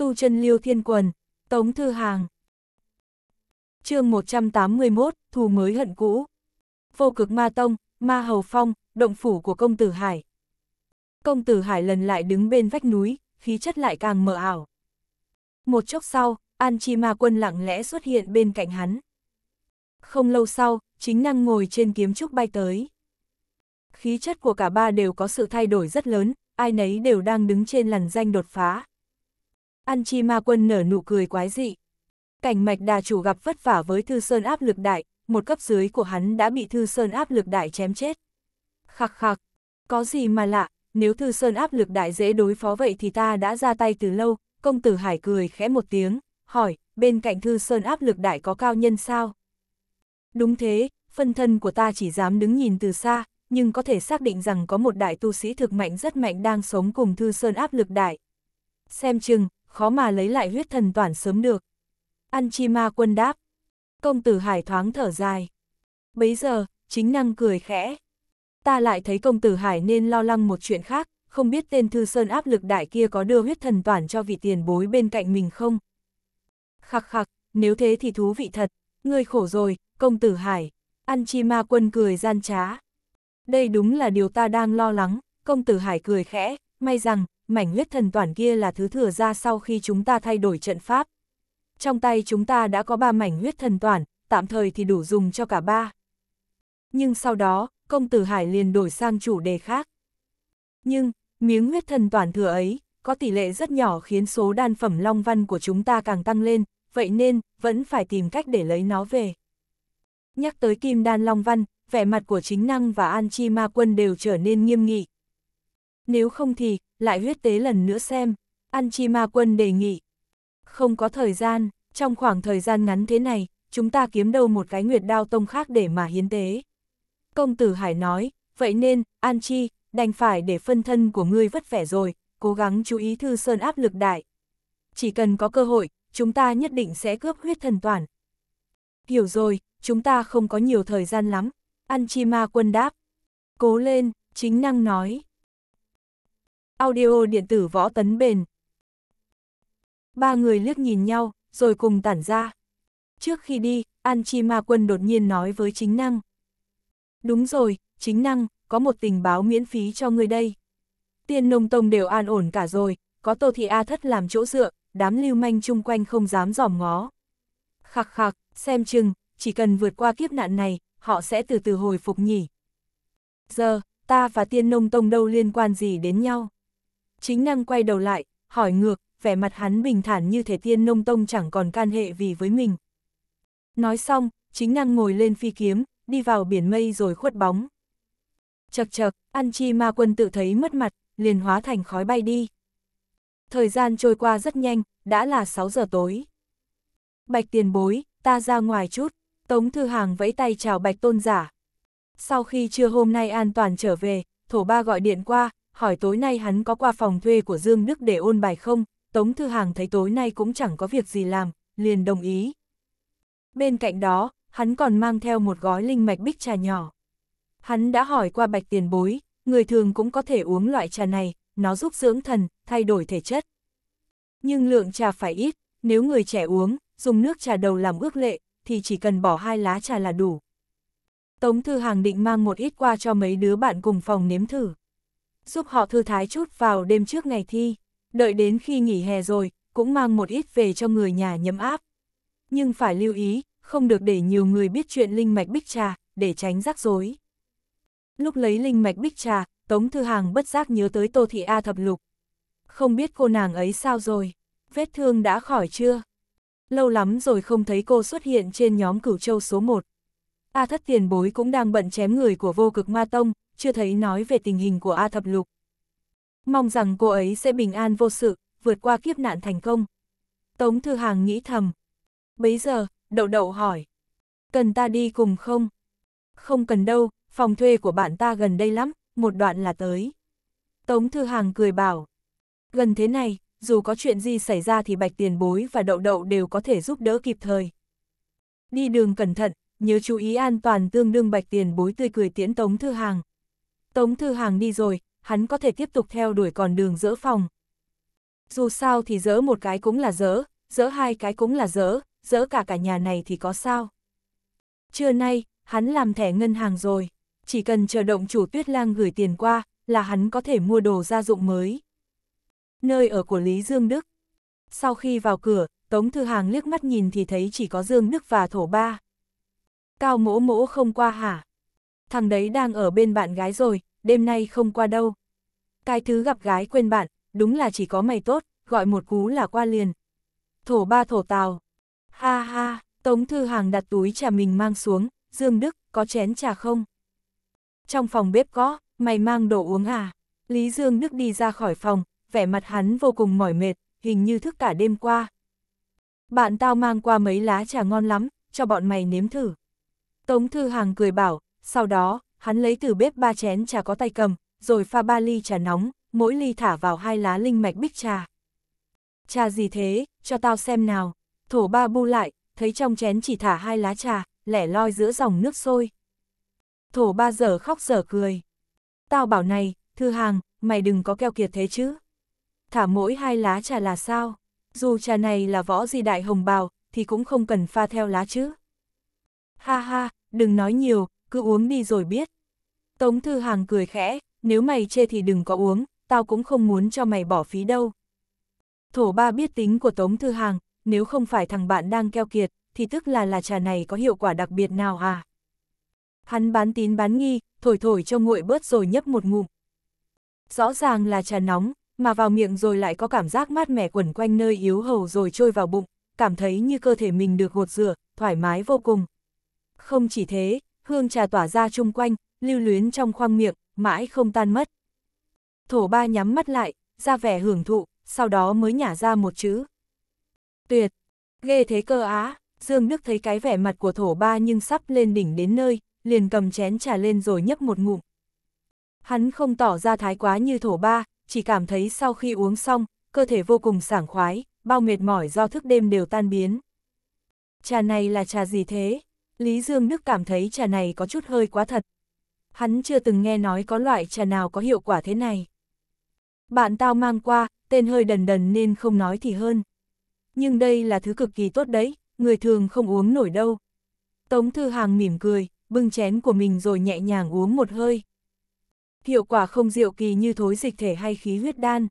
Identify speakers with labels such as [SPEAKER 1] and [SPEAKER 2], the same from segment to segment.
[SPEAKER 1] tu chân liêu thiên quần, tống thư hàng. chương 181, thù mới hận cũ. Vô cực ma tông, ma hầu phong, động phủ của công tử Hải. Công tử Hải lần lại đứng bên vách núi, khí chất lại càng mờ ảo. Một chốc sau, An Chi Ma Quân lặng lẽ xuất hiện bên cạnh hắn. Không lâu sau, chính năng ngồi trên kiếm trúc bay tới. Khí chất của cả ba đều có sự thay đổi rất lớn, ai nấy đều đang đứng trên làn danh đột phá. Ăn chi ma quân nở nụ cười quái dị. Cảnh mạch đà chủ gặp vất vả với Thư Sơn áp lực đại, một cấp dưới của hắn đã bị Thư Sơn áp lực đại chém chết. Khắc khắc, có gì mà lạ, nếu Thư Sơn áp lực đại dễ đối phó vậy thì ta đã ra tay từ lâu, công tử hải cười khẽ một tiếng, hỏi, bên cạnh Thư Sơn áp lực đại có cao nhân sao? Đúng thế, phân thân của ta chỉ dám đứng nhìn từ xa, nhưng có thể xác định rằng có một đại tu sĩ thực mạnh rất mạnh đang sống cùng Thư Sơn áp lực đại. Xem chừng, khó mà lấy lại huyết thần toàn sớm được. Ăn chi ma quân đáp. Công tử Hải thoáng thở dài. Bấy giờ, chính năng cười khẽ. Ta lại thấy công tử Hải nên lo lắng một chuyện khác, không biết tên thư sơn áp lực đại kia có đưa huyết thần toàn cho vị tiền bối bên cạnh mình không? Khắc khắc, nếu thế thì thú vị thật, ngươi khổ rồi, công tử Hải. Ăn chi ma quân cười gian trá. Đây đúng là điều ta đang lo lắng, công tử Hải cười khẽ, may rằng, mảnh huyết thần toàn kia là thứ thừa ra sau khi chúng ta thay đổi trận pháp. Trong tay chúng ta đã có ba mảnh huyết thần toàn, tạm thời thì đủ dùng cho cả ba. Nhưng sau đó, công tử Hải liền đổi sang chủ đề khác. Nhưng, miếng huyết thần toàn thừa ấy, có tỷ lệ rất nhỏ khiến số đan phẩm long văn của chúng ta càng tăng lên, vậy nên, vẫn phải tìm cách để lấy nó về. Nhắc tới kim đan long văn, vẻ mặt của chính năng và An Chi Ma Quân đều trở nên nghiêm nghị. Nếu không thì, lại huyết tế lần nữa xem, ăn chi ma quân đề nghị. Không có thời gian, trong khoảng thời gian ngắn thế này, chúng ta kiếm đâu một cái nguyệt đao tông khác để mà hiến tế. Công tử Hải nói, vậy nên, An Chi, đành phải để phân thân của ngươi vất vẻ rồi, cố gắng chú ý thư sơn áp lực đại. Chỉ cần có cơ hội, chúng ta nhất định sẽ cướp huyết thần toàn. Hiểu rồi, chúng ta không có nhiều thời gian lắm, An Chi ma quân đáp. Cố lên, chính năng nói. Audio điện tử võ tấn bền. Ba người liếc nhìn nhau, rồi cùng tản ra. Trước khi đi, An Chi Ma Quân đột nhiên nói với chính năng. Đúng rồi, chính năng, có một tình báo miễn phí cho người đây. Tiên nông tông đều an ổn cả rồi, có Tô Thị A Thất làm chỗ dựa, đám lưu manh chung quanh không dám dòm ngó. Khạc khạc, xem chừng, chỉ cần vượt qua kiếp nạn này, họ sẽ từ từ hồi phục nhỉ. Giờ, ta và tiên nông tông đâu liên quan gì đến nhau chính năng quay đầu lại, hỏi ngược, vẻ mặt hắn bình thản như thể tiên nông tông chẳng còn can hệ vì với mình. Nói xong, chính năng ngồi lên phi kiếm, đi vào biển mây rồi khuất bóng. Chật chật, An Chi Ma Quân tự thấy mất mặt, liền hóa thành khói bay đi. Thời gian trôi qua rất nhanh, đã là 6 giờ tối. Bạch tiền bối, ta ra ngoài chút, Tống Thư Hàng vẫy tay chào Bạch Tôn Giả. Sau khi trưa hôm nay an toàn trở về, Thổ Ba gọi điện qua, hỏi tối nay hắn có qua phòng thuê của Dương Đức để ôn bài không, Tống Thư Hàng thấy tối nay cũng chẳng có việc gì làm, liền đồng ý. Bên cạnh đó, hắn còn mang theo một gói linh mạch bích trà nhỏ. Hắn đã hỏi qua bạch tiền bối, người thường cũng có thể uống loại trà này, nó giúp dưỡng thần, thay đổi thể chất. Nhưng lượng trà phải ít, nếu người trẻ uống, dùng nước trà đầu làm ước lệ, thì chỉ cần bỏ hai lá trà là đủ. Tống Thư Hàng định mang một ít qua cho mấy đứa bạn cùng phòng nếm thử giúp họ thư thái chút vào đêm trước ngày thi, đợi đến khi nghỉ hè rồi, cũng mang một ít về cho người nhà nhấm áp. Nhưng phải lưu ý, không được để nhiều người biết chuyện linh mạch bích trà, để tránh rắc rối. Lúc lấy linh mạch bích trà, Tống Thư Hàng bất giác nhớ tới Tô Thị A Thập Lục. Không biết cô nàng ấy sao rồi, vết thương đã khỏi chưa? Lâu lắm rồi không thấy cô xuất hiện trên nhóm cửu châu số 1. A thất tiền bối cũng đang bận chém người của vô cực ma tông, chưa thấy nói về tình hình của A Thập Lục. Mong rằng cô ấy sẽ bình an vô sự, vượt qua kiếp nạn thành công. Tống Thư Hàng nghĩ thầm. Bấy giờ, Đậu Đậu hỏi. Cần ta đi cùng không? Không cần đâu, phòng thuê của bạn ta gần đây lắm, một đoạn là tới. Tống Thư Hàng cười bảo. Gần thế này, dù có chuyện gì xảy ra thì Bạch Tiền Bối và Đậu Đậu đều có thể giúp đỡ kịp thời. Đi đường cẩn thận, nhớ chú ý an toàn tương đương Bạch Tiền Bối tươi cười tiễn Tống Thư Hàng. Tống Thư Hàng đi rồi, hắn có thể tiếp tục theo đuổi còn đường dỡ phòng. Dù sao thì dỡ một cái cũng là dỡ, dỡ hai cái cũng là dỡ, dỡ cả cả nhà này thì có sao. Trưa nay, hắn làm thẻ ngân hàng rồi, chỉ cần chờ động chủ tuyết lang gửi tiền qua là hắn có thể mua đồ gia dụng mới. Nơi ở của Lý Dương Đức Sau khi vào cửa, Tống Thư Hàng liếc mắt nhìn thì thấy chỉ có Dương Đức và Thổ Ba. Cao mỗ mỗ không qua hả? thằng đấy đang ở bên bạn gái rồi, đêm nay không qua đâu. Cái thứ gặp gái quên bạn, đúng là chỉ có mày tốt, gọi một cú là qua liền. Thổ ba thổ tào. Ha ha, Tống Thư Hàng đặt túi trà mình mang xuống, Dương Đức, có chén trà không? Trong phòng bếp có, mày mang đồ uống à? Lý Dương Đức đi ra khỏi phòng, vẻ mặt hắn vô cùng mỏi mệt, hình như thức cả đêm qua. Bạn tao mang qua mấy lá trà ngon lắm, cho bọn mày nếm thử. Tống Thư Hàng cười bảo, sau đó, hắn lấy từ bếp ba chén trà có tay cầm, rồi pha ba ly trà nóng, mỗi ly thả vào hai lá linh mạch bích trà. Trà gì thế, cho tao xem nào. Thổ ba bu lại, thấy trong chén chỉ thả hai lá trà, lẻ loi giữa dòng nước sôi. Thổ ba giờ khóc giờ cười. Tao bảo này, thư hàng, mày đừng có keo kiệt thế chứ. Thả mỗi hai lá trà là sao? Dù trà này là võ di đại hồng bào, thì cũng không cần pha theo lá chứ. Ha ha, đừng nói nhiều, cứ uống đi rồi biết. Tống Thư Hàng cười khẽ, nếu mày chê thì đừng có uống, tao cũng không muốn cho mày bỏ phí đâu. Thổ ba biết tính của Tống Thư Hàng, nếu không phải thằng bạn đang keo kiệt, thì tức là là trà này có hiệu quả đặc biệt nào à? Hắn bán tín bán nghi, thổi thổi cho nguội bớt rồi nhấp một ngụm. Rõ ràng là trà nóng, mà vào miệng rồi lại có cảm giác mát mẻ quẩn quanh nơi yếu hầu rồi trôi vào bụng, cảm thấy như cơ thể mình được gột rửa, thoải mái vô cùng. Không chỉ thế, hương trà tỏa ra chung quanh, lưu luyến trong khoang miệng, mãi không tan mất. Thổ ba nhắm mắt lại, ra vẻ hưởng thụ, sau đó mới nhả ra một chữ. Tuyệt! Ghê thế cơ á! Dương Đức thấy cái vẻ mặt của thổ ba nhưng sắp lên đỉnh đến nơi, liền cầm chén trà lên rồi nhấp một ngụm. Hắn không tỏ ra thái quá như thổ ba, chỉ cảm thấy sau khi uống xong, cơ thể vô cùng sảng khoái, bao mệt mỏi do thức đêm đều tan biến. Trà này là trà gì thế? Lý Dương Đức cảm thấy trà này có chút hơi quá thật. Hắn chưa từng nghe nói có loại trà nào có hiệu quả thế này. Bạn tao mang qua, tên hơi đần đần nên không nói thì hơn. Nhưng đây là thứ cực kỳ tốt đấy, người thường không uống nổi đâu. Tống Thư Hàng mỉm cười, bưng chén của mình rồi nhẹ nhàng uống một hơi. Hiệu quả không diệu kỳ như thối dịch thể hay khí huyết đan.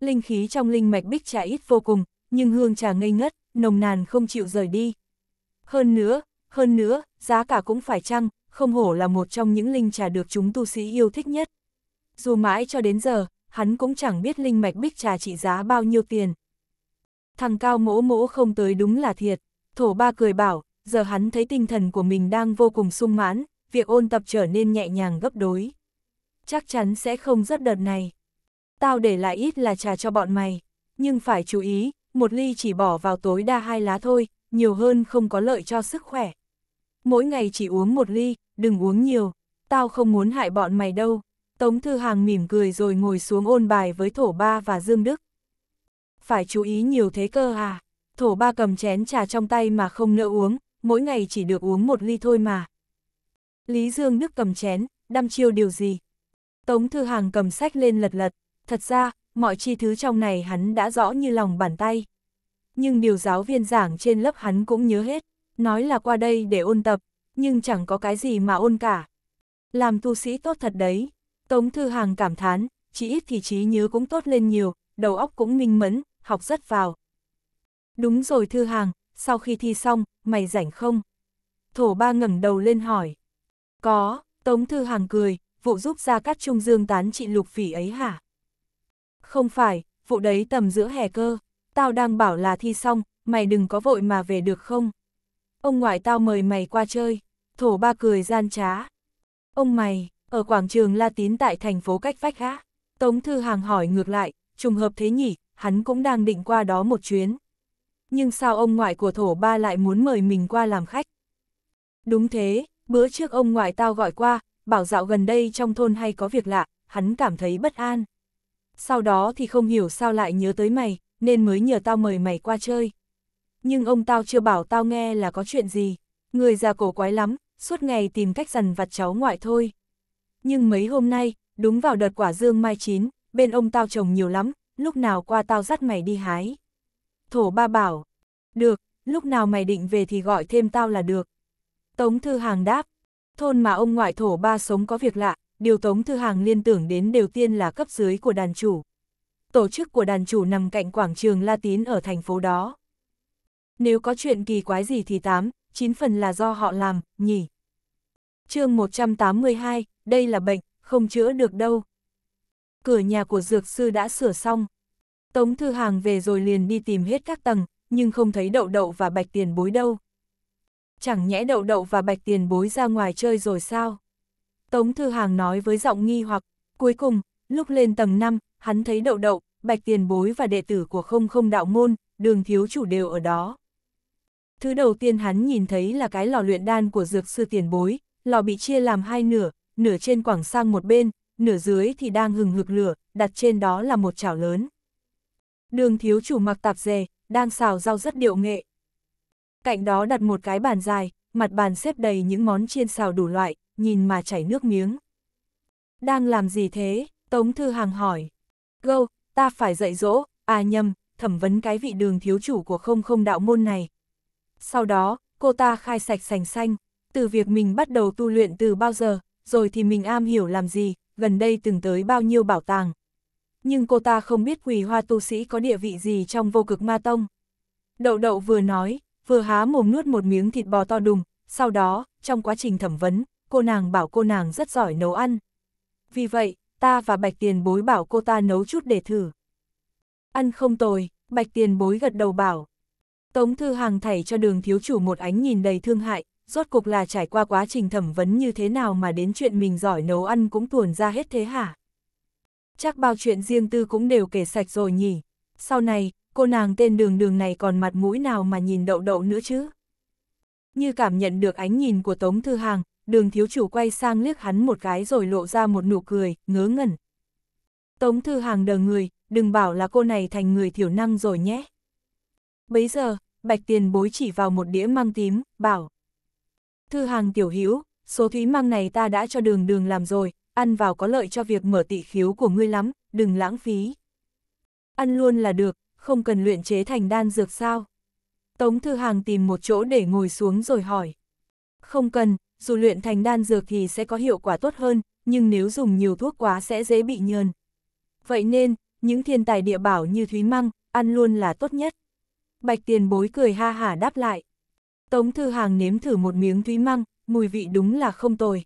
[SPEAKER 1] Linh khí trong linh mạch bích trà ít vô cùng, nhưng hương trà ngây ngất, nồng nàn không chịu rời đi. Hơn nữa, hơn nữa, giá cả cũng phải chăng, không hổ là một trong những linh trà được chúng tu sĩ yêu thích nhất. Dù mãi cho đến giờ, hắn cũng chẳng biết linh mạch bích trà trị giá bao nhiêu tiền. Thằng cao mỗ mỗ không tới đúng là thiệt, thổ ba cười bảo, giờ hắn thấy tinh thần của mình đang vô cùng sung mãn, việc ôn tập trở nên nhẹ nhàng gấp đối. Chắc chắn sẽ không rất đợt này. Tao để lại ít là trà cho bọn mày, nhưng phải chú ý, một ly chỉ bỏ vào tối đa hai lá thôi, nhiều hơn không có lợi cho sức khỏe mỗi ngày chỉ uống một ly, đừng uống nhiều, tao không muốn hại bọn mày đâu. Tống Thư Hàng mỉm cười rồi ngồi xuống ôn bài với Thổ Ba và Dương Đức. Phải chú ý nhiều thế cơ à, Thổ Ba cầm chén trà trong tay mà không nỡ uống, mỗi ngày chỉ được uống một ly thôi mà. Lý Dương Đức cầm chén, đăm chiêu điều gì? Tống Thư Hàng cầm sách lên lật lật, thật ra, mọi chi thứ trong này hắn đã rõ như lòng bàn tay. Nhưng điều giáo viên giảng trên lớp hắn cũng nhớ hết nói là qua đây để ôn tập, nhưng chẳng có cái gì mà ôn cả. Làm tu sĩ tốt thật đấy, Tống Thư Hàng cảm thán, chỉ ít thì trí nhớ cũng tốt lên nhiều, đầu óc cũng minh mẫn, học rất vào. Đúng rồi Thư Hàng, sau khi thi xong, mày rảnh không? Thổ ba ngẩng đầu lên hỏi. Có, Tống Thư Hàng cười, vụ giúp ra các trung dương tán trị lục phỉ ấy hả? Không phải, vụ đấy tầm giữa hè cơ, tao đang bảo là thi xong, mày đừng có vội mà về được không? ông ngoại tao mời mày qua chơi, thổ ba cười gian trá. Ông mày, ở quảng trường La Tín tại thành phố cách vách á, Tống Thư Hàng hỏi ngược lại, trùng hợp thế nhỉ, hắn cũng đang định qua đó một chuyến. Nhưng sao ông ngoại của thổ ba lại muốn mời mình qua làm khách? Đúng thế, bữa trước ông ngoại tao gọi qua, bảo dạo gần đây trong thôn hay có việc lạ, hắn cảm thấy bất an. Sau đó thì không hiểu sao lại nhớ tới mày, nên mới nhờ tao mời mày qua chơi nhưng ông tao chưa bảo tao nghe là có chuyện gì. Người già cổ quái lắm, suốt ngày tìm cách dằn vặt cháu ngoại thôi. Nhưng mấy hôm nay, đúng vào đợt quả dương mai chín, bên ông tao trồng nhiều lắm, lúc nào qua tao dắt mày đi hái. Thổ ba bảo, được, lúc nào mày định về thì gọi thêm tao là được. Tống Thư Hàng đáp, thôn mà ông ngoại thổ ba sống có việc lạ, điều Tống Thư Hàng liên tưởng đến đều tiên là cấp dưới của đàn chủ. Tổ chức của đàn chủ nằm cạnh quảng trường la tín ở thành phố đó nếu có chuyện kỳ quái gì thì tám, chín phần là do họ làm, nhỉ. chương 182, đây là bệnh, không chữa được đâu. Cửa nhà của dược sư đã sửa xong. Tống Thư Hàng về rồi liền đi tìm hết các tầng, nhưng không thấy đậu đậu và bạch tiền bối đâu. Chẳng nhẽ đậu đậu và bạch tiền bối ra ngoài chơi rồi sao? Tống Thư Hàng nói với giọng nghi hoặc, cuối cùng, lúc lên tầng 5, hắn thấy đậu đậu, bạch tiền bối và đệ tử của không không đạo môn, đường thiếu chủ đều ở đó. Thứ đầu tiên hắn nhìn thấy là cái lò luyện đan của dược sư tiền bối, lò bị chia làm hai nửa, nửa trên quảng sang một bên, nửa dưới thì đang hừng hực lửa, đặt trên đó là một chảo lớn. Đường thiếu chủ mặc tạp dề, đang xào rau rất điệu nghệ. Cạnh đó đặt một cái bàn dài, mặt bàn xếp đầy những món chiên xào đủ loại, nhìn mà chảy nước miếng. Đang làm gì thế? Tống Thư Hàng hỏi. Gâu, ta phải dạy dỗ, à nhầm, thẩm vấn cái vị đường thiếu chủ của không không đạo môn này, sau đó, cô ta khai sạch sành xanh, từ việc mình bắt đầu tu luyện từ bao giờ, rồi thì mình am hiểu làm gì, gần đây từng tới bao nhiêu bảo tàng. Nhưng cô ta không biết quỳ hoa tu sĩ có địa vị gì trong vô cực ma tông. Đậu đậu vừa nói, vừa há mồm nuốt một miếng thịt bò to đùng, sau đó, trong quá trình thẩm vấn, cô nàng bảo cô nàng rất giỏi nấu ăn. Vì vậy, ta và Bạch Tiền Bối bảo cô ta nấu chút để thử. Ăn không tồi, Bạch Tiền Bối gật đầu bảo, Tống Thư Hàng thảy cho đường thiếu chủ một ánh nhìn đầy thương hại, rốt cục là trải qua quá trình thẩm vấn như thế nào mà đến chuyện mình giỏi nấu ăn cũng tuồn ra hết thế hả? Chắc bao chuyện riêng tư cũng đều kể sạch rồi nhỉ. Sau này, cô nàng tên đường đường này còn mặt mũi nào mà nhìn đậu đậu nữa chứ? Như cảm nhận được ánh nhìn của Tống Thư Hàng, đường thiếu chủ quay sang liếc hắn một cái rồi lộ ra một nụ cười, ngớ ngẩn. Tống Thư Hàng đờ người, đừng bảo là cô này thành người thiểu năng rồi nhé. Bấy giờ, Bạch Tiền bối chỉ vào một đĩa măng tím, bảo. Thư hàng tiểu hữu số thúy măng này ta đã cho đường đường làm rồi, ăn vào có lợi cho việc mở tị khiếu của ngươi lắm, đừng lãng phí. Ăn luôn là được, không cần luyện chế thành đan dược sao. Tống Thư Hàng tìm một chỗ để ngồi xuống rồi hỏi. Không cần, dù luyện thành đan dược thì sẽ có hiệu quả tốt hơn, nhưng nếu dùng nhiều thuốc quá sẽ dễ bị nhờn. Vậy nên, những thiên tài địa bảo như Thúy Măng, ăn luôn là tốt nhất. Bạch tiền bối cười ha hả đáp lại. Tống thư hàng nếm thử một miếng thúy măng, mùi vị đúng là không tồi.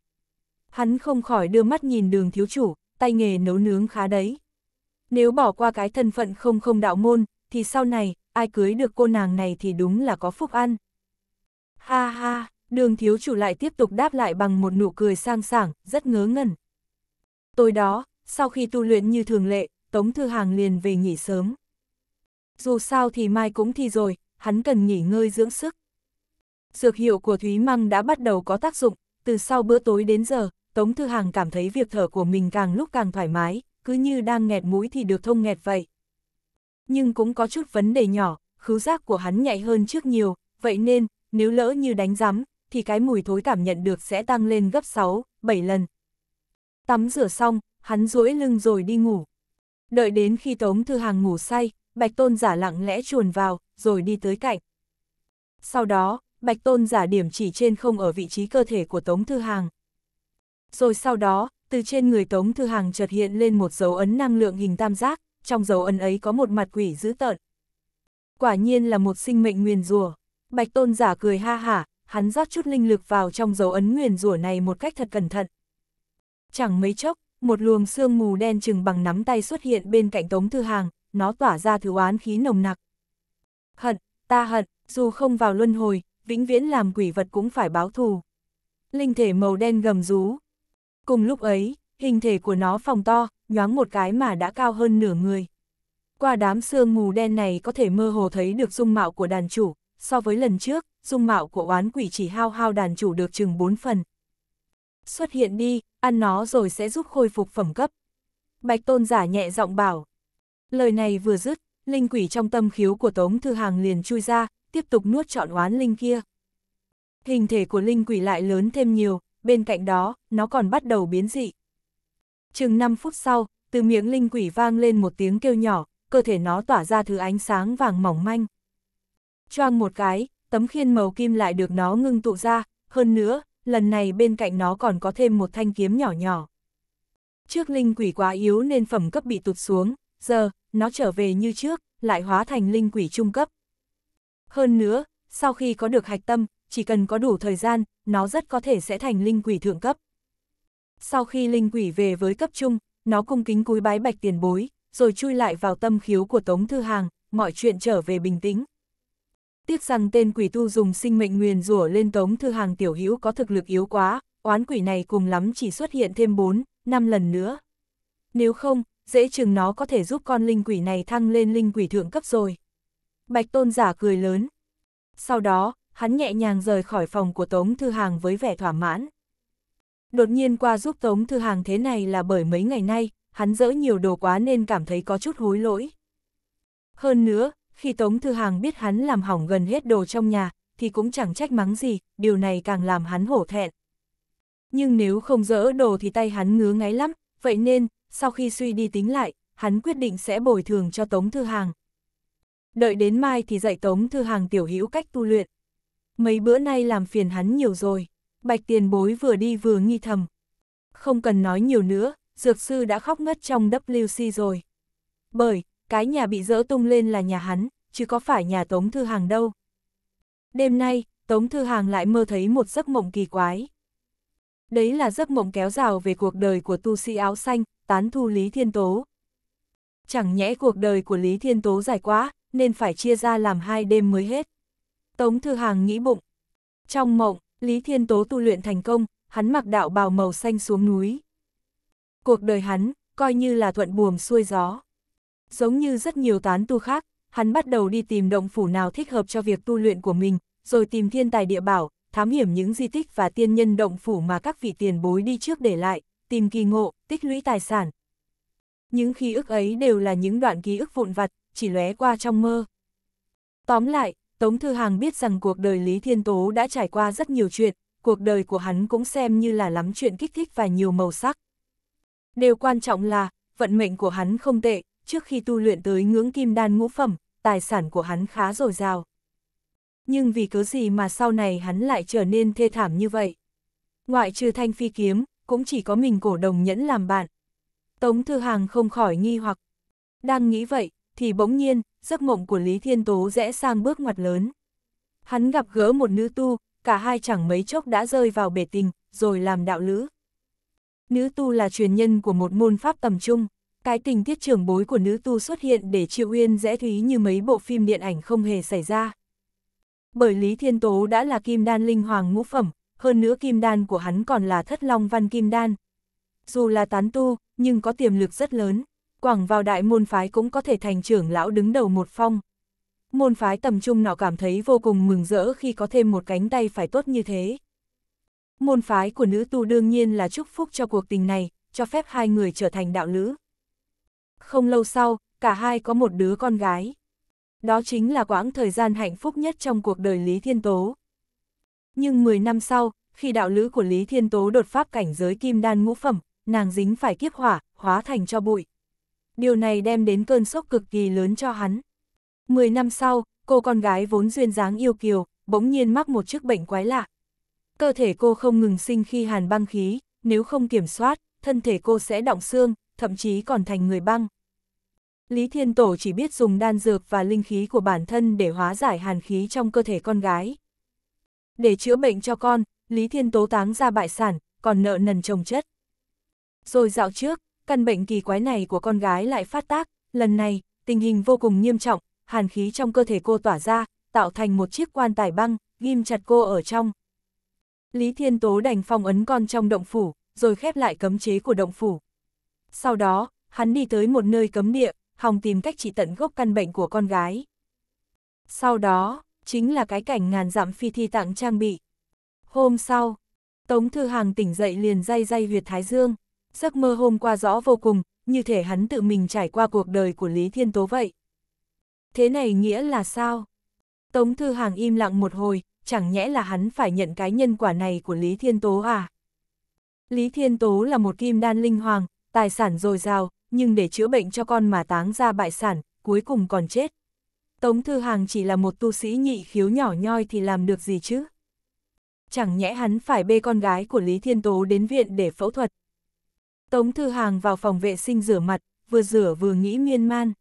[SPEAKER 1] Hắn không khỏi đưa mắt nhìn đường thiếu chủ, tay nghề nấu nướng khá đấy. Nếu bỏ qua cái thân phận không không đạo môn, thì sau này, ai cưới được cô nàng này thì đúng là có phúc ăn. Ha ha, đường thiếu chủ lại tiếp tục đáp lại bằng một nụ cười sang sảng, rất ngớ ngẩn. Tối đó, sau khi tu luyện như thường lệ, Tống Thư Hàng liền về nghỉ sớm. Dù sao thì mai cũng thi rồi, hắn cần nghỉ ngơi dưỡng sức. Dược hiệu của Thúy Măng đã bắt đầu có tác dụng, từ sau bữa tối đến giờ, Tống Thư Hàng cảm thấy việc thở của mình càng lúc càng thoải mái, cứ như đang nghẹt mũi thì được thông nghẹt vậy. Nhưng cũng có chút vấn đề nhỏ, khứu giác của hắn nhạy hơn trước nhiều, vậy nên, nếu lỡ như đánh rắm, thì cái mùi thối cảm nhận được sẽ tăng lên gấp 6, 7 lần. Tắm rửa xong, hắn duỗi lưng rồi đi ngủ. Đợi đến khi Tống Thư Hàng ngủ say, bạch tôn giả lặng lẽ chuồn vào, rồi đi tới cạnh. Sau đó, bạch tôn giả điểm chỉ trên không ở vị trí cơ thể của Tống Thư Hàng. Rồi sau đó, từ trên người Tống Thư Hàng chợt hiện lên một dấu ấn năng lượng hình tam giác, trong dấu ấn ấy có một mặt quỷ dữ tợn. Quả nhiên là một sinh mệnh nguyền rùa. Bạch tôn giả cười ha hả, hắn rót chút linh lực vào trong dấu ấn nguyền rủa này một cách thật cẩn thận. Chẳng mấy chốc, một luồng sương mù đen chừng bằng nắm tay xuất hiện bên cạnh Tống Thư Hàng, nó tỏa ra thứ oán khí nồng nặc. Hận, ta hận, dù không vào luân hồi, vĩnh viễn làm quỷ vật cũng phải báo thù. Linh thể màu đen gầm rú. Cùng lúc ấy, hình thể của nó phòng to, nhoáng một cái mà đã cao hơn nửa người. Qua đám sương mù đen này có thể mơ hồ thấy được dung mạo của đàn chủ, so với lần trước, dung mạo của oán quỷ chỉ hao hao đàn chủ được chừng bốn phần. Xuất hiện đi, ăn nó rồi sẽ giúp khôi phục phẩm cấp. Bạch tôn giả nhẹ giọng bảo. Lời này vừa dứt, linh quỷ trong tâm khiếu của Tống Thư Hàng liền chui ra, tiếp tục nuốt trọn oán linh kia. Hình thể của linh quỷ lại lớn thêm nhiều, bên cạnh đó, nó còn bắt đầu biến dị. Chừng 5 phút sau, từ miệng linh quỷ vang lên một tiếng kêu nhỏ, cơ thể nó tỏa ra thứ ánh sáng vàng mỏng manh. Choang một cái, tấm khiên màu kim lại được nó ngưng tụ ra, hơn nữa, lần này bên cạnh nó còn có thêm một thanh kiếm nhỏ nhỏ. Trước linh quỷ quá yếu nên phẩm cấp bị tụt xuống, giờ, nó trở về như trước, lại hóa thành linh quỷ trung cấp. Hơn nữa, sau khi có được hạch tâm, chỉ cần có đủ thời gian, nó rất có thể sẽ thành linh quỷ thượng cấp. Sau khi linh quỷ về với cấp trung, nó cung kính cúi bái bạch tiền bối, rồi chui lại vào tâm khiếu của Tống Thư Hàng, mọi chuyện trở về bình tĩnh. Tiếc rằng tên quỷ tu dùng sinh mệnh nguyền rủa lên Tống Thư Hàng tiểu hữu có thực lực yếu quá, oán quỷ này cùng lắm chỉ xuất hiện thêm 4, 5 lần nữa. Nếu không, dễ chừng nó có thể giúp con linh quỷ này thăng lên linh quỷ thượng cấp rồi. Bạch tôn giả cười lớn. Sau đó, hắn nhẹ nhàng rời khỏi phòng của Tống Thư Hàng với vẻ thỏa mãn. Đột nhiên qua giúp Tống Thư Hàng thế này là bởi mấy ngày nay, hắn dỡ nhiều đồ quá nên cảm thấy có chút hối lỗi. Hơn nữa, khi Tống Thư Hàng biết hắn làm hỏng gần hết đồ trong nhà, thì cũng chẳng trách mắng gì, điều này càng làm hắn hổ thẹn. Nhưng nếu không dỡ đồ thì tay hắn ngứa ngáy lắm, vậy nên, sau khi suy đi tính lại, hắn quyết định sẽ bồi thường cho Tống Thư Hàng. Đợi đến mai thì dạy Tống Thư Hàng tiểu hữu cách tu luyện. Mấy bữa nay làm phiền hắn nhiều rồi, bạch tiền bối vừa đi vừa nghi thầm. Không cần nói nhiều nữa, dược sư đã khóc ngất trong WC rồi. Bởi, cái nhà bị dỡ tung lên là nhà hắn, chứ có phải nhà Tống Thư Hàng đâu. Đêm nay, Tống Thư Hàng lại mơ thấy một giấc mộng kỳ quái. Đấy là giấc mộng kéo dài về cuộc đời của tu sĩ áo xanh, tán thu Lý Thiên Tố. Chẳng nhẽ cuộc đời của Lý Thiên Tố dài quá, nên phải chia ra làm hai đêm mới hết. Tống Thư Hàng nghĩ bụng. Trong mộng, Lý Thiên Tố tu luyện thành công, hắn mặc đạo bào màu xanh xuống núi. Cuộc đời hắn, coi như là thuận buồm xuôi gió. Giống như rất nhiều tán tu khác, hắn bắt đầu đi tìm động phủ nào thích hợp cho việc tu luyện của mình, rồi tìm thiên tài địa bảo, thám hiểm những di tích và tiên nhân động phủ mà các vị tiền bối đi trước để lại, tìm kỳ ngộ, tích lũy tài sản. Những ký ức ấy đều là những đoạn ký ức vụn vặt, chỉ lóe qua trong mơ. Tóm lại, Tống Thư Hàng biết rằng cuộc đời Lý Thiên Tố đã trải qua rất nhiều chuyện, cuộc đời của hắn cũng xem như là lắm chuyện kích thích và nhiều màu sắc. Điều quan trọng là, vận mệnh của hắn không tệ, trước khi tu luyện tới ngưỡng kim đan ngũ phẩm, tài sản của hắn khá dồi dào nhưng vì cớ gì mà sau này hắn lại trở nên thê thảm như vậy. Ngoại trừ thanh phi kiếm, cũng chỉ có mình cổ đồng nhẫn làm bạn. Tống Thư Hàng không khỏi nghi hoặc. Đang nghĩ vậy, thì bỗng nhiên, giấc mộng của Lý Thiên Tố rẽ sang bước ngoặt lớn. Hắn gặp gỡ một nữ tu, cả hai chẳng mấy chốc đã rơi vào bể tình, rồi làm đạo lữ. Nữ tu là truyền nhân của một môn pháp tầm trung. Cái tình tiết trưởng bối của nữ tu xuất hiện để Triệu Uyên dễ thúy như mấy bộ phim điện ảnh không hề xảy ra bởi Lý Thiên Tố đã là kim đan linh hoàng ngũ phẩm, hơn nữa kim đan của hắn còn là thất long văn kim đan. Dù là tán tu, nhưng có tiềm lực rất lớn, quảng vào đại môn phái cũng có thể thành trưởng lão đứng đầu một phong. Môn phái tầm trung nọ cảm thấy vô cùng mừng rỡ khi có thêm một cánh tay phải tốt như thế. Môn phái của nữ tu đương nhiên là chúc phúc cho cuộc tình này, cho phép hai người trở thành đạo nữ. Không lâu sau, cả hai có một đứa con gái đó chính là quãng thời gian hạnh phúc nhất trong cuộc đời Lý Thiên Tố. Nhưng 10 năm sau, khi đạo lữ của Lý Thiên Tố đột pháp cảnh giới kim đan ngũ phẩm, nàng dính phải kiếp hỏa, hóa thành cho bụi. Điều này đem đến cơn sốc cực kỳ lớn cho hắn. 10 năm sau, cô con gái vốn duyên dáng yêu kiều, bỗng nhiên mắc một chức bệnh quái lạ. Cơ thể cô không ngừng sinh khi hàn băng khí, nếu không kiểm soát, thân thể cô sẽ động xương, thậm chí còn thành người băng. Lý Thiên Tổ chỉ biết dùng đan dược và linh khí của bản thân để hóa giải hàn khí trong cơ thể con gái. Để chữa bệnh cho con, Lý Thiên Tố táng ra bại sản, còn nợ nần chồng chất. Rồi dạo trước, căn bệnh kỳ quái này của con gái lại phát tác, lần này, tình hình vô cùng nghiêm trọng, hàn khí trong cơ thể cô tỏa ra, tạo thành một chiếc quan tài băng, ghim chặt cô ở trong. Lý Thiên Tố đành phong ấn con trong động phủ, rồi khép lại cấm chế của động phủ. Sau đó, hắn đi tới một nơi cấm địa, hòng tìm cách trị tận gốc căn bệnh của con gái. Sau đó, chính là cái cảnh ngàn dặm phi thi tặng trang bị. Hôm sau, Tống Thư Hàng tỉnh dậy liền day day huyệt Thái Dương, giấc mơ hôm qua rõ vô cùng, như thể hắn tự mình trải qua cuộc đời của Lý Thiên Tố vậy. Thế này nghĩa là sao? Tống Thư Hàng im lặng một hồi, chẳng nhẽ là hắn phải nhận cái nhân quả này của Lý Thiên Tố à? Lý Thiên Tố là một kim đan linh hoàng, tài sản dồi dào, nhưng để chữa bệnh cho con mà táng ra bại sản, cuối cùng còn chết. Tống Thư Hàng chỉ là một tu sĩ nhị khiếu nhỏ nhoi thì làm được gì chứ? Chẳng nhẽ hắn phải bê con gái của Lý Thiên Tố đến viện để phẫu thuật. Tống Thư Hàng vào phòng vệ sinh rửa mặt, vừa rửa vừa nghĩ miên man.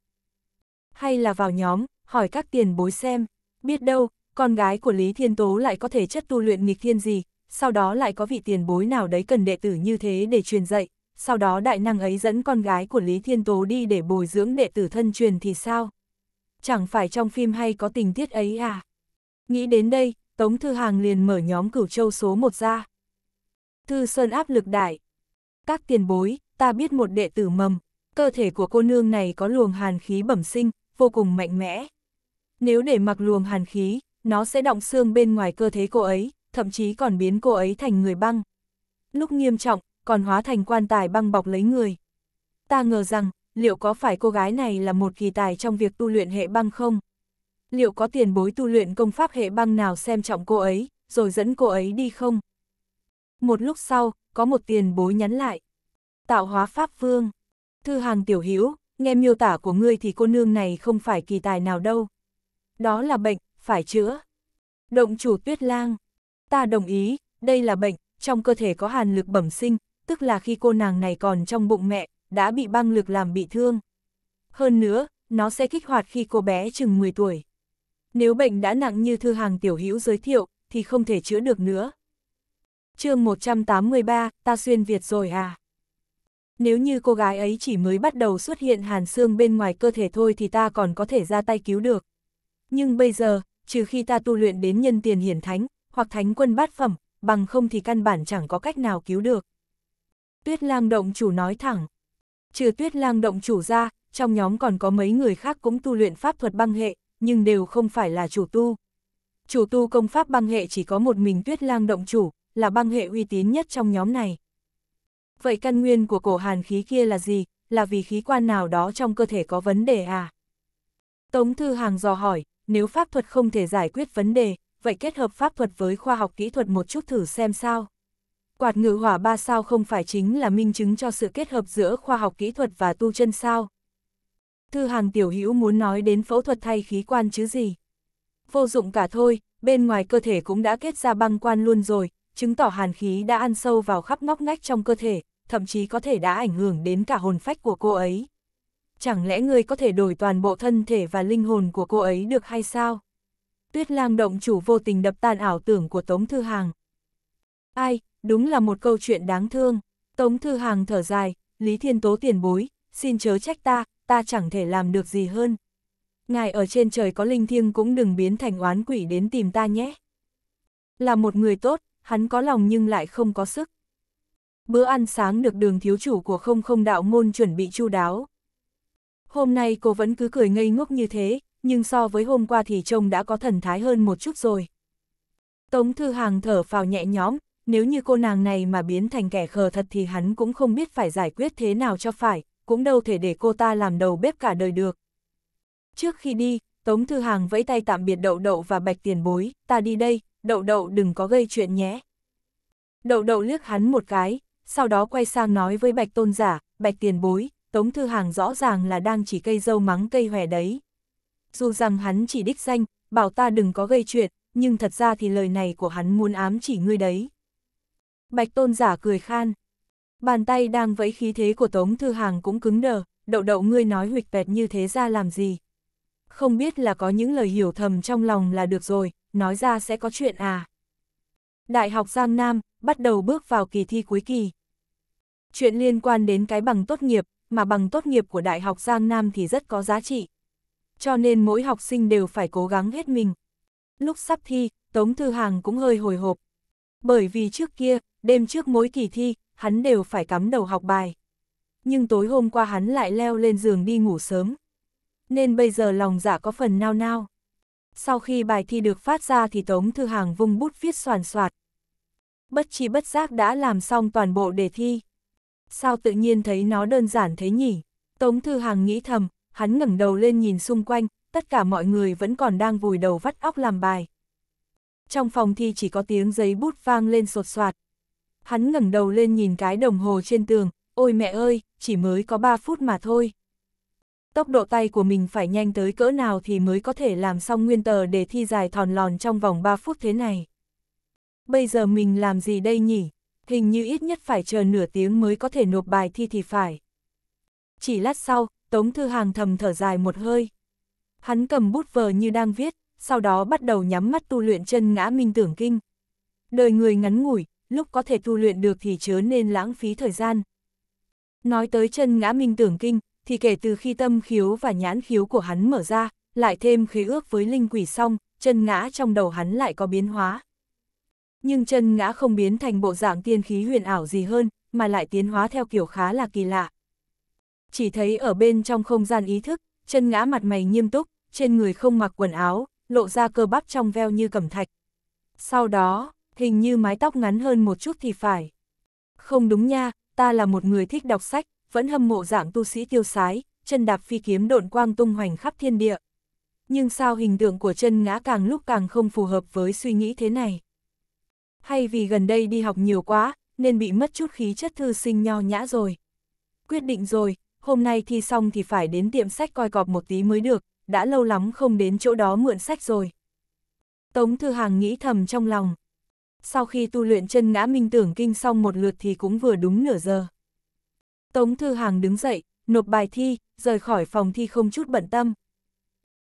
[SPEAKER 1] Hay là vào nhóm, hỏi các tiền bối xem, biết đâu, con gái của Lý Thiên Tố lại có thể chất tu luyện nghịch thiên gì, sau đó lại có vị tiền bối nào đấy cần đệ tử như thế để truyền dạy, sau đó đại năng ấy dẫn con gái của Lý Thiên Tố đi để bồi dưỡng đệ tử thân truyền thì sao? Chẳng phải trong phim hay có tình tiết ấy à? Nghĩ đến đây, Tống Thư Hàng liền mở nhóm cửu châu số 1 ra. Thư Sơn áp lực đại. Các tiền bối, ta biết một đệ tử mầm, cơ thể của cô nương này có luồng hàn khí bẩm sinh, vô cùng mạnh mẽ. Nếu để mặc luồng hàn khí, nó sẽ động xương bên ngoài cơ thể cô ấy, thậm chí còn biến cô ấy thành người băng. Lúc nghiêm trọng, còn hóa thành quan tài băng bọc lấy người. Ta ngờ rằng, liệu có phải cô gái này là một kỳ tài trong việc tu luyện hệ băng không? Liệu có tiền bối tu luyện công pháp hệ băng nào xem trọng cô ấy, rồi dẫn cô ấy đi không? Một lúc sau, có một tiền bối nhắn lại. Tạo hóa pháp vương. Thư hàng tiểu hữu nghe miêu tả của ngươi thì cô nương này không phải kỳ tài nào đâu. Đó là bệnh, phải chữa. Động chủ tuyết lang. Ta đồng ý, đây là bệnh, trong cơ thể có hàn lực bẩm sinh, tức là khi cô nàng này còn trong bụng mẹ, đã bị băng lực làm bị thương. Hơn nữa, nó sẽ kích hoạt khi cô bé chừng 10 tuổi. Nếu bệnh đã nặng như thư hàng tiểu hữu giới thiệu, thì không thể chữa được nữa. chương 183, ta xuyên Việt rồi à? Nếu như cô gái ấy chỉ mới bắt đầu xuất hiện hàn xương bên ngoài cơ thể thôi thì ta còn có thể ra tay cứu được. Nhưng bây giờ, trừ khi ta tu luyện đến nhân tiền hiển thánh, hoặc thánh quân bát phẩm, bằng không thì căn bản chẳng có cách nào cứu được tuyết lang động chủ nói thẳng. Trừ tuyết lang động chủ ra, trong nhóm còn có mấy người khác cũng tu luyện pháp thuật băng hệ, nhưng đều không phải là chủ tu. Chủ tu công pháp băng hệ chỉ có một mình tuyết lang động chủ, là băng hệ uy tín nhất trong nhóm này. Vậy căn nguyên của cổ hàn khí kia là gì? Là vì khí quan nào đó trong cơ thể có vấn đề à? Tống Thư Hàng dò hỏi, nếu pháp thuật không thể giải quyết vấn đề, vậy kết hợp pháp thuật với khoa học kỹ thuật một chút thử xem sao quạt ngự hỏa ba sao không phải chính là minh chứng cho sự kết hợp giữa khoa học kỹ thuật và tu chân sao. Thư hàng tiểu hữu muốn nói đến phẫu thuật thay khí quan chứ gì. Vô dụng cả thôi, bên ngoài cơ thể cũng đã kết ra băng quan luôn rồi, chứng tỏ hàn khí đã ăn sâu vào khắp ngóc ngách trong cơ thể, thậm chí có thể đã ảnh hưởng đến cả hồn phách của cô ấy. Chẳng lẽ người có thể đổi toàn bộ thân thể và linh hồn của cô ấy được hay sao? Tuyết lang động chủ vô tình đập tan ảo tưởng của Tống Thư Hàng. Ai, đúng là một câu chuyện đáng thương. Tống Thư Hàng thở dài, Lý Thiên Tố tiền bối, xin chớ trách ta, ta chẳng thể làm được gì hơn. Ngài ở trên trời có linh thiêng cũng đừng biến thành oán quỷ đến tìm ta nhé. Là một người tốt, hắn có lòng nhưng lại không có sức. Bữa ăn sáng được đường thiếu chủ của không không đạo môn chuẩn bị chu đáo. Hôm nay cô vẫn cứ cười ngây ngốc như thế, nhưng so với hôm qua thì trông đã có thần thái hơn một chút rồi. Tống Thư Hàng thở phào nhẹ nhõm, nếu như cô nàng này mà biến thành kẻ khờ thật thì hắn cũng không biết phải giải quyết thế nào cho phải, cũng đâu thể để cô ta làm đầu bếp cả đời được. Trước khi đi, Tống Thư Hàng vẫy tay tạm biệt đậu đậu và bạch tiền bối, ta đi đây, đậu đậu đừng có gây chuyện nhé. Đậu đậu liếc hắn một cái, sau đó quay sang nói với bạch tôn giả, bạch tiền bối, Tống Thư Hàng rõ ràng là đang chỉ cây dâu mắng cây hòe đấy. Dù rằng hắn chỉ đích danh, bảo ta đừng có gây chuyện, nhưng thật ra thì lời này của hắn muốn ám chỉ ngươi đấy. Bạch tôn giả cười khan. Bàn tay đang vẫy khí thế của Tống Thư Hàng cũng cứng đờ, đậu đậu ngươi nói huịch vẹt như thế ra làm gì. Không biết là có những lời hiểu thầm trong lòng là được rồi, nói ra sẽ có chuyện à. Đại học Giang Nam, bắt đầu bước vào kỳ thi cuối kỳ. Chuyện liên quan đến cái bằng tốt nghiệp, mà bằng tốt nghiệp của Đại học Giang Nam thì rất có giá trị. Cho nên mỗi học sinh đều phải cố gắng hết mình. Lúc sắp thi, Tống Thư Hàng cũng hơi hồi hộp, bởi vì trước kia, đêm trước mỗi kỳ thi, hắn đều phải cắm đầu học bài. Nhưng tối hôm qua hắn lại leo lên giường đi ngủ sớm. Nên bây giờ lòng dạ có phần nao nao. Sau khi bài thi được phát ra thì Tống Thư Hàng vung bút viết soàn soạt. Bất chi bất giác đã làm xong toàn bộ đề thi. Sao tự nhiên thấy nó đơn giản thế nhỉ? Tống Thư Hàng nghĩ thầm, hắn ngẩng đầu lên nhìn xung quanh, tất cả mọi người vẫn còn đang vùi đầu vắt óc làm bài trong phòng thi chỉ có tiếng giấy bút vang lên sột soạt. Hắn ngẩng đầu lên nhìn cái đồng hồ trên tường, ôi mẹ ơi, chỉ mới có 3 phút mà thôi. Tốc độ tay của mình phải nhanh tới cỡ nào thì mới có thể làm xong nguyên tờ để thi dài thòn lòn trong vòng 3 phút thế này. Bây giờ mình làm gì đây nhỉ? Hình như ít nhất phải chờ nửa tiếng mới có thể nộp bài thi thì phải. Chỉ lát sau, Tống Thư Hàng thầm thở dài một hơi. Hắn cầm bút vờ như đang viết, sau đó bắt đầu nhắm mắt tu luyện chân ngã minh tưởng kinh. Đời người ngắn ngủi, lúc có thể tu luyện được thì chớ nên lãng phí thời gian. Nói tới chân ngã minh tưởng kinh, thì kể từ khi tâm khiếu và nhãn khiếu của hắn mở ra, lại thêm khí ước với linh quỷ xong, chân ngã trong đầu hắn lại có biến hóa. Nhưng chân ngã không biến thành bộ dạng tiên khí huyền ảo gì hơn, mà lại tiến hóa theo kiểu khá là kỳ lạ. Chỉ thấy ở bên trong không gian ý thức, chân ngã mặt mày nghiêm túc, trên người không mặc quần áo, lộ ra cơ bắp trong veo như cẩm thạch. Sau đó, hình như mái tóc ngắn hơn một chút thì phải. Không đúng nha, ta là một người thích đọc sách, vẫn hâm mộ dạng tu sĩ tiêu sái, chân đạp phi kiếm độn quang tung hoành khắp thiên địa. Nhưng sao hình tượng của chân ngã càng lúc càng không phù hợp với suy nghĩ thế này? Hay vì gần đây đi học nhiều quá, nên bị mất chút khí chất thư sinh nho nhã rồi. Quyết định rồi, hôm nay thi xong thì phải đến tiệm sách coi cọp một tí mới được, đã lâu lắm không đến chỗ đó mượn sách rồi. Tống Thư Hàng nghĩ thầm trong lòng. Sau khi tu luyện chân ngã minh tưởng kinh xong một lượt thì cũng vừa đúng nửa giờ. Tống Thư Hàng đứng dậy, nộp bài thi, rời khỏi phòng thi không chút bận tâm.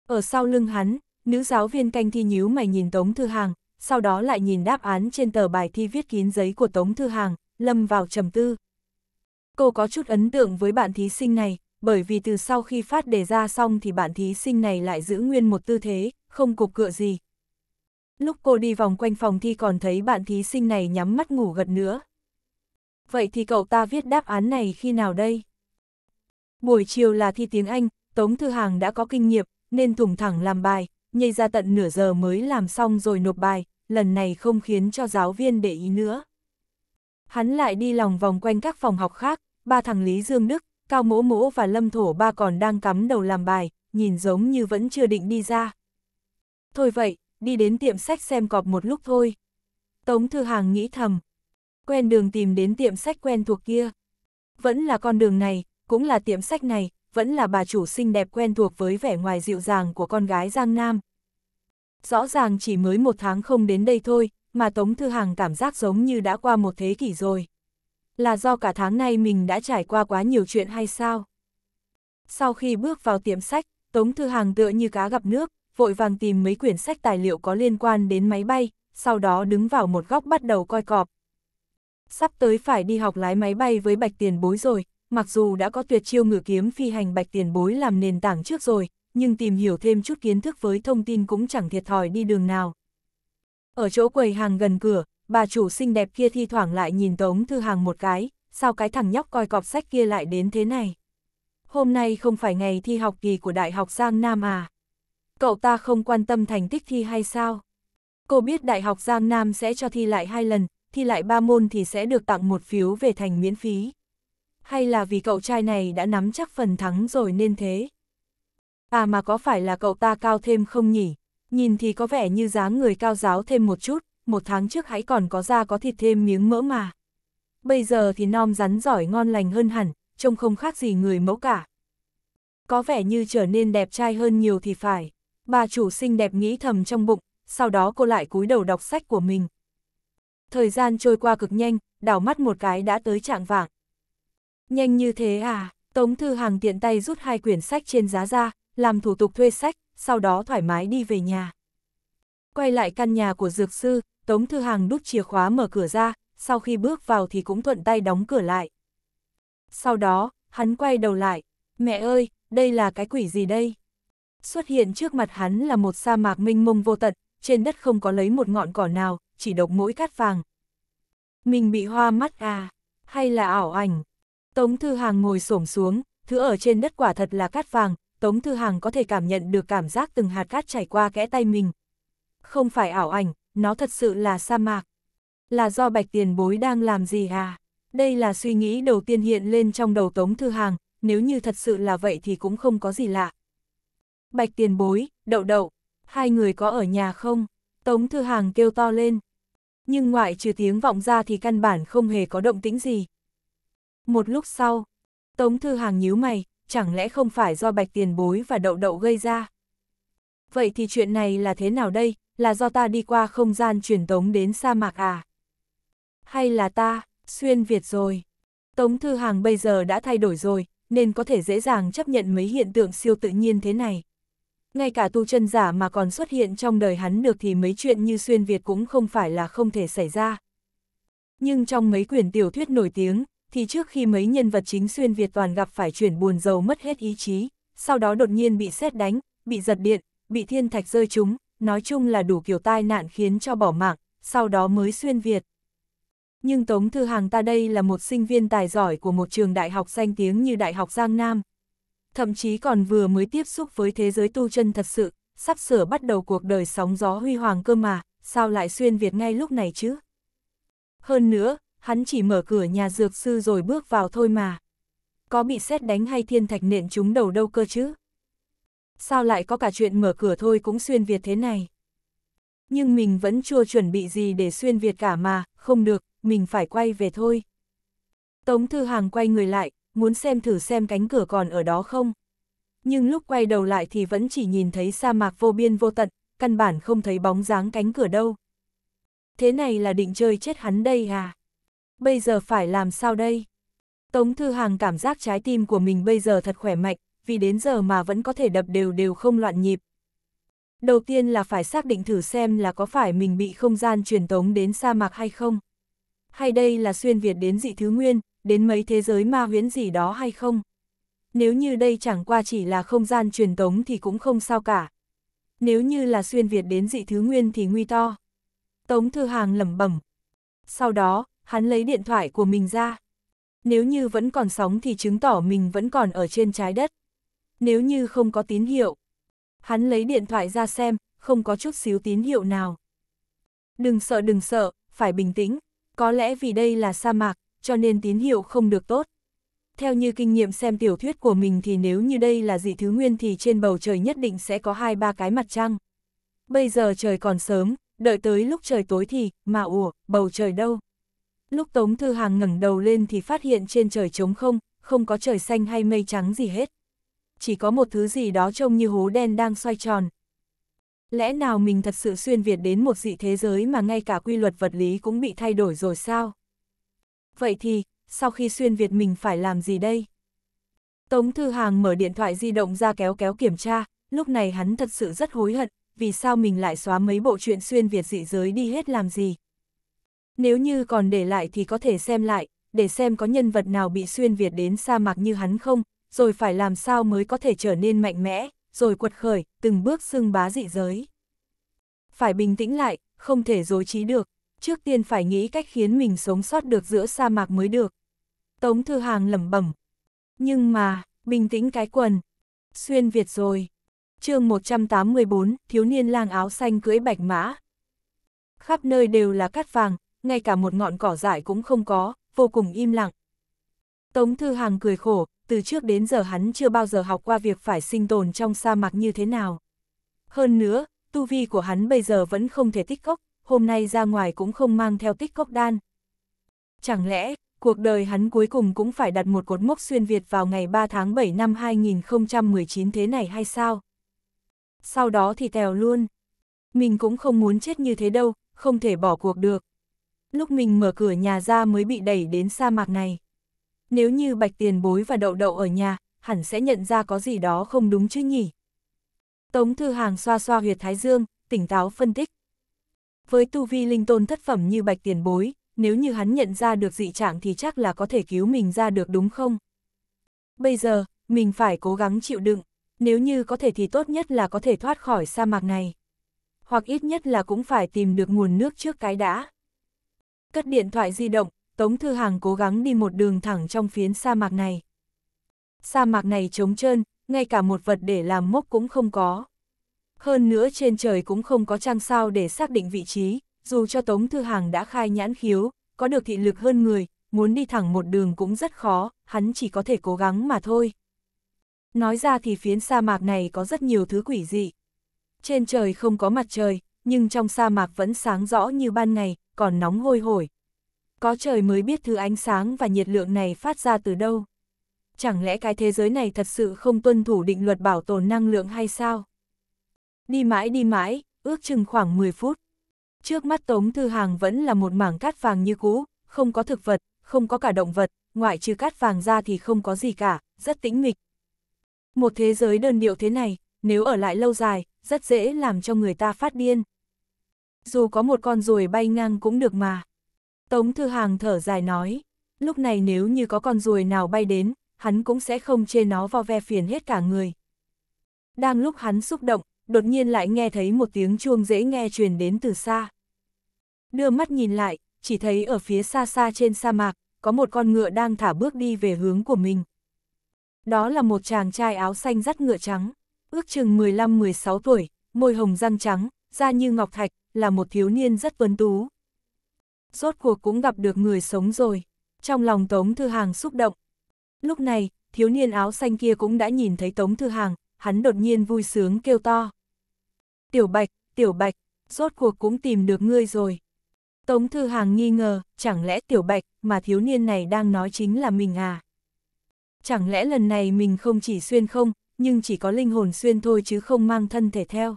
[SPEAKER 1] Ở sau lưng hắn, nữ giáo viên canh thi nhíu mày nhìn Tống Thư Hàng, sau đó lại nhìn đáp án trên tờ bài thi viết kín giấy của Tống Thư Hàng, lâm vào trầm tư. Cô có chút ấn tượng với bạn thí sinh này, bởi vì từ sau khi phát đề ra xong thì bạn thí sinh này lại giữ nguyên một tư thế, không cục cựa gì. Lúc cô đi vòng quanh phòng thi còn thấy bạn thí sinh này nhắm mắt ngủ gật nữa. Vậy thì cậu ta viết đáp án này khi nào đây? Buổi chiều là thi tiếng Anh, Tống Thư Hàng đã có kinh nghiệm, nên thủng thẳng làm bài, nhây ra tận nửa giờ mới làm xong rồi nộp bài, lần này không khiến cho giáo viên để ý nữa. Hắn lại đi lòng vòng quanh các phòng học khác, ba thằng Lý Dương Đức, Cao Mỗ Mỗ và Lâm Thổ Ba còn đang cắm đầu làm bài, nhìn giống như vẫn chưa định đi ra. Thôi vậy, đi đến tiệm sách xem cọp một lúc thôi. Tống Thư Hàng nghĩ thầm. Quen đường tìm đến tiệm sách quen thuộc kia. Vẫn là con đường này, cũng là tiệm sách này, vẫn là bà chủ xinh đẹp quen thuộc với vẻ ngoài dịu dàng của con gái Giang Nam. Rõ ràng chỉ mới một tháng không đến đây thôi, mà Tống Thư Hàng cảm giác giống như đã qua một thế kỷ rồi là do cả tháng nay mình đã trải qua quá nhiều chuyện hay sao? Sau khi bước vào tiệm sách, Tống Thư Hàng tựa như cá gặp nước, vội vàng tìm mấy quyển sách tài liệu có liên quan đến máy bay, sau đó đứng vào một góc bắt đầu coi cọp. Sắp tới phải đi học lái máy bay với bạch tiền bối rồi, mặc dù đã có tuyệt chiêu ngự kiếm phi hành bạch tiền bối làm nền tảng trước rồi, nhưng tìm hiểu thêm chút kiến thức với thông tin cũng chẳng thiệt thòi đi đường nào. Ở chỗ quầy hàng gần cửa, bà chủ xinh đẹp kia thi thoảng lại nhìn Tống Thư Hàng một cái, sao cái thằng nhóc coi cọp sách kia lại đến thế này. Hôm nay không phải ngày thi học kỳ của Đại học Giang Nam à? Cậu ta không quan tâm thành tích thi hay sao? Cô biết Đại học Giang Nam sẽ cho thi lại hai lần, thi lại ba môn thì sẽ được tặng một phiếu về thành miễn phí. Hay là vì cậu trai này đã nắm chắc phần thắng rồi nên thế? À mà có phải là cậu ta cao thêm không nhỉ? Nhìn thì có vẻ như dáng người cao giáo thêm một chút, một tháng trước hãy còn có da có thịt thêm miếng mỡ mà. Bây giờ thì non rắn giỏi ngon lành hơn hẳn, trông không khác gì người mẫu cả. Có vẻ như trở nên đẹp trai hơn nhiều thì phải. Bà chủ xinh đẹp nghĩ thầm trong bụng, sau đó cô lại cúi đầu đọc sách của mình. Thời gian trôi qua cực nhanh, đảo mắt một cái đã tới trạng vạng. Nhanh như thế à, Tống Thư Hàng tiện tay rút hai quyển sách trên giá ra, làm thủ tục thuê sách, sau đó thoải mái đi về nhà. Quay lại căn nhà của Dược Sư, Tống Thư Hàng đút chìa khóa mở cửa ra, sau khi bước vào thì cũng thuận tay đóng cửa lại. Sau đó, hắn quay đầu lại, mẹ ơi, đây là cái quỷ gì đây? Xuất hiện trước mặt hắn là một sa mạc mênh mông vô tận, trên đất không có lấy một ngọn cỏ nào, chỉ độc mỗi cát vàng. Mình bị hoa mắt à, hay là ảo ảnh? Tống Thư Hàng ngồi xổm xuống, thứ ở trên đất quả thật là cát vàng, Tống Thư Hàng có thể cảm nhận được cảm giác từng hạt cát chảy qua kẽ tay mình. Không phải ảo ảnh, nó thật sự là sa mạc. Là do bạch tiền bối đang làm gì à? Đây là suy nghĩ đầu tiên hiện lên trong đầu Tống Thư Hàng, nếu như thật sự là vậy thì cũng không có gì lạ. Bạch tiền bối, đậu đậu, hai người có ở nhà không? Tống Thư Hàng kêu to lên. Nhưng ngoại trừ tiếng vọng ra thì căn bản không hề có động tĩnh gì. Một lúc sau, Tống Thư Hàng nhíu mày, chẳng lẽ không phải do bạch tiền bối và đậu đậu gây ra? Vậy thì chuyện này là thế nào đây, là do ta đi qua không gian truyền tống đến sa mạc à? Hay là ta, xuyên Việt rồi? Tống Thư Hàng bây giờ đã thay đổi rồi, nên có thể dễ dàng chấp nhận mấy hiện tượng siêu tự nhiên thế này. Ngay cả tu chân giả mà còn xuất hiện trong đời hắn được thì mấy chuyện như xuyên Việt cũng không phải là không thể xảy ra. Nhưng trong mấy quyển tiểu thuyết nổi tiếng, thì trước khi mấy nhân vật chính xuyên Việt toàn gặp phải chuyển buồn giàu mất hết ý chí, sau đó đột nhiên bị xét đánh, bị giật điện, bị thiên thạch rơi trúng, nói chung là đủ kiểu tai nạn khiến cho bỏ mạng, sau đó mới xuyên Việt. Nhưng Tống Thư Hàng ta đây là một sinh viên tài giỏi của một trường đại học danh tiếng như Đại học Giang Nam. Thậm chí còn vừa mới tiếp xúc với thế giới tu chân thật sự, sắp sửa bắt đầu cuộc đời sóng gió huy hoàng cơ mà, sao lại xuyên Việt ngay lúc này chứ? Hơn nữa, hắn chỉ mở cửa nhà dược sư rồi bước vào thôi mà. Có bị xét đánh hay thiên thạch nện chúng đầu đâu cơ chứ? sao lại có cả chuyện mở cửa thôi cũng xuyên Việt thế này. Nhưng mình vẫn chưa chuẩn bị gì để xuyên Việt cả mà, không được, mình phải quay về thôi. Tống Thư Hàng quay người lại, muốn xem thử xem cánh cửa còn ở đó không. Nhưng lúc quay đầu lại thì vẫn chỉ nhìn thấy sa mạc vô biên vô tận, căn bản không thấy bóng dáng cánh cửa đâu. Thế này là định chơi chết hắn đây à? Bây giờ phải làm sao đây? Tống Thư Hàng cảm giác trái tim của mình bây giờ thật khỏe mạnh, vì đến giờ mà vẫn có thể đập đều đều không loạn nhịp. Đầu tiên là phải xác định thử xem là có phải mình bị không gian truyền tống đến sa mạc hay không. Hay đây là xuyên Việt đến dị thứ nguyên, đến mấy thế giới ma huyễn gì đó hay không. Nếu như đây chẳng qua chỉ là không gian truyền tống thì cũng không sao cả. Nếu như là xuyên Việt đến dị thứ nguyên thì nguy to. Tống Thư Hàng lẩm bẩm. Sau đó, hắn lấy điện thoại của mình ra. Nếu như vẫn còn sóng thì chứng tỏ mình vẫn còn ở trên trái đất nếu như không có tín hiệu. Hắn lấy điện thoại ra xem, không có chút xíu tín hiệu nào. Đừng sợ đừng sợ, phải bình tĩnh, có lẽ vì đây là sa mạc, cho nên tín hiệu không được tốt. Theo như kinh nghiệm xem tiểu thuyết của mình thì nếu như đây là dị thứ nguyên thì trên bầu trời nhất định sẽ có hai ba cái mặt trăng. Bây giờ trời còn sớm, đợi tới lúc trời tối thì, mà ủa, bầu trời đâu. Lúc Tống Thư Hàng ngẩng đầu lên thì phát hiện trên trời trống không, không có trời xanh hay mây trắng gì hết chỉ có một thứ gì đó trông như hố đen đang xoay tròn. Lẽ nào mình thật sự xuyên Việt đến một dị thế giới mà ngay cả quy luật vật lý cũng bị thay đổi rồi sao? Vậy thì, sau khi xuyên Việt mình phải làm gì đây? Tống Thư Hàng mở điện thoại di động ra kéo kéo kiểm tra, lúc này hắn thật sự rất hối hận, vì sao mình lại xóa mấy bộ truyện xuyên Việt dị giới đi hết làm gì? Nếu như còn để lại thì có thể xem lại, để xem có nhân vật nào bị xuyên Việt đến sa mạc như hắn không, rồi phải làm sao mới có thể trở nên mạnh mẽ, rồi quật khởi, từng bước xưng bá dị giới. Phải bình tĩnh lại, không thể dối trí được, trước tiên phải nghĩ cách khiến mình sống sót được giữa sa mạc mới được. Tống Thư Hàng lẩm bẩm. Nhưng mà, bình tĩnh cái quần. Xuyên Việt rồi. chương 184, thiếu niên lang áo xanh cưỡi bạch mã. Khắp nơi đều là cát vàng, ngay cả một ngọn cỏ dại cũng không có, vô cùng im lặng. Tống Thư Hàng cười khổ, từ trước đến giờ hắn chưa bao giờ học qua việc phải sinh tồn trong sa mạc như thế nào. Hơn nữa, tu vi của hắn bây giờ vẫn không thể tích cốc, hôm nay ra ngoài cũng không mang theo tích cốc đan. Chẳng lẽ, cuộc đời hắn cuối cùng cũng phải đặt một cột mốc xuyên Việt vào ngày 3 tháng 7 năm 2019 thế này hay sao? Sau đó thì tèo luôn. Mình cũng không muốn chết như thế đâu, không thể bỏ cuộc được. Lúc mình mở cửa nhà ra mới bị đẩy đến sa mạc này nếu như bạch tiền bối và đậu đậu ở nhà, hẳn sẽ nhận ra có gì đó không đúng chứ nhỉ. Tống Thư Hàng xoa xoa huyệt thái dương, tỉnh táo phân tích. Với tu vi linh tôn thất phẩm như bạch tiền bối, nếu như hắn nhận ra được dị trạng thì chắc là có thể cứu mình ra được đúng không? Bây giờ, mình phải cố gắng chịu đựng, nếu như có thể thì tốt nhất là có thể thoát khỏi sa mạc này. Hoặc ít nhất là cũng phải tìm được nguồn nước trước cái đã. Cất điện thoại di động, Tống Thư Hàng cố gắng đi một đường thẳng trong phiến sa mạc này. Sa mạc này trống trơn, ngay cả một vật để làm mốc cũng không có. Hơn nữa trên trời cũng không có trăng sao để xác định vị trí, dù cho Tống Thư Hàng đã khai nhãn khiếu, có được thị lực hơn người, muốn đi thẳng một đường cũng rất khó, hắn chỉ có thể cố gắng mà thôi. Nói ra thì phiến sa mạc này có rất nhiều thứ quỷ dị. Trên trời không có mặt trời, nhưng trong sa mạc vẫn sáng rõ như ban ngày, còn nóng hôi hổi, có trời mới biết thứ ánh sáng và nhiệt lượng này phát ra từ đâu. Chẳng lẽ cái thế giới này thật sự không tuân thủ định luật bảo tồn năng lượng hay sao? Đi mãi đi mãi, ước chừng khoảng 10 phút. Trước mắt Tống Thư Hàng vẫn là một mảng cát vàng như cũ, không có thực vật, không có cả động vật, ngoại trừ cát vàng ra thì không có gì cả, rất tĩnh mịch. Một thế giới đơn điệu thế này, nếu ở lại lâu dài, rất dễ làm cho người ta phát điên. Dù có một con ruồi bay ngang cũng được mà. Tống Thư Hàng thở dài nói, lúc này nếu như có con ruồi nào bay đến, hắn cũng sẽ không chê nó vào ve phiền hết cả người. Đang lúc hắn xúc động, đột nhiên lại nghe thấy một tiếng chuông dễ nghe truyền đến từ xa. Đưa mắt nhìn lại, chỉ thấy ở phía xa xa trên sa mạc, có một con ngựa đang thả bước đi về hướng của mình. Đó là một chàng trai áo xanh dắt ngựa trắng, ước chừng 15-16 tuổi, môi hồng răng trắng, da như ngọc thạch, là một thiếu niên rất tuấn tú rốt cuộc cũng gặp được người sống rồi. Trong lòng Tống Thư Hàng xúc động. Lúc này, thiếu niên áo xanh kia cũng đã nhìn thấy Tống Thư Hàng, hắn đột nhiên vui sướng kêu to. Tiểu Bạch, Tiểu Bạch, rốt cuộc cũng tìm được ngươi rồi. Tống Thư Hàng nghi ngờ, chẳng lẽ Tiểu Bạch mà thiếu niên này đang nói chính là mình à? Chẳng lẽ lần này mình không chỉ xuyên không, nhưng chỉ có linh hồn xuyên thôi chứ không mang thân thể theo?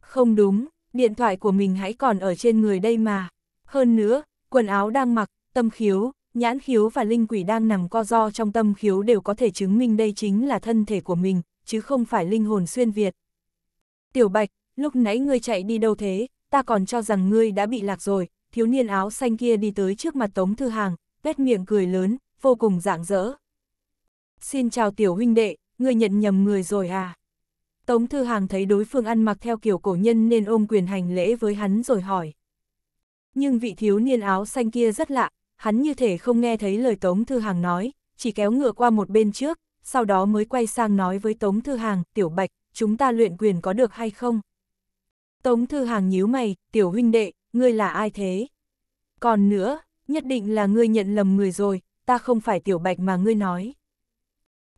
[SPEAKER 1] Không đúng, điện thoại của mình hãy còn ở trên người đây mà. Hơn nữa, quần áo đang mặc, tâm khiếu, nhãn khiếu và linh quỷ đang nằm co do trong tâm khiếu đều có thể chứng minh đây chính là thân thể của mình, chứ không phải linh hồn xuyên Việt. Tiểu Bạch, lúc nãy ngươi chạy đi đâu thế, ta còn cho rằng ngươi đã bị lạc rồi, thiếu niên áo xanh kia đi tới trước mặt Tống Thư Hàng, vết miệng cười lớn, vô cùng rạng rỡ. Xin chào tiểu huynh đệ, ngươi nhận nhầm người rồi à? Tống Thư Hàng thấy đối phương ăn mặc theo kiểu cổ nhân nên ôm quyền hành lễ với hắn rồi hỏi. Nhưng vị thiếu niên áo xanh kia rất lạ, hắn như thể không nghe thấy lời Tống Thư Hàng nói, chỉ kéo ngựa qua một bên trước, sau đó mới quay sang nói với Tống Thư Hàng, Tiểu Bạch, chúng ta luyện quyền có được hay không? Tống Thư Hàng nhíu mày, Tiểu huynh đệ, ngươi là ai thế? Còn nữa, nhất định là ngươi nhận lầm người rồi, ta không phải Tiểu Bạch mà ngươi nói.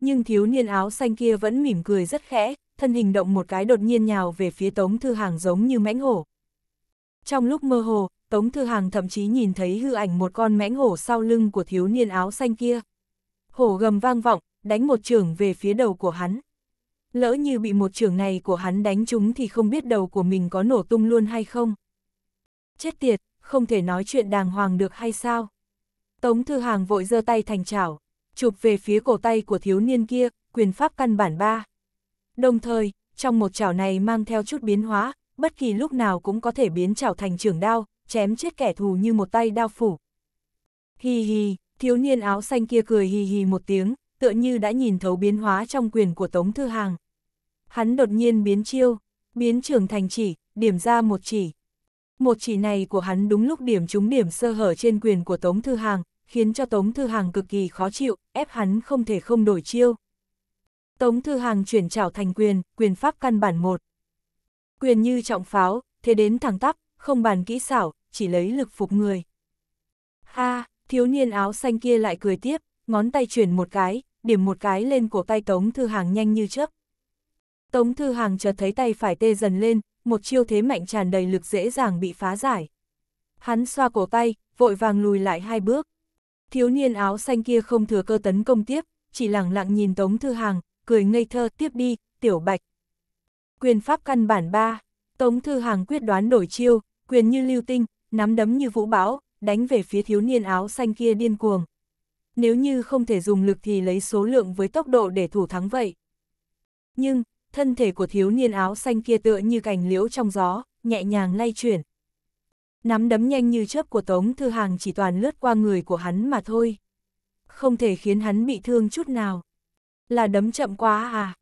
[SPEAKER 1] Nhưng thiếu niên áo xanh kia vẫn mỉm cười rất khẽ, thân hình động một cái đột nhiên nhào về phía Tống Thư Hàng giống như mãnh hổ. Trong lúc mơ hồ, Tống Thư Hàng thậm chí nhìn thấy hư ảnh một con mãnh hổ sau lưng của thiếu niên áo xanh kia. Hổ gầm vang vọng, đánh một trường về phía đầu của hắn. Lỡ như bị một trường này của hắn đánh trúng thì không biết đầu của mình có nổ tung luôn hay không. Chết tiệt, không thể nói chuyện đàng hoàng được hay sao? Tống Thư Hàng vội giơ tay thành chảo, chụp về phía cổ tay của thiếu niên kia, quyền pháp căn bản ba. Đồng thời, trong một chảo này mang theo chút biến hóa, bất kỳ lúc nào cũng có thể biến chảo thành trường đao, chém chết kẻ thù như một tay đao phủ. Hì hì, thiếu niên áo xanh kia cười hì hì một tiếng, tựa như đã nhìn thấu biến hóa trong quyền của Tống Thư Hàng. Hắn đột nhiên biến chiêu, biến trưởng thành chỉ, điểm ra một chỉ. Một chỉ này của hắn đúng lúc điểm trúng điểm sơ hở trên quyền của Tống Thư Hàng, khiến cho Tống Thư Hàng cực kỳ khó chịu, ép hắn không thể không đổi chiêu. Tống Thư Hàng chuyển trảo thành quyền, quyền pháp căn bản một. Quyền như trọng pháo, thế đến thẳng tắp, không bàn kỹ xảo, chỉ lấy lực phục người. ha thiếu niên áo xanh kia lại cười tiếp, ngón tay chuyển một cái, điểm một cái lên cổ tay Tống Thư Hàng nhanh như chớp. Tống Thư Hàng chợt thấy tay phải tê dần lên, một chiêu thế mạnh tràn đầy lực dễ dàng bị phá giải. Hắn xoa cổ tay, vội vàng lùi lại hai bước. Thiếu niên áo xanh kia không thừa cơ tấn công tiếp, chỉ lẳng lặng nhìn Tống Thư Hàng, cười ngây thơ tiếp đi, tiểu bạch. Quyền pháp căn bản 3, Tống Thư Hàng quyết đoán đổi chiêu, quyền như lưu tinh, nắm đấm như vũ bão, đánh về phía thiếu niên áo xanh kia điên cuồng. Nếu như không thể dùng lực thì lấy số lượng với tốc độ để thủ thắng vậy. Nhưng, thân thể của thiếu niên áo xanh kia tựa như cành liễu trong gió, nhẹ nhàng lay chuyển. Nắm đấm nhanh như chớp của Tống Thư Hàng chỉ toàn lướt qua người của hắn mà thôi. Không thể khiến hắn bị thương chút nào. Là đấm chậm quá à?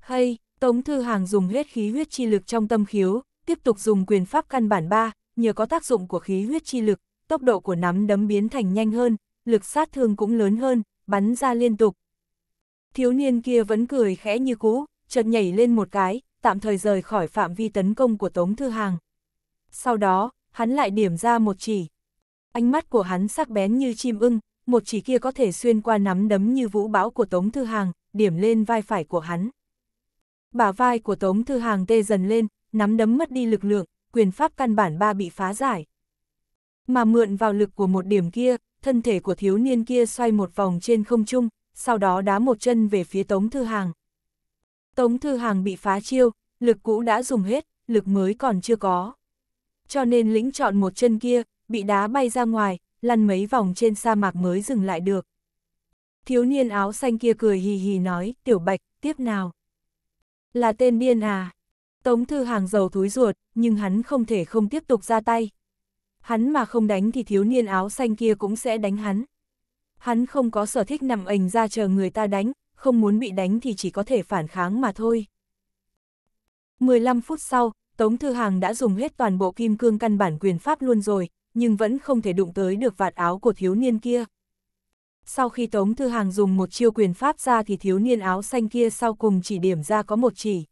[SPEAKER 1] Hay, Tống Thư Hàng dùng hết khí huyết chi lực trong tâm khiếu, tiếp tục dùng quyền pháp căn bản ba nhờ có tác dụng của khí huyết chi lực, tốc độ của nắm đấm biến thành nhanh hơn, lực sát thương cũng lớn hơn, bắn ra liên tục. Thiếu niên kia vẫn cười khẽ như cũ, chợt nhảy lên một cái, tạm thời rời khỏi phạm vi tấn công của Tống Thư Hàng. Sau đó, hắn lại điểm ra một chỉ. Ánh mắt của hắn sắc bén như chim ưng, một chỉ kia có thể xuyên qua nắm đấm như vũ bão của Tống Thư Hàng, điểm lên vai phải của hắn. Bả vai của Tống Thư Hàng tê dần lên, nắm đấm mất đi lực lượng, quyền pháp căn bản ba bị phá giải. Mà mượn vào lực của một điểm kia, thân thể của thiếu niên kia xoay một vòng trên không trung, sau đó đá một chân về phía Tống Thư Hàng. Tống Thư Hàng bị phá chiêu, lực cũ đã dùng hết, lực mới còn chưa có. Cho nên lĩnh chọn một chân kia, bị đá bay ra ngoài, lăn mấy vòng trên sa mạc mới dừng lại được. Thiếu niên áo xanh kia cười hì hì nói, tiểu bạch, tiếp nào. Là tên điên à, Tống Thư Hàng giàu thúi ruột, nhưng hắn không thể không tiếp tục ra tay. Hắn mà không đánh thì thiếu niên áo xanh kia cũng sẽ đánh hắn. Hắn không có sở thích nằm ảnh ra chờ người ta đánh, không muốn bị đánh thì chỉ có thể phản kháng mà thôi. 15 phút sau, Tống Thư Hàng đã dùng hết toàn bộ kim cương căn bản quyền pháp luôn rồi, nhưng vẫn không thể đụng tới được vạt áo của thiếu niên kia. Sau khi Tống Thư Hàng dùng một chiêu quyền pháp ra thì thiếu niên áo xanh kia sau cùng chỉ điểm ra có một chỉ.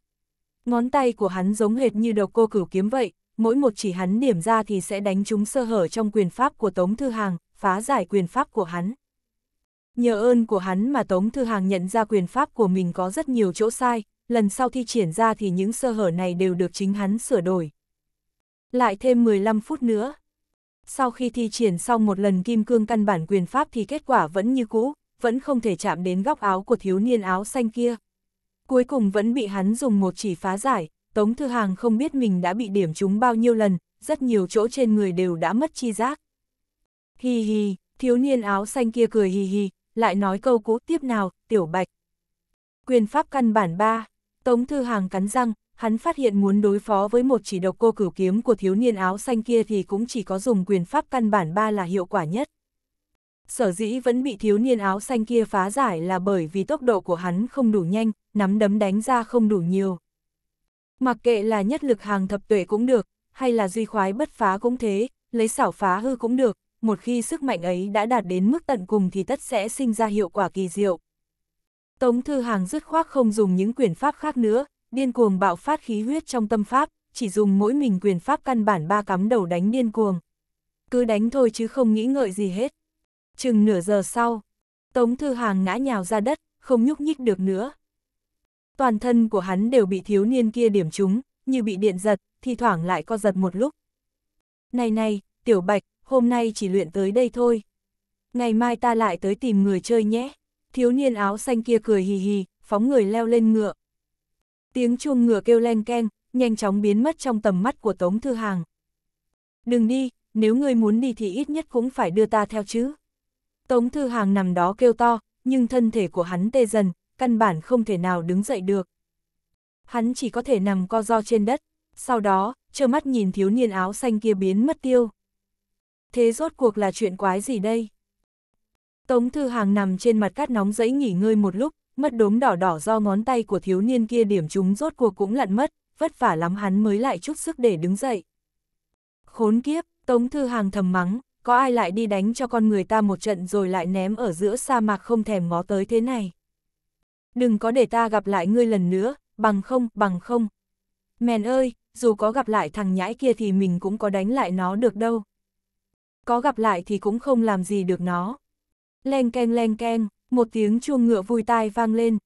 [SPEAKER 1] Ngón tay của hắn giống hệt như đầu cô cửu kiếm vậy, mỗi một chỉ hắn điểm ra thì sẽ đánh trúng sơ hở trong quyền pháp của Tống Thư Hàng, phá giải quyền pháp của hắn. Nhờ ơn của hắn mà Tống Thư Hàng nhận ra quyền pháp của mình có rất nhiều chỗ sai, lần sau thi triển ra thì những sơ hở này đều được chính hắn sửa đổi. Lại thêm 15 phút nữa. Sau khi thi triển xong một lần kim cương căn bản quyền pháp thì kết quả vẫn như cũ, vẫn không thể chạm đến góc áo của thiếu niên áo xanh kia cuối cùng vẫn bị hắn dùng một chỉ phá giải, Tống Thư Hàng không biết mình đã bị điểm trúng bao nhiêu lần, rất nhiều chỗ trên người đều đã mất chi giác. Hi hi, thiếu niên áo xanh kia cười hi hi, lại nói câu cũ tiếp nào, tiểu bạch. Quyền pháp căn bản 3, Tống Thư Hàng cắn răng, hắn phát hiện muốn đối phó với một chỉ độc cô cửu kiếm của thiếu niên áo xanh kia thì cũng chỉ có dùng quyền pháp căn bản 3 là hiệu quả nhất sở dĩ vẫn bị thiếu niên áo xanh kia phá giải là bởi vì tốc độ của hắn không đủ nhanh, nắm đấm đánh ra không đủ nhiều. Mặc kệ là nhất lực hàng thập tuệ cũng được, hay là duy khoái bất phá cũng thế, lấy xảo phá hư cũng được, một khi sức mạnh ấy đã đạt đến mức tận cùng thì tất sẽ sinh ra hiệu quả kỳ diệu. Tống Thư Hàng dứt khoát không dùng những quyền pháp khác nữa, điên cuồng bạo phát khí huyết trong tâm pháp, chỉ dùng mỗi mình quyền pháp căn bản ba cắm đầu đánh điên cuồng. Cứ đánh thôi chứ không nghĩ ngợi gì hết. Chừng nửa giờ sau, Tống Thư Hàng ngã nhào ra đất, không nhúc nhích được nữa. Toàn thân của hắn đều bị thiếu niên kia điểm trúng, như bị điện giật, thi thoảng lại co giật một lúc. Này này, Tiểu Bạch, hôm nay chỉ luyện tới đây thôi. Ngày mai ta lại tới tìm người chơi nhé. Thiếu niên áo xanh kia cười hì hì, phóng người leo lên ngựa. Tiếng chuông ngựa kêu len keng, nhanh chóng biến mất trong tầm mắt của Tống Thư Hàng. Đừng đi, nếu ngươi muốn đi thì ít nhất cũng phải đưa ta theo chứ. Tống Thư Hàng nằm đó kêu to, nhưng thân thể của hắn tê dần, căn bản không thể nào đứng dậy được. Hắn chỉ có thể nằm co do trên đất, sau đó, trơ mắt nhìn thiếu niên áo xanh kia biến mất tiêu. Thế rốt cuộc là chuyện quái gì đây? Tống Thư Hàng nằm trên mặt cát nóng dẫy nghỉ ngơi một lúc, mất đốm đỏ đỏ do ngón tay của thiếu niên kia điểm chúng rốt cuộc cũng lặn mất, vất vả lắm hắn mới lại chút sức để đứng dậy. Khốn kiếp, Tống Thư Hàng thầm mắng, có ai lại đi đánh cho con người ta một trận rồi lại ném ở giữa sa mạc không thèm ngó tới thế này. Đừng có để ta gặp lại ngươi lần nữa, bằng không, bằng không. Mèn ơi, dù có gặp lại thằng nhãi kia thì mình cũng có đánh lại nó được đâu. Có gặp lại thì cũng không làm gì được nó. len keng len keng, một tiếng chuông ngựa vui tai vang lên.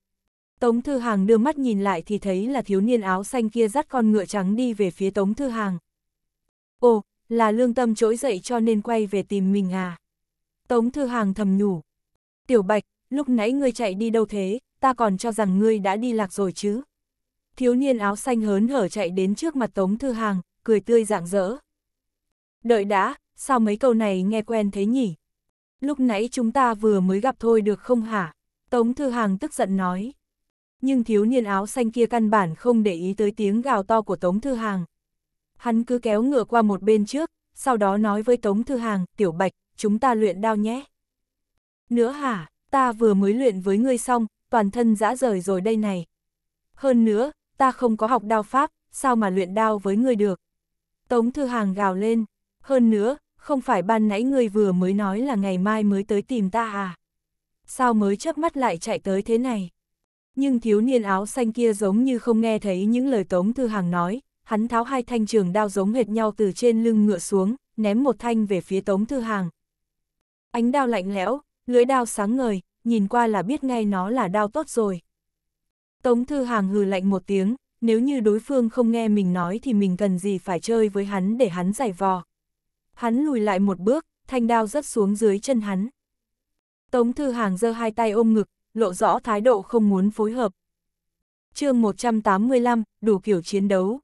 [SPEAKER 1] Tống Thư Hàng đưa mắt nhìn lại thì thấy là thiếu niên áo xanh kia dắt con ngựa trắng đi về phía Tống Thư Hàng. Ồ, là lương tâm trỗi dậy cho nên quay về tìm mình à. Tống Thư Hàng thầm nhủ. Tiểu Bạch, lúc nãy ngươi chạy đi đâu thế, ta còn cho rằng ngươi đã đi lạc rồi chứ. Thiếu niên áo xanh hớn hở chạy đến trước mặt Tống Thư Hàng, cười tươi rạng rỡ. Đợi đã, sao mấy câu này nghe quen thế nhỉ? Lúc nãy chúng ta vừa mới gặp thôi được không hả? Tống Thư Hàng tức giận nói. Nhưng thiếu niên áo xanh kia căn bản không để ý tới tiếng gào to của Tống Thư Hàng. Hắn cứ kéo ngựa qua một bên trước, sau đó nói với Tống Thư Hàng, Tiểu Bạch, chúng ta luyện đao nhé. Nữa hả, ta vừa mới luyện với ngươi xong, toàn thân dã rời rồi đây này. Hơn nữa, ta không có học đao pháp, sao mà luyện đao với ngươi được. Tống Thư Hàng gào lên, hơn nữa, không phải ban nãy ngươi vừa mới nói là ngày mai mới tới tìm ta à. Sao mới chớp mắt lại chạy tới thế này? Nhưng thiếu niên áo xanh kia giống như không nghe thấy những lời Tống Thư Hàng nói, hắn tháo hai thanh trường đao giống hệt nhau từ trên lưng ngựa xuống, ném một thanh về phía Tống Thư Hàng. Ánh đao lạnh lẽo, lưỡi đao sáng ngời, nhìn qua là biết ngay nó là đao tốt rồi. Tống Thư Hàng hừ lạnh một tiếng, nếu như đối phương không nghe mình nói thì mình cần gì phải chơi với hắn để hắn giải vò. Hắn lùi lại một bước, thanh đao rớt xuống dưới chân hắn. Tống Thư Hàng giơ hai tay ôm ngực, lộ rõ thái độ không muốn phối hợp. chương 185, đủ kiểu chiến đấu.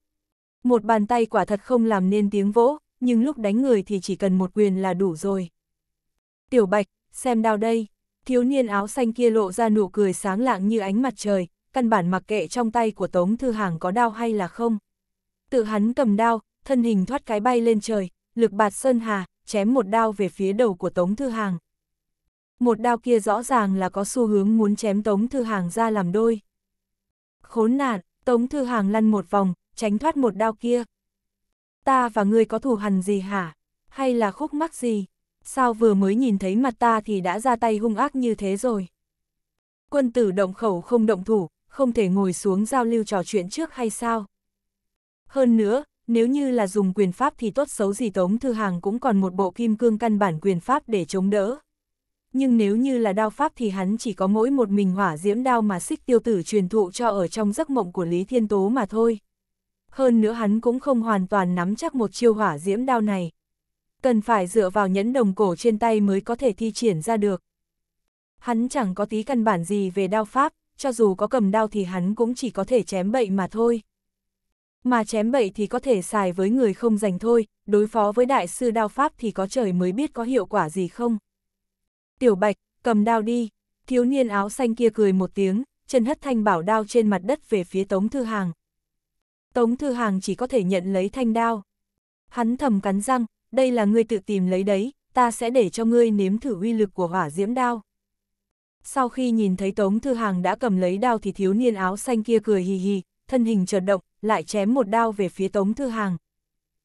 [SPEAKER 1] Một bàn tay quả thật không làm nên tiếng vỗ, nhưng lúc đánh người thì chỉ cần một quyền là đủ rồi. Tiểu Bạch, xem đao đây, thiếu niên áo xanh kia lộ ra nụ cười sáng lạng như ánh mặt trời, căn bản mặc kệ trong tay của Tống Thư Hàng có đao hay là không. Tự hắn cầm đao, thân hình thoát cái bay lên trời, lực bạt sơn hà, chém một đao về phía đầu của Tống Thư Hàng. Một đao kia rõ ràng là có xu hướng muốn chém Tống Thư Hàng ra làm đôi. Khốn nạn, Tống Thư Hàng lăn một vòng, tránh thoát một đao kia. Ta và ngươi có thù hằn gì hả? Hay là khúc mắc gì? Sao vừa mới nhìn thấy mặt ta thì đã ra tay hung ác như thế rồi? Quân tử động khẩu không động thủ, không thể ngồi xuống giao lưu trò chuyện trước hay sao? Hơn nữa, nếu như là dùng quyền pháp thì tốt xấu gì Tống Thư Hàng cũng còn một bộ kim cương căn bản quyền pháp để chống đỡ. Nhưng nếu như là đao pháp thì hắn chỉ có mỗi một mình hỏa diễm đao mà xích tiêu tử truyền thụ cho ở trong giấc mộng của Lý Thiên Tố mà thôi hơn nữa hắn cũng không hoàn toàn nắm chắc một chiêu hỏa diễm đao này. Cần phải dựa vào nhẫn đồng cổ trên tay mới có thể thi triển ra được. Hắn chẳng có tí căn bản gì về đao pháp, cho dù có cầm đao thì hắn cũng chỉ có thể chém bậy mà thôi. Mà chém bậy thì có thể xài với người không dành thôi, đối phó với đại sư đao pháp thì có trời mới biết có hiệu quả gì không. Tiểu Bạch, cầm đao đi, thiếu niên áo xanh kia cười một tiếng, chân hất thanh bảo đao trên mặt đất về phía Tống Thư Hàng, Tống Thư Hàng chỉ có thể nhận lấy thanh đao. Hắn thầm cắn răng, đây là ngươi tự tìm lấy đấy, ta sẽ để cho ngươi nếm thử uy lực của hỏa diễm đao. Sau khi nhìn thấy Tống Thư Hàng đã cầm lấy đao thì thiếu niên áo xanh kia cười hì hì, thân hình chợt động, lại chém một đao về phía Tống Thư Hàng.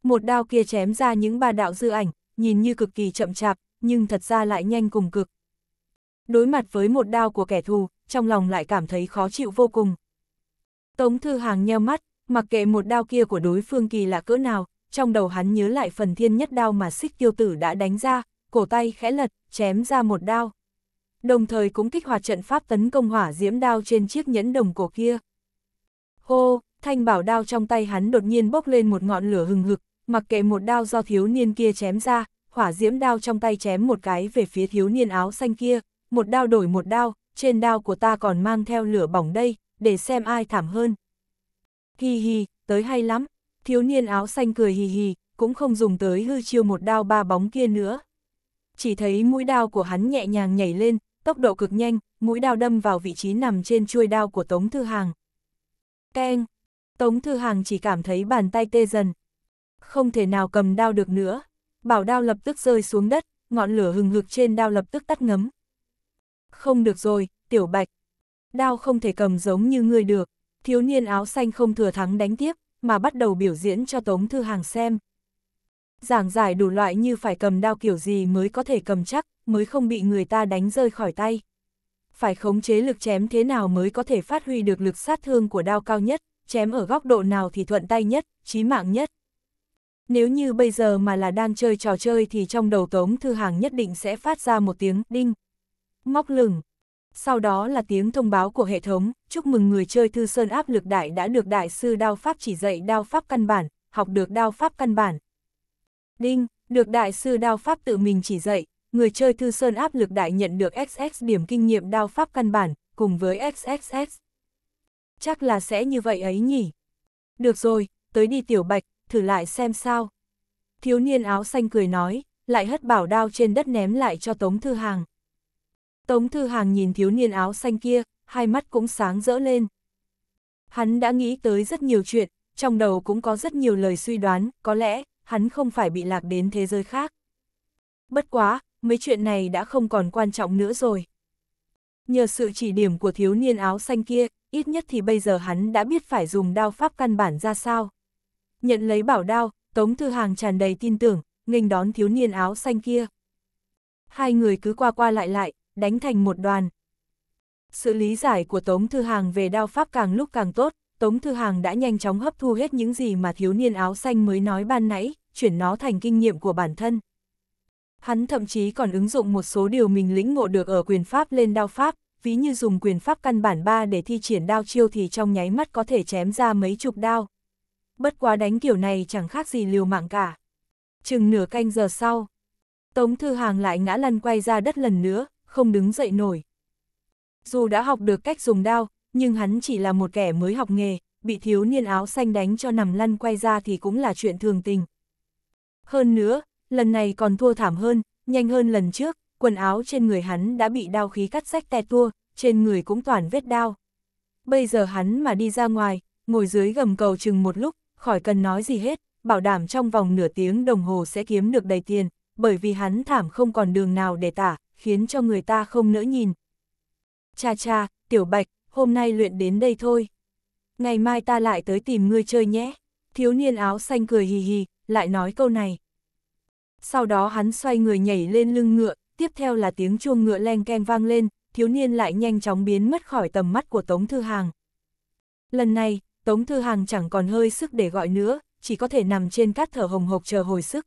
[SPEAKER 1] Một đao kia chém ra những ba đạo dư ảnh, nhìn như cực kỳ chậm chạp, nhưng thật ra lại nhanh cùng cực. Đối mặt với một đao của kẻ thù, trong lòng lại cảm thấy khó chịu vô cùng. Tống Thư Hàng nheo mắt, mặc kệ một đao kia của đối phương kỳ lạ cỡ nào, trong đầu hắn nhớ lại phần thiên nhất đao mà xích tiêu tử đã đánh ra, cổ tay khẽ lật, chém ra một đao. Đồng thời cũng kích hoạt trận pháp tấn công hỏa diễm đao trên chiếc nhẫn đồng cổ kia. Hô, thanh bảo đao trong tay hắn đột nhiên bốc lên một ngọn lửa hừng hực, mặc kệ một đao do thiếu niên kia chém ra, hỏa diễm đao trong tay chém một cái về phía thiếu niên áo xanh kia, một đao đổi một đao, trên đao của ta còn mang theo lửa bỏng đây, để xem ai thảm hơn. Hi hi, tới hay lắm. Thiếu niên áo xanh cười hì hì, cũng không dùng tới hư chiêu một đao ba bóng kia nữa. Chỉ thấy mũi đao của hắn nhẹ nhàng nhảy lên, tốc độ cực nhanh, mũi đao đâm vào vị trí nằm trên chuôi đao của Tống Thư Hàng. Keng! Tống Thư Hàng chỉ cảm thấy bàn tay tê dần. Không thể nào cầm đao được nữa. Bảo đao lập tức rơi xuống đất, ngọn lửa hừng hực trên đao lập tức tắt ngấm. Không được rồi, tiểu bạch. Đao không thể cầm giống như ngươi được thiếu niên áo xanh không thừa thắng đánh tiếp, mà bắt đầu biểu diễn cho Tống Thư Hàng xem. Giảng giải đủ loại như phải cầm đao kiểu gì mới có thể cầm chắc, mới không bị người ta đánh rơi khỏi tay. Phải khống chế lực chém thế nào mới có thể phát huy được lực sát thương của đao cao nhất, chém ở góc độ nào thì thuận tay nhất, chí mạng nhất. Nếu như bây giờ mà là đang chơi trò chơi thì trong đầu Tống Thư Hàng nhất định sẽ phát ra một tiếng đinh. Móc lửng, sau đó là tiếng thông báo của hệ thống, chúc mừng người chơi Thư Sơn áp lực đại đã được đại sư đao pháp chỉ dạy đao pháp căn bản, học được đao pháp căn bản. Đinh, được đại sư đao pháp tự mình chỉ dạy, người chơi Thư Sơn áp lực đại nhận được xx điểm kinh nghiệm đao pháp căn bản, cùng với XXX. Chắc là sẽ như vậy ấy nhỉ. Được rồi, tới đi tiểu bạch, thử lại xem sao. Thiếu niên áo xanh cười nói, lại hất bảo đao trên đất ném lại cho Tống Thư Hàng. Tống Thư Hàng nhìn thiếu niên áo xanh kia, hai mắt cũng sáng rỡ lên. Hắn đã nghĩ tới rất nhiều chuyện, trong đầu cũng có rất nhiều lời suy đoán, có lẽ, hắn không phải bị lạc đến thế giới khác. Bất quá, mấy chuyện này đã không còn quan trọng nữa rồi. Nhờ sự chỉ điểm của thiếu niên áo xanh kia, ít nhất thì bây giờ hắn đã biết phải dùng đao pháp căn bản ra sao. Nhận lấy bảo đao, Tống Thư Hàng tràn đầy tin tưởng, nghênh đón thiếu niên áo xanh kia. Hai người cứ qua qua lại lại, đánh thành một đoàn. Sự lý giải của Tống Thư Hàng về đao pháp càng lúc càng tốt, Tống Thư Hàng đã nhanh chóng hấp thu hết những gì mà thiếu niên áo xanh mới nói ban nãy, chuyển nó thành kinh nghiệm của bản thân. Hắn thậm chí còn ứng dụng một số điều mình lĩnh ngộ được ở quyền pháp lên đao pháp, ví như dùng quyền pháp căn bản 3 để thi triển đao chiêu thì trong nháy mắt có thể chém ra mấy chục đao. Bất quá đánh kiểu này chẳng khác gì liều mạng cả. Chừng nửa canh giờ sau, Tống Thư Hàng lại ngã lăn quay ra đất lần nữa, không đứng dậy nổi. Dù đã học được cách dùng đao, nhưng hắn chỉ là một kẻ mới học nghề, bị thiếu niên áo xanh đánh cho nằm lăn quay ra thì cũng là chuyện thường tình. Hơn nữa, lần này còn thua thảm hơn, nhanh hơn lần trước, quần áo trên người hắn đã bị đao khí cắt rách tè tua, trên người cũng toàn vết đao. Bây giờ hắn mà đi ra ngoài, ngồi dưới gầm cầu chừng một lúc, khỏi cần nói gì hết, bảo đảm trong vòng nửa tiếng đồng hồ sẽ kiếm được đầy tiền, bởi vì hắn thảm không còn đường nào để tả, khiến cho người ta không nỡ nhìn. Cha cha, tiểu bạch, hôm nay luyện đến đây thôi. Ngày mai ta lại tới tìm ngươi chơi nhé. Thiếu niên áo xanh cười hì hì, lại nói câu này. Sau đó hắn xoay người nhảy lên lưng ngựa, tiếp theo là tiếng chuông ngựa leng keng vang lên, thiếu niên lại nhanh chóng biến mất khỏi tầm mắt của Tống Thư Hàng. Lần này, Tống Thư Hàng chẳng còn hơi sức để gọi nữa, chỉ có thể nằm trên cát thở hồng hộc chờ hồi sức.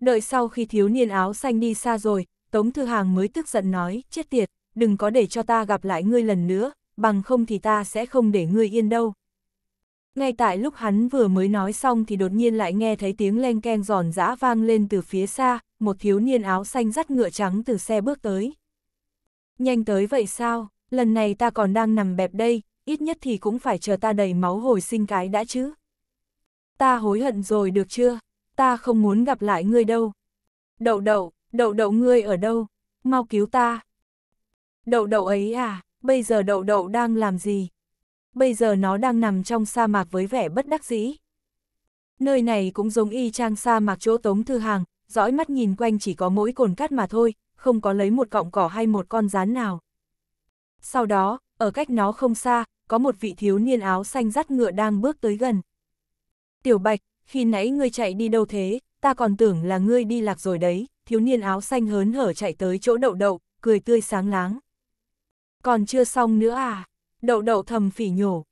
[SPEAKER 1] Đợi sau khi thiếu niên áo xanh đi xa rồi, Tống Thư Hàng mới tức giận nói, chết tiệt, đừng có để cho ta gặp lại ngươi lần nữa, bằng không thì ta sẽ không để ngươi yên đâu. Ngay tại lúc hắn vừa mới nói xong thì đột nhiên lại nghe thấy tiếng len keng giòn giã vang lên từ phía xa, một thiếu niên áo xanh dắt ngựa trắng từ xe bước tới. Nhanh tới vậy sao, lần này ta còn đang nằm bẹp đây, ít nhất thì cũng phải chờ ta đầy máu hồi sinh cái đã chứ. Ta hối hận rồi được chưa, ta không muốn gặp lại ngươi đâu. Đậu đậu, Đậu đậu ngươi ở đâu? Mau cứu ta. Đậu đậu ấy à, bây giờ đậu đậu đang làm gì? Bây giờ nó đang nằm trong sa mạc với vẻ bất đắc dĩ. Nơi này cũng giống y trang sa mạc chỗ tống thư hàng, dõi mắt nhìn quanh chỉ có mỗi cồn cát mà thôi, không có lấy một cọng cỏ hay một con rán nào. Sau đó, ở cách nó không xa, có một vị thiếu niên áo xanh dắt ngựa đang bước tới gần. Tiểu Bạch, khi nãy ngươi chạy đi đâu thế, ta còn tưởng là ngươi đi lạc rồi đấy, thiếu niên áo xanh hớn hở chạy tới chỗ đậu đậu, cười tươi sáng láng. Còn chưa xong nữa à? Đậu đậu thầm phỉ nhổ.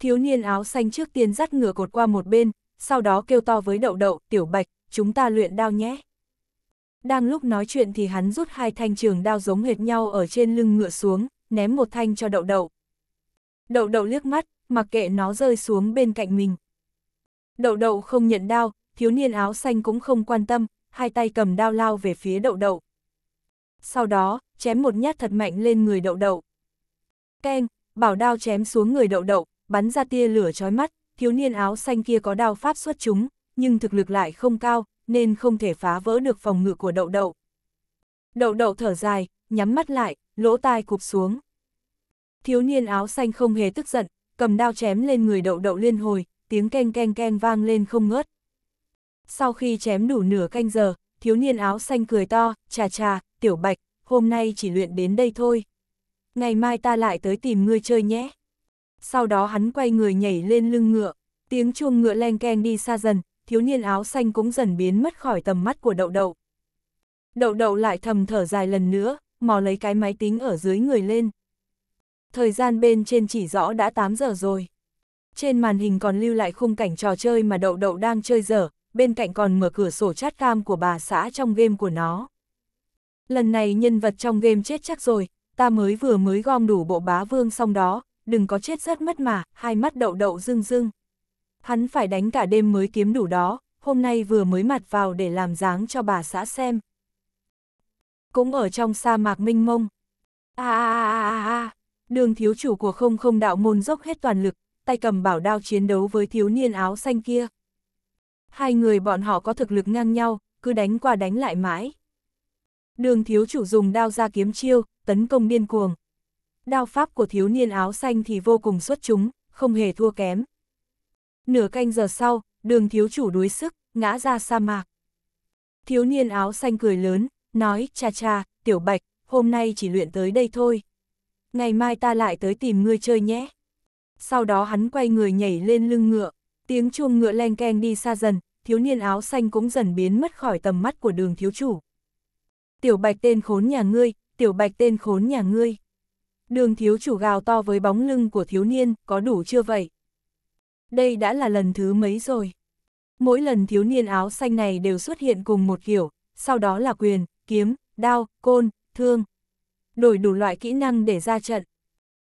[SPEAKER 1] Thiếu niên áo xanh trước tiên dắt ngựa cột qua một bên, sau đó kêu to với đậu đậu, tiểu bạch, chúng ta luyện đao nhé. Đang lúc nói chuyện thì hắn rút hai thanh trường đao giống hệt nhau ở trên lưng ngựa xuống, ném một thanh cho đậu đậu. Đậu đậu liếc mắt, mặc kệ nó rơi xuống bên cạnh mình. Đậu đậu không nhận đao, thiếu niên áo xanh cũng không quan tâm, hai tay cầm đao lao về phía đậu đậu. Sau đó, chém một nhát thật mạnh lên người đậu đậu. Keng, bảo đao chém xuống người đậu đậu, bắn ra tia lửa chói mắt, thiếu niên áo xanh kia có đao pháp xuất chúng, nhưng thực lực lại không cao, nên không thể phá vỡ được phòng ngự của đậu đậu. Đậu đậu thở dài, nhắm mắt lại, lỗ tai cụp xuống. Thiếu niên áo xanh không hề tức giận, cầm đao chém lên người đậu đậu liên hồi, tiếng keng keng keng vang lên không ngớt. Sau khi chém đủ nửa canh giờ, thiếu niên áo xanh cười to, chà chà, tiểu bạch, hôm nay chỉ luyện đến đây thôi. Ngày mai ta lại tới tìm ngươi chơi nhé. Sau đó hắn quay người nhảy lên lưng ngựa, tiếng chuông ngựa len keng đi xa dần, thiếu niên áo xanh cũng dần biến mất khỏi tầm mắt của đậu đậu. Đậu đậu lại thầm thở dài lần nữa, mò lấy cái máy tính ở dưới người lên. Thời gian bên trên chỉ rõ đã 8 giờ rồi. Trên màn hình còn lưu lại khung cảnh trò chơi mà đậu đậu đang chơi dở, bên cạnh còn mở cửa sổ chat cam của bà xã trong game của nó. Lần này nhân vật trong game chết chắc rồi, ta mới vừa mới gom đủ bộ bá vương xong đó, đừng có chết rất mất mà, hai mắt đậu đậu rưng rưng. Hắn phải đánh cả đêm mới kiếm đủ đó, hôm nay vừa mới mặt vào để làm dáng cho bà xã xem. Cũng ở trong sa mạc minh mông. a a a a a đường thiếu chủ của không không đạo môn dốc hết toàn lực, tay cầm bảo đao chiến đấu với thiếu niên áo xanh kia. Hai người bọn họ có thực lực ngang nhau, cứ đánh qua đánh lại mãi. Đường thiếu chủ dùng đao ra kiếm chiêu, tấn công điên cuồng. Đao pháp của thiếu niên áo xanh thì vô cùng xuất chúng, không hề thua kém. Nửa canh giờ sau, đường thiếu chủ đuối sức, ngã ra sa mạc. Thiếu niên áo xanh cười lớn, nói, cha cha, tiểu bạch, hôm nay chỉ luyện tới đây thôi. Ngày mai ta lại tới tìm ngươi chơi nhé. Sau đó hắn quay người nhảy lên lưng ngựa. Tiếng chuông ngựa len keng đi xa dần, thiếu niên áo xanh cũng dần biến mất khỏi tầm mắt của đường thiếu chủ. Tiểu bạch tên khốn nhà ngươi, tiểu bạch tên khốn nhà ngươi. Đường thiếu chủ gào to với bóng lưng của thiếu niên, có đủ chưa vậy? Đây đã là lần thứ mấy rồi. Mỗi lần thiếu niên áo xanh này đều xuất hiện cùng một kiểu, sau đó là quyền, kiếm, đao, côn, thương. Đổi đủ loại kỹ năng để ra trận.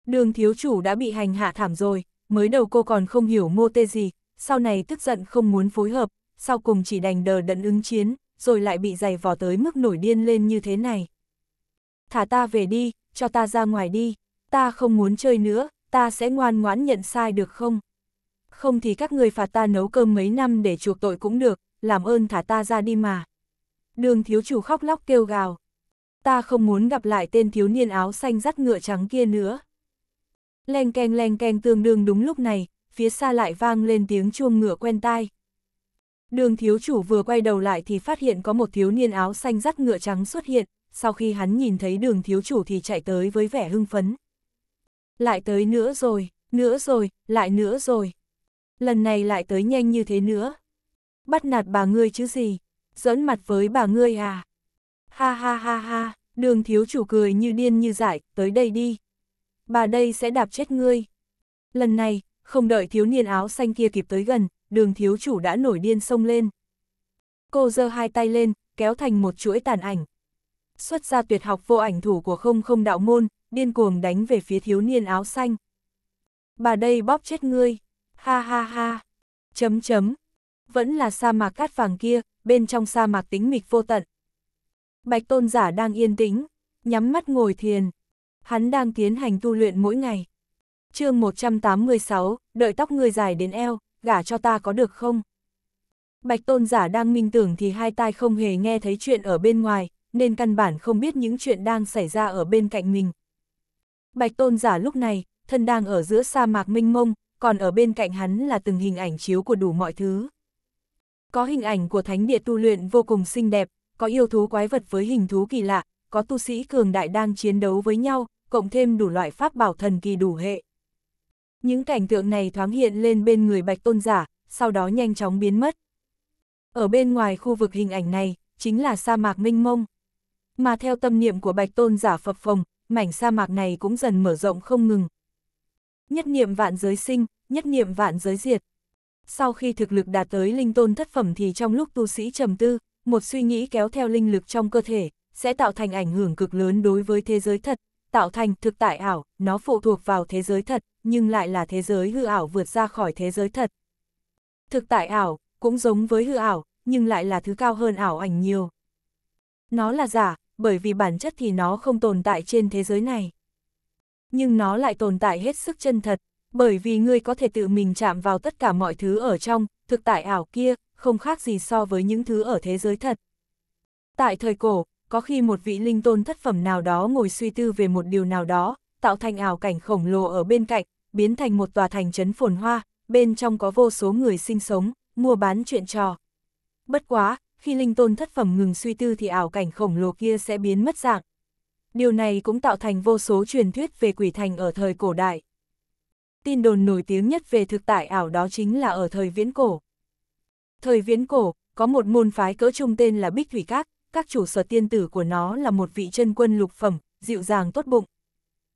[SPEAKER 1] Đường thiếu chủ đã bị hành hạ thảm rồi, mới đầu cô còn không hiểu mô tê gì, sau này tức giận không muốn phối hợp, sau cùng chỉ đành đờ đẫn ứng chiến, rồi lại bị giày vò tới mức nổi điên lên như thế này. Thả ta về đi, cho ta ra ngoài đi, ta không muốn chơi nữa, ta sẽ ngoan ngoãn nhận sai được không? Không thì các người phạt ta nấu cơm mấy năm để chuộc tội cũng được, làm ơn thả ta ra đi mà. Đường thiếu chủ khóc lóc kêu gào. Ta không muốn gặp lại tên thiếu niên áo xanh dắt ngựa trắng kia nữa. Leng keng leng keng tương đương đúng lúc này, phía xa lại vang lên tiếng chuông ngựa quen tai. Đường thiếu chủ vừa quay đầu lại thì phát hiện có một thiếu niên áo xanh dắt ngựa trắng xuất hiện, sau khi hắn nhìn thấy đường thiếu chủ thì chạy tới với vẻ hưng phấn. Lại tới nữa rồi, nữa rồi, lại nữa rồi. Lần này lại tới nhanh như thế nữa. Bắt nạt bà ngươi chứ gì, dẫn mặt với bà ngươi à. Ha ha ha ha, đường thiếu chủ cười như điên như dại, tới đây đi. Bà đây sẽ đạp chết ngươi. Lần này, không đợi thiếu niên áo xanh kia kịp tới gần, đường thiếu chủ đã nổi điên sông lên. Cô giơ hai tay lên, kéo thành một chuỗi tàn ảnh. Xuất ra tuyệt học vô ảnh thủ của không không đạo môn, điên cuồng đánh về phía thiếu niên áo xanh. Bà đây bóp chết ngươi, ha ha ha, chấm chấm, vẫn là sa mạc cát vàng kia, bên trong sa mạc tính mịch vô tận. Bạch tôn giả đang yên tĩnh, nhắm mắt ngồi thiền. Hắn đang tiến hành tu luyện mỗi ngày, chương 186, đợi tóc người dài đến eo, gả cho ta có được không? Bạch tôn giả đang minh tưởng thì hai tai không hề nghe thấy chuyện ở bên ngoài, nên căn bản không biết những chuyện đang xảy ra ở bên cạnh mình. Bạch tôn giả lúc này, thân đang ở giữa sa mạc minh mông, còn ở bên cạnh hắn là từng hình ảnh chiếu của đủ mọi thứ. Có hình ảnh của thánh địa tu luyện vô cùng xinh đẹp, có yêu thú quái vật với hình thú kỳ lạ, có tu sĩ cường đại đang chiến đấu với nhau, cộng thêm đủ loại pháp bảo thần kỳ đủ hệ. Những cảnh tượng này thoáng hiện lên bên người bạch tôn giả, sau đó nhanh chóng biến mất. Ở bên ngoài khu vực hình ảnh này, chính là sa mạc minh mông. Mà theo tâm niệm của bạch tôn giả phập phồng, mảnh sa mạc này cũng dần mở rộng không ngừng. Nhất niệm vạn giới sinh, nhất niệm vạn giới diệt. Sau khi thực lực đạt tới linh tôn thất phẩm thì trong lúc tu sĩ trầm tư, một suy nghĩ kéo theo linh lực trong cơ thể, sẽ tạo thành ảnh hưởng cực lớn đối với thế giới thật, tạo thành thực tại ảo, nó phụ thuộc vào thế giới thật, nhưng lại là thế giới hư ảo vượt ra khỏi thế giới thật. Thực tại ảo, cũng giống với hư ảo, nhưng lại là thứ cao hơn ảo ảnh nhiều. Nó là giả, bởi vì bản chất thì nó không tồn tại trên thế giới này. Nhưng nó lại tồn tại hết sức chân thật, bởi vì ngươi có thể tự mình chạm vào tất cả mọi thứ ở trong, thực tại ảo kia, không khác gì so với những thứ ở thế giới thật. Tại thời cổ, có khi một vị linh tôn thất phẩm nào đó ngồi suy tư về một điều nào đó, tạo thành ảo cảnh khổng lồ ở bên cạnh, biến thành một tòa thành trấn phồn hoa, bên trong có vô số người sinh sống, mua bán chuyện trò. Bất quá, khi linh tôn thất phẩm ngừng suy tư thì ảo cảnh khổng lồ kia sẽ biến mất dạng. Điều này cũng tạo thành vô số truyền thuyết về quỷ thành ở thời cổ đại. Tin đồn nổi tiếng nhất về thực tại ảo đó chính là ở thời viễn cổ. Thời viễn cổ, có một môn phái cỡ trung tên là Bích Thủy Các, các chủ sở tiên tử của nó là một vị chân quân lục phẩm, dịu dàng tốt bụng.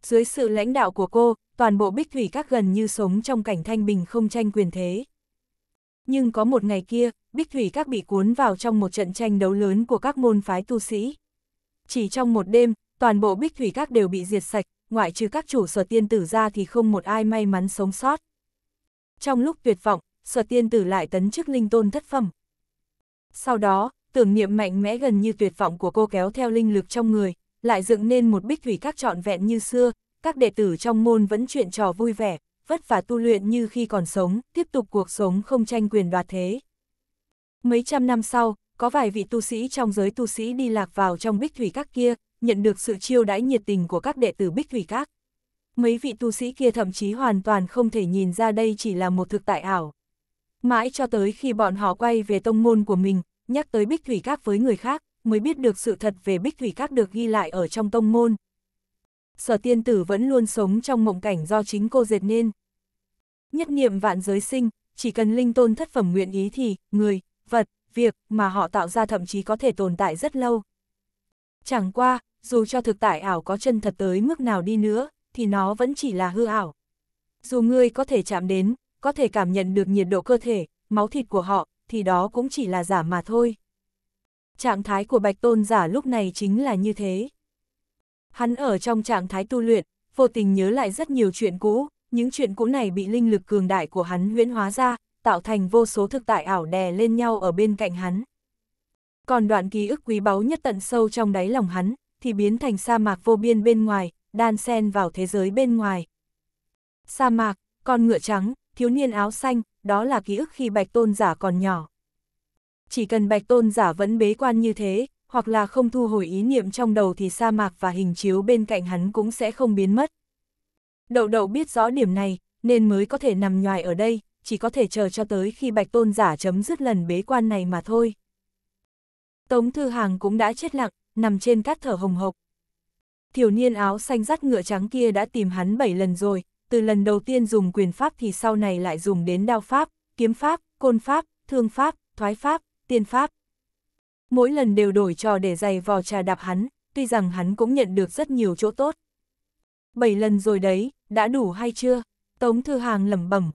[SPEAKER 1] Dưới sự lãnh đạo của cô, toàn bộ bích thủy các gần như sống trong cảnh thanh bình không tranh quyền thế. Nhưng có một ngày kia, bích thủy các bị cuốn vào trong một trận tranh đấu lớn của các môn phái tu sĩ. Chỉ trong một đêm, toàn bộ bích thủy các đều bị diệt sạch, ngoại trừ các chủ sở tiên tử ra thì không một ai may mắn sống sót. Trong lúc tuyệt vọng, sở tiên tử lại tấn chức linh tôn thất phẩm. Sau đó, tưởng niệm mạnh mẽ gần như tuyệt vọng của cô kéo theo linh lực trong người, lại dựng nên một bích thủy các trọn vẹn như xưa, các đệ tử trong môn vẫn chuyện trò vui vẻ, vất vả tu luyện như khi còn sống, tiếp tục cuộc sống không tranh quyền đoạt thế. Mấy trăm năm sau, có vài vị tu sĩ trong giới tu sĩ đi lạc vào trong bích thủy các kia, nhận được sự chiêu đãi nhiệt tình của các đệ tử bích thủy các. Mấy vị tu sĩ kia thậm chí hoàn toàn không thể nhìn ra đây chỉ là một thực tại ảo. Mãi cho tới khi bọn họ quay về tông môn của mình, nhắc tới Bích Thủy Các với người khác, mới biết được sự thật về Bích Thủy Các được ghi lại ở trong tông môn. Sở tiên tử vẫn luôn sống trong mộng cảnh do chính cô dệt nên. Nhất niệm vạn giới sinh, chỉ cần linh tôn thất phẩm nguyện ý thì, người, vật, việc mà họ tạo ra thậm chí có thể tồn tại rất lâu. Chẳng qua, dù cho thực tại ảo có chân thật tới mức nào đi nữa, thì nó vẫn chỉ là hư ảo. Dù người có thể chạm đến, có thể cảm nhận được nhiệt độ cơ thể, máu thịt của họ, thì đó cũng chỉ là giả mà thôi. Trạng thái của bạch tôn giả lúc này chính là như thế. Hắn ở trong trạng thái tu luyện, vô tình nhớ lại rất nhiều chuyện cũ, những chuyện cũ này bị linh lực cường đại của hắn huyễn hóa ra, tạo thành vô số thực tại ảo đè lên nhau ở bên cạnh hắn. Còn đoạn ký ức quý báu nhất tận sâu trong đáy lòng hắn, thì biến thành sa mạc vô biên bên ngoài, đan sen vào thế giới bên ngoài. Sa mạc, con ngựa trắng, thiếu niên áo xanh, đó là ký ức khi bạch tôn giả còn nhỏ. Chỉ cần bạch tôn giả vẫn bế quan như thế, hoặc là không thu hồi ý niệm trong đầu thì sa mạc và hình chiếu bên cạnh hắn cũng sẽ không biến mất. Đậu đậu biết rõ điểm này, nên mới có thể nằm nhoài ở đây, chỉ có thể chờ cho tới khi bạch tôn giả chấm dứt lần bế quan này mà thôi. Tống Thư Hàng cũng đã chết lặng, nằm trên cát thở hồng hộc. Thiểu niên áo xanh rắt ngựa trắng kia đã tìm hắn 7 lần rồi, từ lần đầu tiên dùng quyền pháp thì sau này lại dùng đến đao pháp, kiếm pháp, côn pháp, thương pháp, thoái pháp, tiên pháp. Mỗi lần đều đổi trò để giày vò trà đạp hắn, tuy rằng hắn cũng nhận được rất nhiều chỗ tốt. Bảy lần rồi đấy, đã đủ hay chưa? Tống Thư Hàng lẩm bẩm.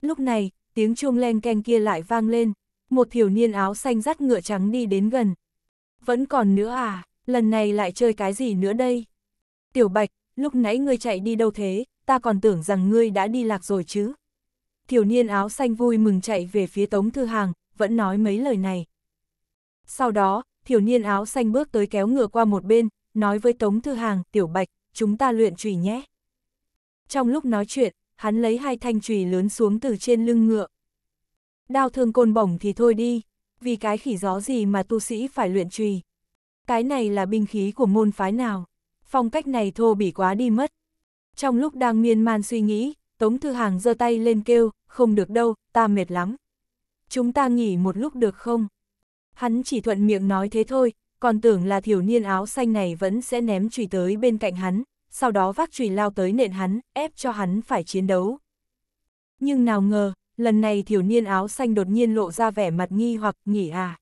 [SPEAKER 1] Lúc này, tiếng chuông len keng kia lại vang lên, một thiểu niên áo xanh dắt ngựa trắng đi đến gần. Vẫn còn nữa à, lần này lại chơi cái gì nữa đây? Tiểu Bạch, lúc nãy ngươi chạy đi đâu thế? ta còn tưởng rằng ngươi đã đi lạc rồi chứ. Thiểu niên áo xanh vui mừng chạy về phía Tống Thư Hàng, vẫn nói mấy lời này. Sau đó, thiểu niên áo xanh bước tới kéo ngựa qua một bên, nói với Tống Thư Hàng, Tiểu Bạch, chúng ta luyện trùy nhé. Trong lúc nói chuyện, hắn lấy hai thanh trùy lớn xuống từ trên lưng ngựa. Đao thương côn bổng thì thôi đi, vì cái khỉ gió gì mà tu sĩ phải luyện trùy. Cái này là binh khí của môn phái nào, phong cách này thô bỉ quá đi mất. Trong lúc đang miên man suy nghĩ, Tống Thư Hàng giơ tay lên kêu, không được đâu, ta mệt lắm. Chúng ta nghỉ một lúc được không? Hắn chỉ thuận miệng nói thế thôi, còn tưởng là thiểu niên áo xanh này vẫn sẽ ném chùy tới bên cạnh hắn, sau đó vác chùy lao tới nện hắn, ép cho hắn phải chiến đấu. Nhưng nào ngờ, lần này thiểu niên áo xanh đột nhiên lộ ra vẻ mặt nghi hoặc nghỉ à.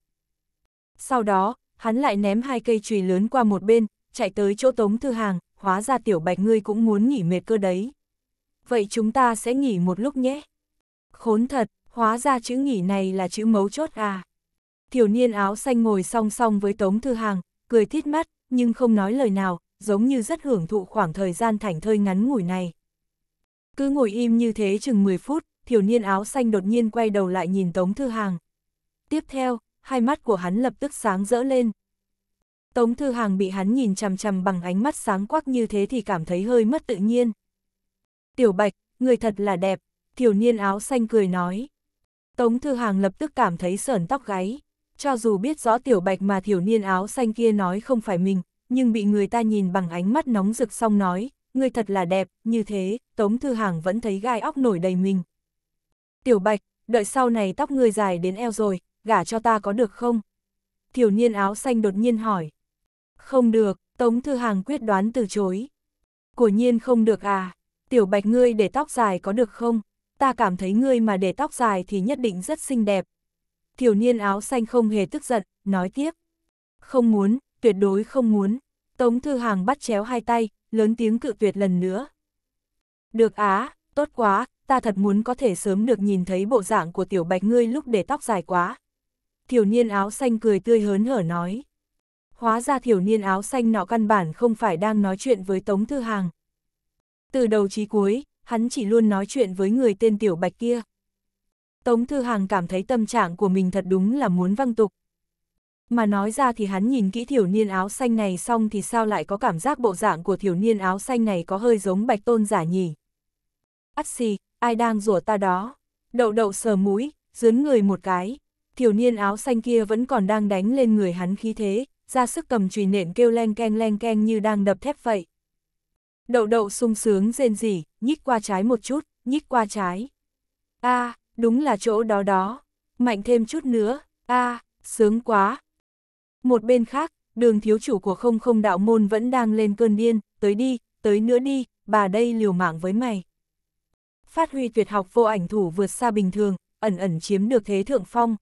[SPEAKER 1] Sau đó, hắn lại ném hai cây chùy lớn qua một bên, chạy tới chỗ Tống Thư Hàng, hóa ra tiểu bạch ngươi cũng muốn nghỉ mệt cơ đấy. Vậy chúng ta sẽ nghỉ một lúc nhé. Khốn thật, hóa ra chữ nghỉ này là chữ mấu chốt à. Thiểu niên áo xanh ngồi song song với Tống Thư Hàng, cười thít mắt, nhưng không nói lời nào, giống như rất hưởng thụ khoảng thời gian thảnh thơi ngắn ngủi này. Cứ ngồi im như thế chừng 10 phút, thiểu niên áo xanh đột nhiên quay đầu lại nhìn Tống Thư Hàng. Tiếp theo, hai mắt của hắn lập tức sáng rỡ lên, Tống Thư Hàng bị hắn nhìn chằm chằm bằng ánh mắt sáng quắc như thế thì cảm thấy hơi mất tự nhiên. Tiểu Bạch, người thật là đẹp, thiểu niên áo xanh cười nói. Tống Thư Hàng lập tức cảm thấy sờn tóc gáy. Cho dù biết rõ Tiểu Bạch mà thiểu niên áo xanh kia nói không phải mình, nhưng bị người ta nhìn bằng ánh mắt nóng rực xong nói, người thật là đẹp, như thế, Tống Thư Hàng vẫn thấy gai óc nổi đầy mình. Tiểu Bạch, đợi sau này tóc người dài đến eo rồi, gả cho ta có được không? Thiểu niên áo xanh đột nhiên hỏi. Không được, Tống Thư Hàng quyết đoán từ chối. Của nhiên không được à, tiểu bạch ngươi để tóc dài có được không? Ta cảm thấy ngươi mà để tóc dài thì nhất định rất xinh đẹp. Thiểu niên áo xanh không hề tức giận, nói tiếp. Không muốn, tuyệt đối không muốn. Tống Thư Hàng bắt chéo hai tay, lớn tiếng cự tuyệt lần nữa. Được á, tốt quá, ta thật muốn có thể sớm được nhìn thấy bộ dạng của tiểu bạch ngươi lúc để tóc dài quá. Thiểu niên áo xanh cười tươi hớn hở nói hóa ra thiểu niên áo xanh nọ căn bản không phải đang nói chuyện với Tống Thư Hàng. Từ đầu chí cuối, hắn chỉ luôn nói chuyện với người tên Tiểu Bạch kia. Tống Thư Hàng cảm thấy tâm trạng của mình thật đúng là muốn văng tục. Mà nói ra thì hắn nhìn kỹ thiểu niên áo xanh này xong thì sao lại có cảm giác bộ dạng của thiểu niên áo xanh này có hơi giống bạch tôn giả nhỉ. Ắt xì, ai đang rủa ta đó? Đậu đậu sờ mũi, dướn người một cái. Thiểu niên áo xanh kia vẫn còn đang đánh lên người hắn khí thế, ra sức cầm chùy nện kêu len keng len keng như đang đập thép vậy. Đậu đậu sung sướng rên rỉ, nhích qua trái một chút, nhích qua trái. a à, đúng là chỗ đó đó. Mạnh thêm chút nữa, a à, sướng quá. Một bên khác, đường thiếu chủ của không không đạo môn vẫn đang lên cơn điên, tới đi, tới nữa đi, bà đây liều mạng với mày. Phát huy tuyệt học vô ảnh thủ vượt xa bình thường, ẩn ẩn chiếm được thế thượng phong.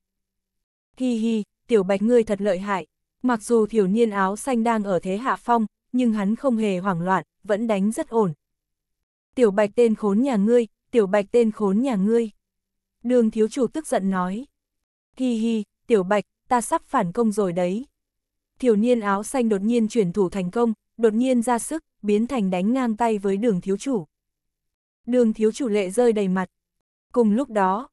[SPEAKER 1] Hi hi, tiểu bạch ngươi thật lợi hại, Mặc dù thiểu niên áo xanh đang ở thế hạ phong, nhưng hắn không hề hoảng loạn, vẫn đánh rất ổn. Tiểu bạch tên khốn nhà ngươi, tiểu bạch tên khốn nhà ngươi. Đường thiếu chủ tức giận nói. Hi hi, tiểu bạch, ta sắp phản công rồi đấy. Thiểu niên áo xanh đột nhiên chuyển thủ thành công, đột nhiên ra sức, biến thành đánh ngang tay với đường thiếu chủ. Đường thiếu chủ lệ rơi đầy mặt. Cùng lúc đó,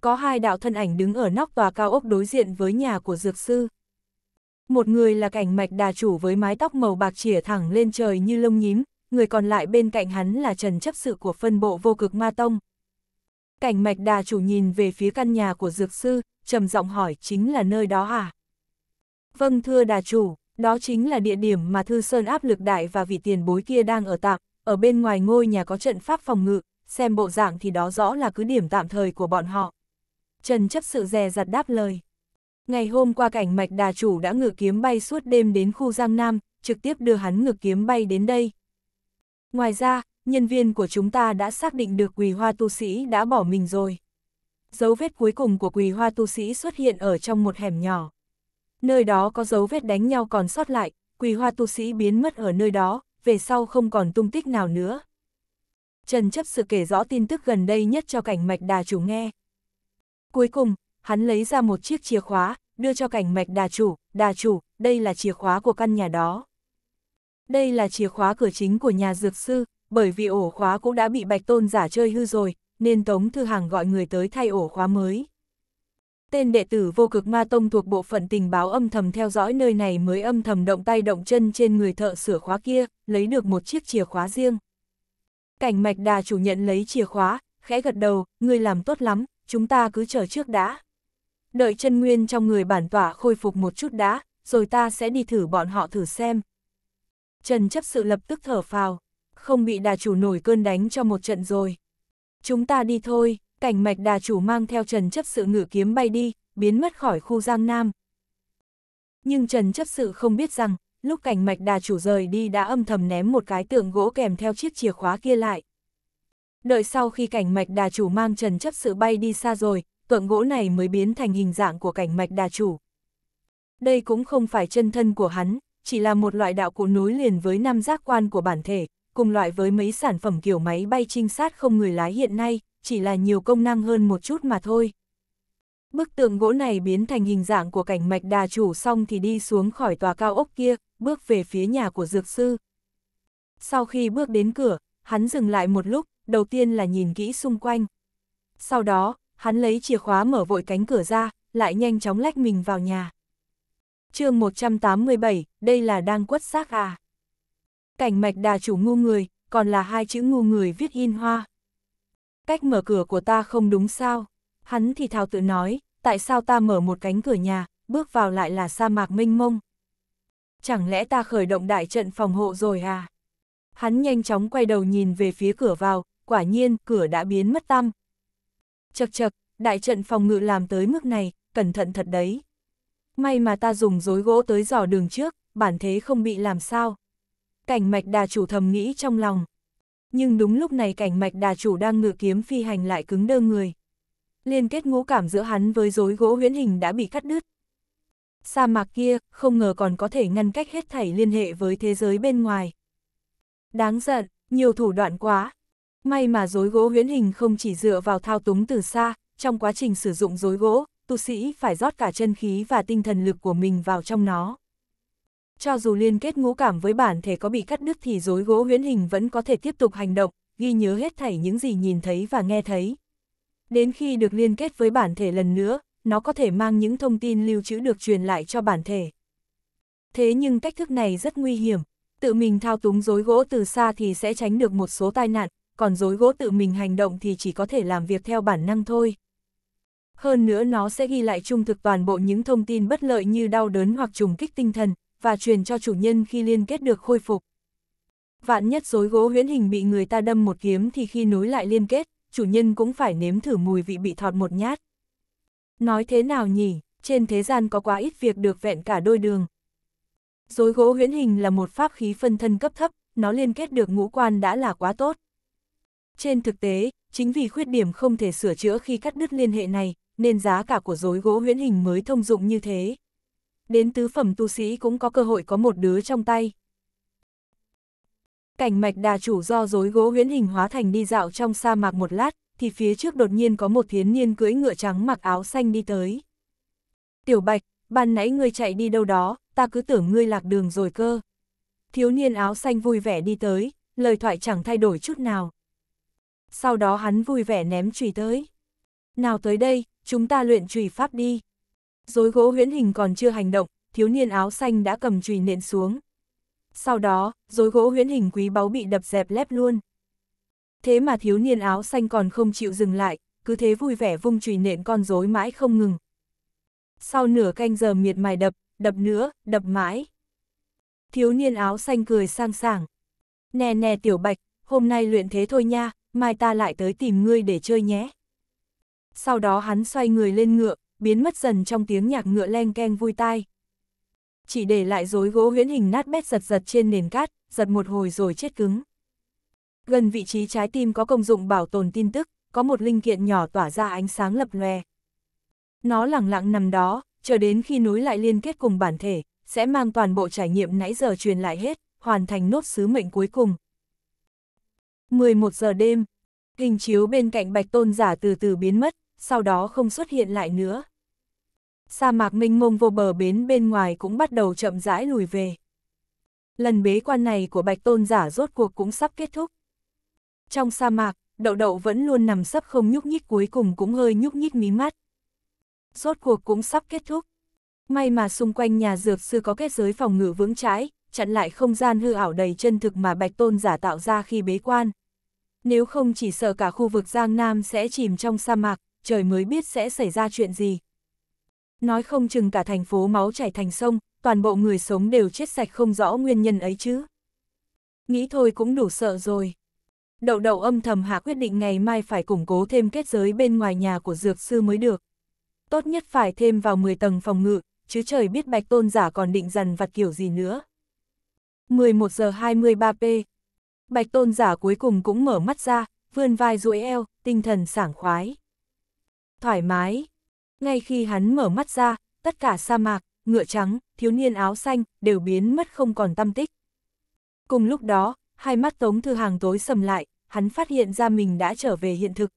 [SPEAKER 1] có hai đạo thân ảnh đứng ở nóc tòa cao ốc đối diện với nhà của dược sư. Một người là cảnh mạch đà chủ với mái tóc màu bạc chỉa thẳng lên trời như lông nhím, người còn lại bên cạnh hắn là Trần chấp sự của phân bộ vô cực ma tông. Cảnh mạch đà chủ nhìn về phía căn nhà của dược sư, trầm giọng hỏi chính là nơi đó à? Vâng thưa đà chủ, đó chính là địa điểm mà Thư Sơn áp lực đại và vị tiền bối kia đang ở tạm, ở bên ngoài ngôi nhà có trận pháp phòng ngự, xem bộ dạng thì đó rõ là cứ điểm tạm thời của bọn họ. Trần chấp sự dè dặt đáp lời. Ngày hôm qua cảnh mạch đà chủ đã ngự kiếm bay suốt đêm đến khu Giang Nam, trực tiếp đưa hắn ngự kiếm bay đến đây. Ngoài ra, nhân viên của chúng ta đã xác định được quỳ hoa tu sĩ đã bỏ mình rồi. Dấu vết cuối cùng của quỳ hoa tu sĩ xuất hiện ở trong một hẻm nhỏ. Nơi đó có dấu vết đánh nhau còn sót lại, quỳ hoa tu sĩ biến mất ở nơi đó, về sau không còn tung tích nào nữa. Trần chấp sự kể rõ tin tức gần đây nhất cho cảnh mạch đà chủ nghe. Cuối cùng, hắn lấy ra một chiếc chìa khóa, đưa cho cảnh mạch đà chủ, đà chủ, đây là chìa khóa của căn nhà đó. Đây là chìa khóa cửa chính của nhà dược sư, bởi vì ổ khóa cũng đã bị bạch tôn giả chơi hư rồi, nên Tống Thư Hàng gọi người tới thay ổ khóa mới. Tên đệ tử vô cực ma tông thuộc bộ phận tình báo âm thầm theo dõi nơi này mới âm thầm động tay động chân trên người thợ sửa khóa kia, lấy được một chiếc chìa khóa riêng. Cảnh mạch đà chủ nhận lấy chìa khóa, khẽ gật đầu, người làm tốt lắm, chúng ta cứ chờ trước đã đợi chân nguyên trong người bản tỏa khôi phục một chút đã, rồi ta sẽ đi thử bọn họ thử xem. Trần chấp sự lập tức thở phào, không bị đà chủ nổi cơn đánh cho một trận rồi. Chúng ta đi thôi, cảnh mạch đà chủ mang theo Trần chấp sự ngự kiếm bay đi, biến mất khỏi khu Giang Nam. Nhưng Trần chấp sự không biết rằng, lúc cảnh mạch đà chủ rời đi đã âm thầm ném một cái tượng gỗ kèm theo chiếc chìa khóa kia lại. Đợi sau khi cảnh mạch đà chủ mang Trần chấp sự bay đi xa rồi, tượng gỗ này mới biến thành hình dạng của cảnh mạch đà chủ. Đây cũng không phải chân thân của hắn, chỉ là một loại đạo cụ núi liền với năm giác quan của bản thể, cùng loại với mấy sản phẩm kiểu máy bay trinh sát không người lái hiện nay, chỉ là nhiều công năng hơn một chút mà thôi. Bức tượng gỗ này biến thành hình dạng của cảnh mạch đà chủ xong thì đi xuống khỏi tòa cao ốc kia, bước về phía nhà của dược sư. Sau khi bước đến cửa, hắn dừng lại một lúc, đầu tiên là nhìn kỹ xung quanh. Sau đó, hắn lấy chìa khóa mở vội cánh cửa ra, lại nhanh chóng lách mình vào nhà. chương 187, đây là đang quất xác à. Cảnh mạch đà chủ ngu người, còn là hai chữ ngu người viết in hoa. Cách mở cửa của ta không đúng sao? Hắn thì thào tự nói, tại sao ta mở một cánh cửa nhà, bước vào lại là sa mạc mênh mông? Chẳng lẽ ta khởi động đại trận phòng hộ rồi à? Hắn nhanh chóng quay đầu nhìn về phía cửa vào, quả nhiên cửa đã biến mất tăm, Chật chật, đại trận phòng ngự làm tới mức này, cẩn thận thật đấy. May mà ta dùng dối gỗ tới dò đường trước, bản thế không bị làm sao. Cảnh mạch đà chủ thầm nghĩ trong lòng. Nhưng đúng lúc này cảnh mạch đà chủ đang ngự kiếm phi hành lại cứng đơ người. Liên kết ngũ cảm giữa hắn với dối gỗ huyễn hình đã bị cắt đứt. Sa mạc kia, không ngờ còn có thể ngăn cách hết thảy liên hệ với thế giới bên ngoài. Đáng giận, nhiều thủ đoạn quá, May mà dối gỗ huyễn hình không chỉ dựa vào thao túng từ xa, trong quá trình sử dụng dối gỗ, tu sĩ phải rót cả chân khí và tinh thần lực của mình vào trong nó. Cho dù liên kết ngũ cảm với bản thể có bị cắt đứt thì dối gỗ huyễn hình vẫn có thể tiếp tục hành động, ghi nhớ hết thảy những gì nhìn thấy và nghe thấy. Đến khi được liên kết với bản thể lần nữa, nó có thể mang những thông tin lưu trữ được truyền lại cho bản thể. Thế nhưng cách thức này rất nguy hiểm, tự mình thao túng dối gỗ từ xa thì sẽ tránh được một số tai nạn, còn dối gỗ tự mình hành động thì chỉ có thể làm việc theo bản năng thôi. Hơn nữa nó sẽ ghi lại trung thực toàn bộ những thông tin bất lợi như đau đớn hoặc trùng kích tinh thần, và truyền cho chủ nhân khi liên kết được khôi phục. Vạn nhất dối gỗ huyễn hình bị người ta đâm một kiếm thì khi nối lại liên kết, chủ nhân cũng phải nếm thử mùi vị bị thọt một nhát. Nói thế nào nhỉ, trên thế gian có quá ít việc được vẹn cả đôi đường. Dối gỗ huyễn hình là một pháp khí phân thân cấp thấp, nó liên kết được ngũ quan đã là quá tốt. Trên thực tế, chính vì khuyết điểm không thể sửa chữa khi cắt đứt liên hệ này, nên giá cả của dối gỗ huyễn hình mới thông dụng như thế. Đến tứ phẩm tu sĩ cũng có cơ hội có một đứa trong tay. Cảnh mạch đà chủ do dối gỗ huyễn hình hóa thành đi dạo trong sa mạc một lát, thì phía trước đột nhiên có một thiến niên cưỡi ngựa trắng mặc áo xanh đi tới. Tiểu bạch, ban nãy ngươi chạy đi đâu đó, ta cứ tưởng ngươi lạc đường rồi cơ. Thiếu niên áo xanh vui vẻ đi tới, lời thoại chẳng thay đổi chút nào, sau đó hắn vui vẻ ném chùy tới. Nào tới đây, chúng ta luyện chùy pháp đi. Dối gỗ huyễn hình còn chưa hành động, thiếu niên áo xanh đã cầm chùy nện xuống. Sau đó, dối gỗ huyễn hình quý báu bị đập dẹp lép luôn. Thế mà thiếu niên áo xanh còn không chịu dừng lại, cứ thế vui vẻ vung chùy nện con rối mãi không ngừng. Sau nửa canh giờ miệt mài đập, đập nữa, đập mãi. Thiếu niên áo xanh cười sang sảng. Nè nè tiểu bạch, hôm nay luyện thế thôi nha, mai ta lại tới tìm ngươi để chơi nhé. Sau đó hắn xoay người lên ngựa, biến mất dần trong tiếng nhạc ngựa len keng vui tai. Chỉ để lại dối gỗ huyễn hình nát bét giật giật trên nền cát, giật một hồi rồi chết cứng. Gần vị trí trái tim có công dụng bảo tồn tin tức, có một linh kiện nhỏ tỏa ra ánh sáng lập lòe. Nó lẳng lặng nằm đó, chờ đến khi nối lại liên kết cùng bản thể, sẽ mang toàn bộ trải nghiệm nãy giờ truyền lại hết, hoàn thành nốt sứ mệnh cuối cùng. 11 giờ đêm, hình chiếu bên cạnh bạch tôn giả từ từ biến mất, sau đó không xuất hiện lại nữa. Sa mạc minh mông vô bờ bến bên ngoài cũng bắt đầu chậm rãi lùi về. Lần bế quan này của bạch tôn giả rốt cuộc cũng sắp kết thúc. Trong sa mạc, đậu đậu vẫn luôn nằm sấp không nhúc nhích cuối cùng cũng hơi nhúc nhích mí mắt. Rốt cuộc cũng sắp kết thúc. May mà xung quanh nhà dược sư có kết giới phòng ngự vững chãi, chặn lại không gian hư ảo đầy chân thực mà bạch tôn giả tạo ra khi bế quan. Nếu không chỉ sợ cả khu vực Giang Nam sẽ chìm trong sa mạc, trời mới biết sẽ xảy ra chuyện gì. Nói không chừng cả thành phố máu chảy thành sông, toàn bộ người sống đều chết sạch không rõ nguyên nhân ấy chứ. Nghĩ thôi cũng đủ sợ rồi. Đậu đậu âm thầm hạ quyết định ngày mai phải củng cố thêm kết giới bên ngoài nhà của dược sư mới được. Tốt nhất phải thêm vào 10 tầng phòng ngự, chứ trời biết bạch tôn giả còn định dằn vặt kiểu gì nữa. 11 giờ 23 p, Bạch tôn giả cuối cùng cũng mở mắt ra, vươn vai duỗi eo, tinh thần sảng khoái. Thoải mái. Ngay khi hắn mở mắt ra, tất cả sa mạc, ngựa trắng, thiếu niên áo xanh đều biến mất không còn tâm tích. Cùng lúc đó, hai mắt Tống Thư Hàng tối sầm lại, hắn phát hiện ra mình đã trở về hiện thực.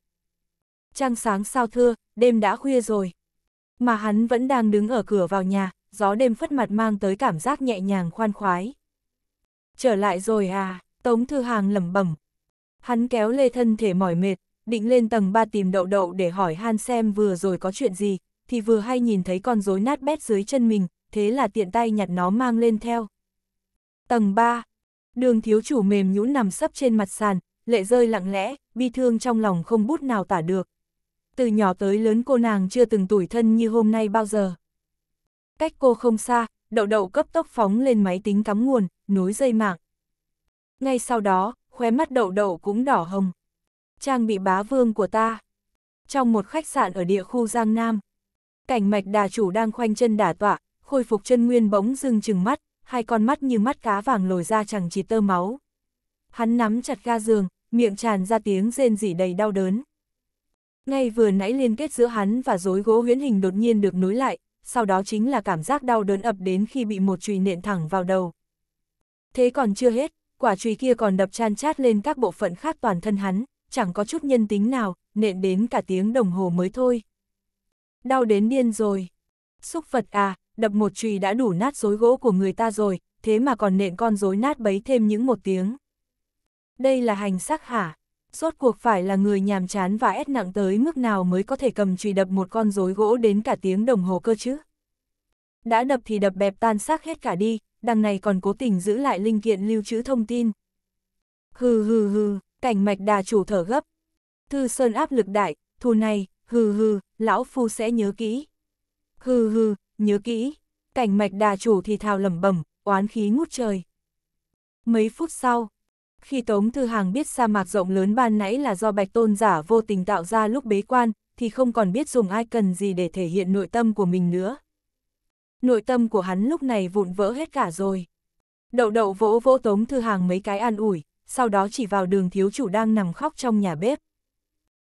[SPEAKER 1] Trăng sáng sao thưa, đêm đã khuya rồi. Mà hắn vẫn đang đứng ở cửa vào nhà, gió đêm phất mặt mang tới cảm giác nhẹ nhàng khoan khoái. Trở lại rồi à? Tống Thư Hàng lẩm bẩm. Hắn kéo lê thân thể mỏi mệt, định lên tầng 3 tìm đậu đậu để hỏi han xem vừa rồi có chuyện gì, thì vừa hay nhìn thấy con rối nát bét dưới chân mình, thế là tiện tay nhặt nó mang lên theo. Tầng 3 Đường thiếu chủ mềm nhũn nằm sấp trên mặt sàn, lệ rơi lặng lẽ, bi thương trong lòng không bút nào tả được. Từ nhỏ tới lớn cô nàng chưa từng tủi thân như hôm nay bao giờ. Cách cô không xa, đậu đậu cấp tốc phóng lên máy tính cắm nguồn, nối dây mạng. Ngay sau đó, khóe mắt đậu đậu cũng đỏ hồng. Trang bị bá vương của ta. Trong một khách sạn ở địa khu Giang Nam, cảnh mạch đà chủ đang khoanh chân đả tọa, khôi phục chân nguyên bỗng dưng chừng mắt, hai con mắt như mắt cá vàng lồi ra chẳng chỉ tơ máu. Hắn nắm chặt ga giường, miệng tràn ra tiếng rên rỉ đầy đau đớn. Ngay vừa nãy liên kết giữa hắn và dối gỗ huyễn hình đột nhiên được nối lại, sau đó chính là cảm giác đau đớn ập đến khi bị một chùy nện thẳng vào đầu. Thế còn chưa hết, quả chùy kia còn đập chan chát lên các bộ phận khác toàn thân hắn, chẳng có chút nhân tính nào, nện đến cả tiếng đồng hồ mới thôi. Đau đến điên rồi. Xúc vật à, đập một chùy đã đủ nát rối gỗ của người ta rồi, thế mà còn nện con rối nát bấy thêm những một tiếng. Đây là hành sắc hả? Rốt cuộc phải là người nhàm chán và ép nặng tới mức nào mới có thể cầm chùy đập một con rối gỗ đến cả tiếng đồng hồ cơ chứ? đã đập thì đập bẹp tan xác hết cả đi, đằng này còn cố tình giữ lại linh kiện lưu trữ thông tin. Hừ hừ hừ, cảnh mạch đà chủ thở gấp. Thư Sơn áp lực đại, thù này, hừ hừ, lão phu sẽ nhớ kỹ. Hừ hừ, nhớ kỹ. Cảnh mạch đà chủ thì thào lẩm bẩm, oán khí ngút trời. Mấy phút sau, khi Tống Thư Hàng biết sa mạc rộng lớn ban nãy là do Bạch Tôn giả vô tình tạo ra lúc bế quan, thì không còn biết dùng ai cần gì để thể hiện nội tâm của mình nữa nội tâm của hắn lúc này vụn vỡ hết cả rồi. Đậu đậu vỗ vỗ tống thư hàng mấy cái an ủi, sau đó chỉ vào đường thiếu chủ đang nằm khóc trong nhà bếp.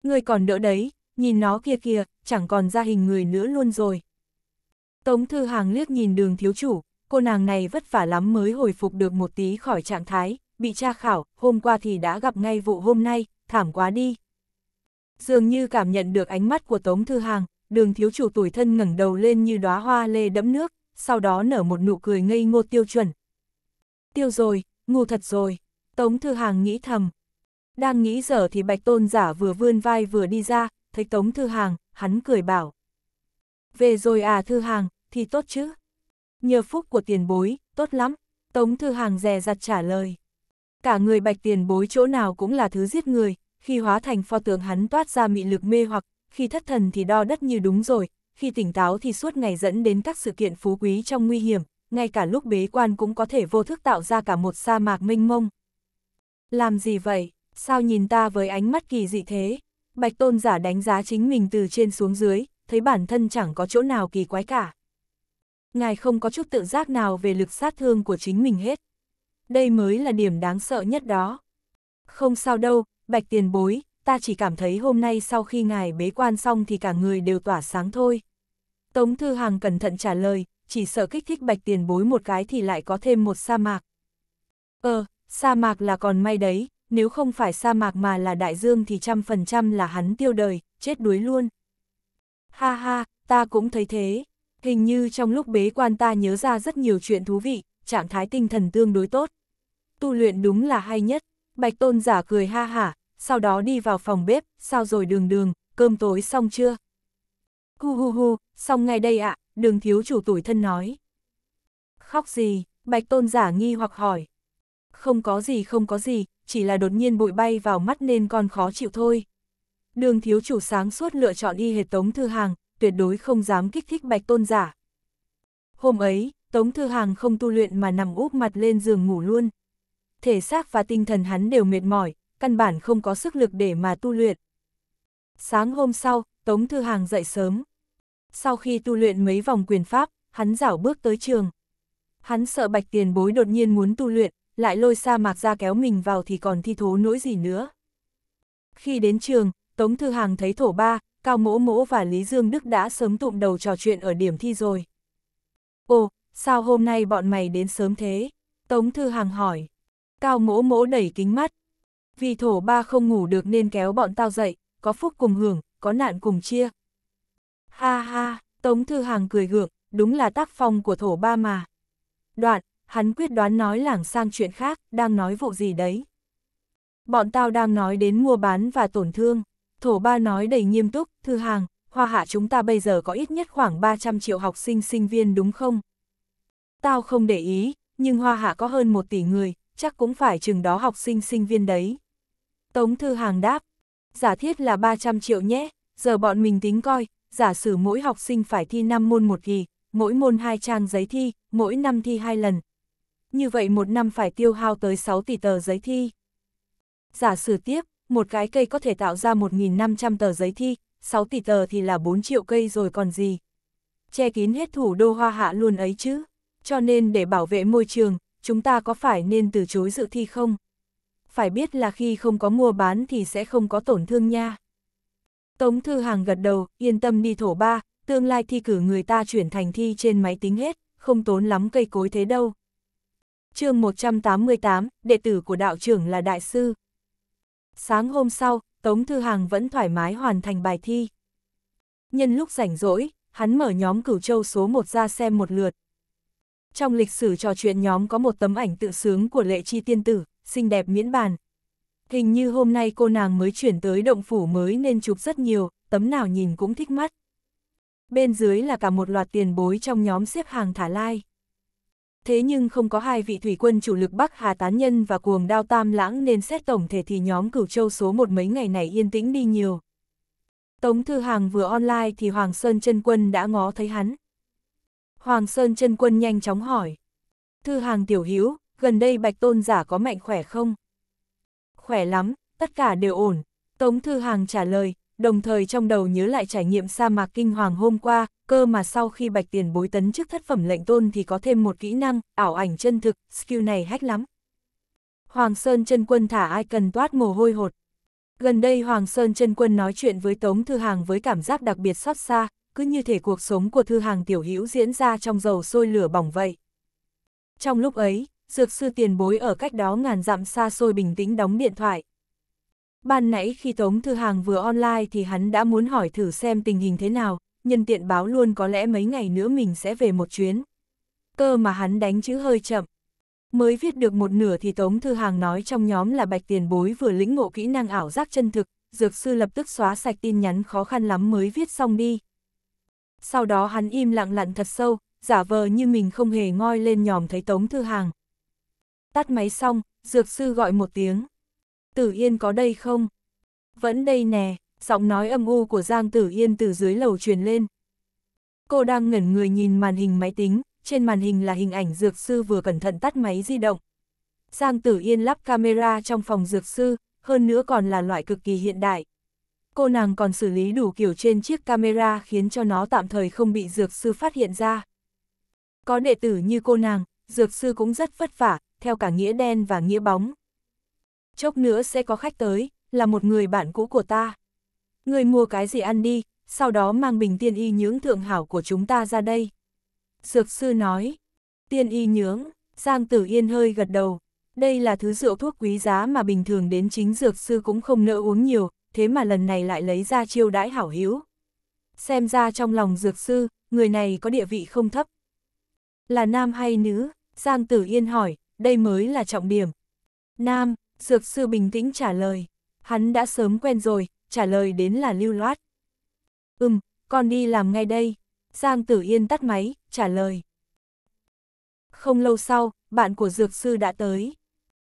[SPEAKER 1] Người còn đỡ đấy, nhìn nó kia kia, chẳng còn ra hình người nữa luôn rồi. Tống thư hàng liếc nhìn đường thiếu chủ, cô nàng này vất vả lắm mới hồi phục được một tí khỏi trạng thái, bị tra khảo, hôm qua thì đã gặp ngay vụ hôm nay, thảm quá đi. Dường như cảm nhận được ánh mắt của Tống Thư Hàng, đường thiếu chủ tuổi thân ngẩng đầu lên như đóa hoa lê đẫm nước, sau đó nở một nụ cười ngây ngô tiêu chuẩn. Tiêu rồi, ngu thật rồi, Tống Thư Hàng nghĩ thầm. Đang nghĩ giờ thì Bạch Tôn giả vừa vươn vai vừa đi ra, thấy Tống Thư Hàng, hắn cười bảo. Về rồi à Thư Hàng, thì tốt chứ. Nhờ phúc của tiền bối, tốt lắm, Tống Thư Hàng dè dặt trả lời. Cả người Bạch tiền bối chỗ nào cũng là thứ giết người, khi hóa thành pho tượng hắn toát ra mị lực mê hoặc, khi thất thần thì đo đất như đúng rồi, khi tỉnh táo thì suốt ngày dẫn đến các sự kiện phú quý trong nguy hiểm, ngay cả lúc bế quan cũng có thể vô thức tạo ra cả một sa mạc mênh mông. Làm gì vậy? Sao nhìn ta với ánh mắt kỳ dị thế? Bạch tôn giả đánh giá chính mình từ trên xuống dưới, thấy bản thân chẳng có chỗ nào kỳ quái cả. Ngài không có chút tự giác nào về lực sát thương của chính mình hết. Đây mới là điểm đáng sợ nhất đó. Không sao đâu, bạch tiền bối, ta chỉ cảm thấy hôm nay sau khi ngài bế quan xong thì cả người đều tỏa sáng thôi. Tống Thư Hàng cẩn thận trả lời, chỉ sợ kích thích bạch tiền bối một cái thì lại có thêm một sa mạc. Ờ, sa mạc là còn may đấy, nếu không phải sa mạc mà là đại dương thì trăm phần trăm là hắn tiêu đời, chết đuối luôn. Ha ha, ta cũng thấy thế. Hình như trong lúc bế quan ta nhớ ra rất nhiều chuyện thú vị, trạng thái tinh thần tương đối tốt. Tu luyện đúng là hay nhất. Bạch tôn giả cười ha hả, sau đó đi vào phòng bếp, sao rồi đường đường, cơm tối xong chưa? Hu hu hu, xong ngay đây ạ, à, đường thiếu chủ tuổi thân nói. Khóc gì, bạch tôn giả nghi hoặc hỏi. Không có gì không có gì, chỉ là đột nhiên bụi bay vào mắt nên con khó chịu thôi. Đường thiếu chủ sáng suốt lựa chọn y hệt Tống Thư Hàng, tuyệt đối không dám kích thích bạch tôn giả. Hôm ấy, Tống Thư Hàng không tu luyện mà nằm úp mặt lên giường ngủ luôn. Thể xác và tinh thần hắn đều mệt mỏi, căn bản không có sức lực để mà tu luyện. Sáng hôm sau, Tống Thư Hàng dậy sớm. Sau khi tu luyện mấy vòng quyền pháp, hắn rảo bước tới trường. Hắn sợ bạch tiền bối đột nhiên muốn tu luyện, lại lôi sa mạc ra kéo mình vào thì còn thi thố nỗi gì nữa. Khi đến trường, Tống Thư Hàng thấy thổ ba, Cao Mỗ Mỗ và Lý Dương Đức đã sớm tụm đầu trò chuyện ở điểm thi rồi. Ồ, sao hôm nay bọn mày đến sớm thế? Tống Thư Hàng hỏi. Cao Mỗ Mỗ đẩy kính mắt, vì thổ ba không ngủ được nên kéo bọn tao dậy, có phúc cùng hưởng, có nạn cùng chia. Ha ha, Tống Thư Hàng cười gượng, đúng là tác phong của thổ ba mà. Đoạn, hắn quyết đoán nói lảng sang chuyện khác, đang nói vụ gì đấy. Bọn tao đang nói đến mua bán và tổn thương. Thổ ba nói đầy nghiêm túc, Thư Hàng, hoa hạ chúng ta bây giờ có ít nhất khoảng 300 triệu học sinh sinh viên đúng không? Tao không để ý, nhưng hoa hạ có hơn một tỷ người, chắc cũng phải chừng đó học sinh sinh viên đấy. Tống Thư Hàng đáp, giả thiết là 300 triệu nhé, giờ bọn mình tính coi, giả sử mỗi học sinh phải thi 5 môn một kỳ, mỗi môn hai trang giấy thi, mỗi năm thi hai lần. Như vậy một năm phải tiêu hao tới 6 tỷ tờ giấy thi. Giả sử tiếp, một cái cây có thể tạo ra 1.500 tờ giấy thi, 6 tỷ tờ thì là 4 triệu cây rồi còn gì. Che kín hết thủ đô hoa hạ luôn ấy chứ. Cho nên để bảo vệ môi trường, chúng ta có phải nên từ chối dự thi không? phải biết là khi không có mua bán thì sẽ không có tổn thương nha. Tống Thư Hàng gật đầu, yên tâm đi thổ ba, tương lai thi cử người ta chuyển thành thi trên máy tính hết, không tốn lắm cây cối thế đâu. chương 188, đệ tử của đạo trưởng là đại sư. Sáng hôm sau, Tống Thư Hàng vẫn thoải mái hoàn thành bài thi. Nhân lúc rảnh rỗi, hắn mở nhóm cửu châu số 1 ra xem một lượt. Trong lịch sử trò chuyện nhóm có một tấm ảnh tự sướng của lệ chi tiên tử, xinh đẹp miễn bàn. Hình như hôm nay cô nàng mới chuyển tới động phủ mới nên chụp rất nhiều, tấm nào nhìn cũng thích mắt. Bên dưới là cả một loạt tiền bối trong nhóm xếp hàng thả lai. Thế nhưng không có hai vị thủy quân chủ lực Bắc Hà Tán Nhân và cuồng đao Tam Lãng nên xét tổng thể thì nhóm cửu châu số một mấy ngày này yên tĩnh đi nhiều. Tống Thư Hàng vừa online thì Hoàng Sơn chân Quân đã ngó thấy hắn. Hoàng Sơn chân Quân nhanh chóng hỏi. Thư Hàng tiểu hữu gần đây bạch tôn giả có mạnh khỏe không? Khỏe lắm, tất cả đều ổn. Tống Thư Hàng trả lời, đồng thời trong đầu nhớ lại trải nghiệm sa mạc kinh hoàng hôm qua, cơ mà sau khi bạch tiền bối tấn chức thất phẩm lệnh tôn thì có thêm một kỹ năng, ảo ảnh chân thực, skill này hách lắm. Hoàng Sơn chân quân thả ai cần toát mồ hôi hột. Gần đây Hoàng Sơn chân quân nói chuyện với Tống Thư Hàng với cảm giác đặc biệt xót xa, cứ như thể cuộc sống của Thư Hàng tiểu hữu diễn ra trong dầu sôi lửa bỏng vậy. Trong lúc ấy, dược sư tiền bối ở cách đó ngàn dặm xa xôi bình tĩnh đóng điện thoại. Ban nãy khi Tống Thư Hàng vừa online thì hắn đã muốn hỏi thử xem tình hình thế nào, nhân tiện báo luôn có lẽ mấy ngày nữa mình sẽ về một chuyến. Cơ mà hắn đánh chữ hơi chậm. Mới viết được một nửa thì Tống Thư Hàng nói trong nhóm là bạch tiền bối vừa lĩnh ngộ kỹ năng ảo giác chân thực, dược sư lập tức xóa sạch tin nhắn khó khăn lắm mới viết xong đi. Sau đó hắn im lặng lặn thật sâu, giả vờ như mình không hề ngoi lên nhòm thấy Tống Thư Hàng. Tắt máy xong, dược sư gọi một tiếng. Tử Yên có đây không? Vẫn đây nè, giọng nói âm u của Giang Tử Yên từ dưới lầu truyền lên. Cô đang ngẩn người nhìn màn hình máy tính, trên màn hình là hình ảnh dược sư vừa cẩn thận tắt máy di động. Giang Tử Yên lắp camera trong phòng dược sư, hơn nữa còn là loại cực kỳ hiện đại. Cô nàng còn xử lý đủ kiểu trên chiếc camera khiến cho nó tạm thời không bị dược sư phát hiện ra. Có đệ tử như cô nàng, dược sư cũng rất vất vả, theo cả nghĩa đen và nghĩa bóng. Chốc nữa sẽ có khách tới, là một người bạn cũ của ta. Người mua cái gì ăn đi, sau đó mang bình tiên y nhưỡng thượng hảo của chúng ta ra đây. Dược sư nói, tiên y nhưỡng, Giang Tử Yên hơi gật đầu. Đây là thứ rượu thuốc quý giá mà bình thường đến chính dược sư cũng không nỡ uống nhiều, thế mà lần này lại lấy ra chiêu đãi hảo hiếu. Xem ra trong lòng dược sư, người này có địa vị không thấp. Là nam hay nữ, Giang Tử Yên hỏi, đây mới là trọng điểm. Nam, Dược Sư bình tĩnh trả lời. Hắn đã sớm quen rồi, trả lời đến là lưu loát. Ừm, con đi làm ngay đây. Giang Tử Yên tắt máy, trả lời. Không lâu sau, bạn của Dược Sư đã tới.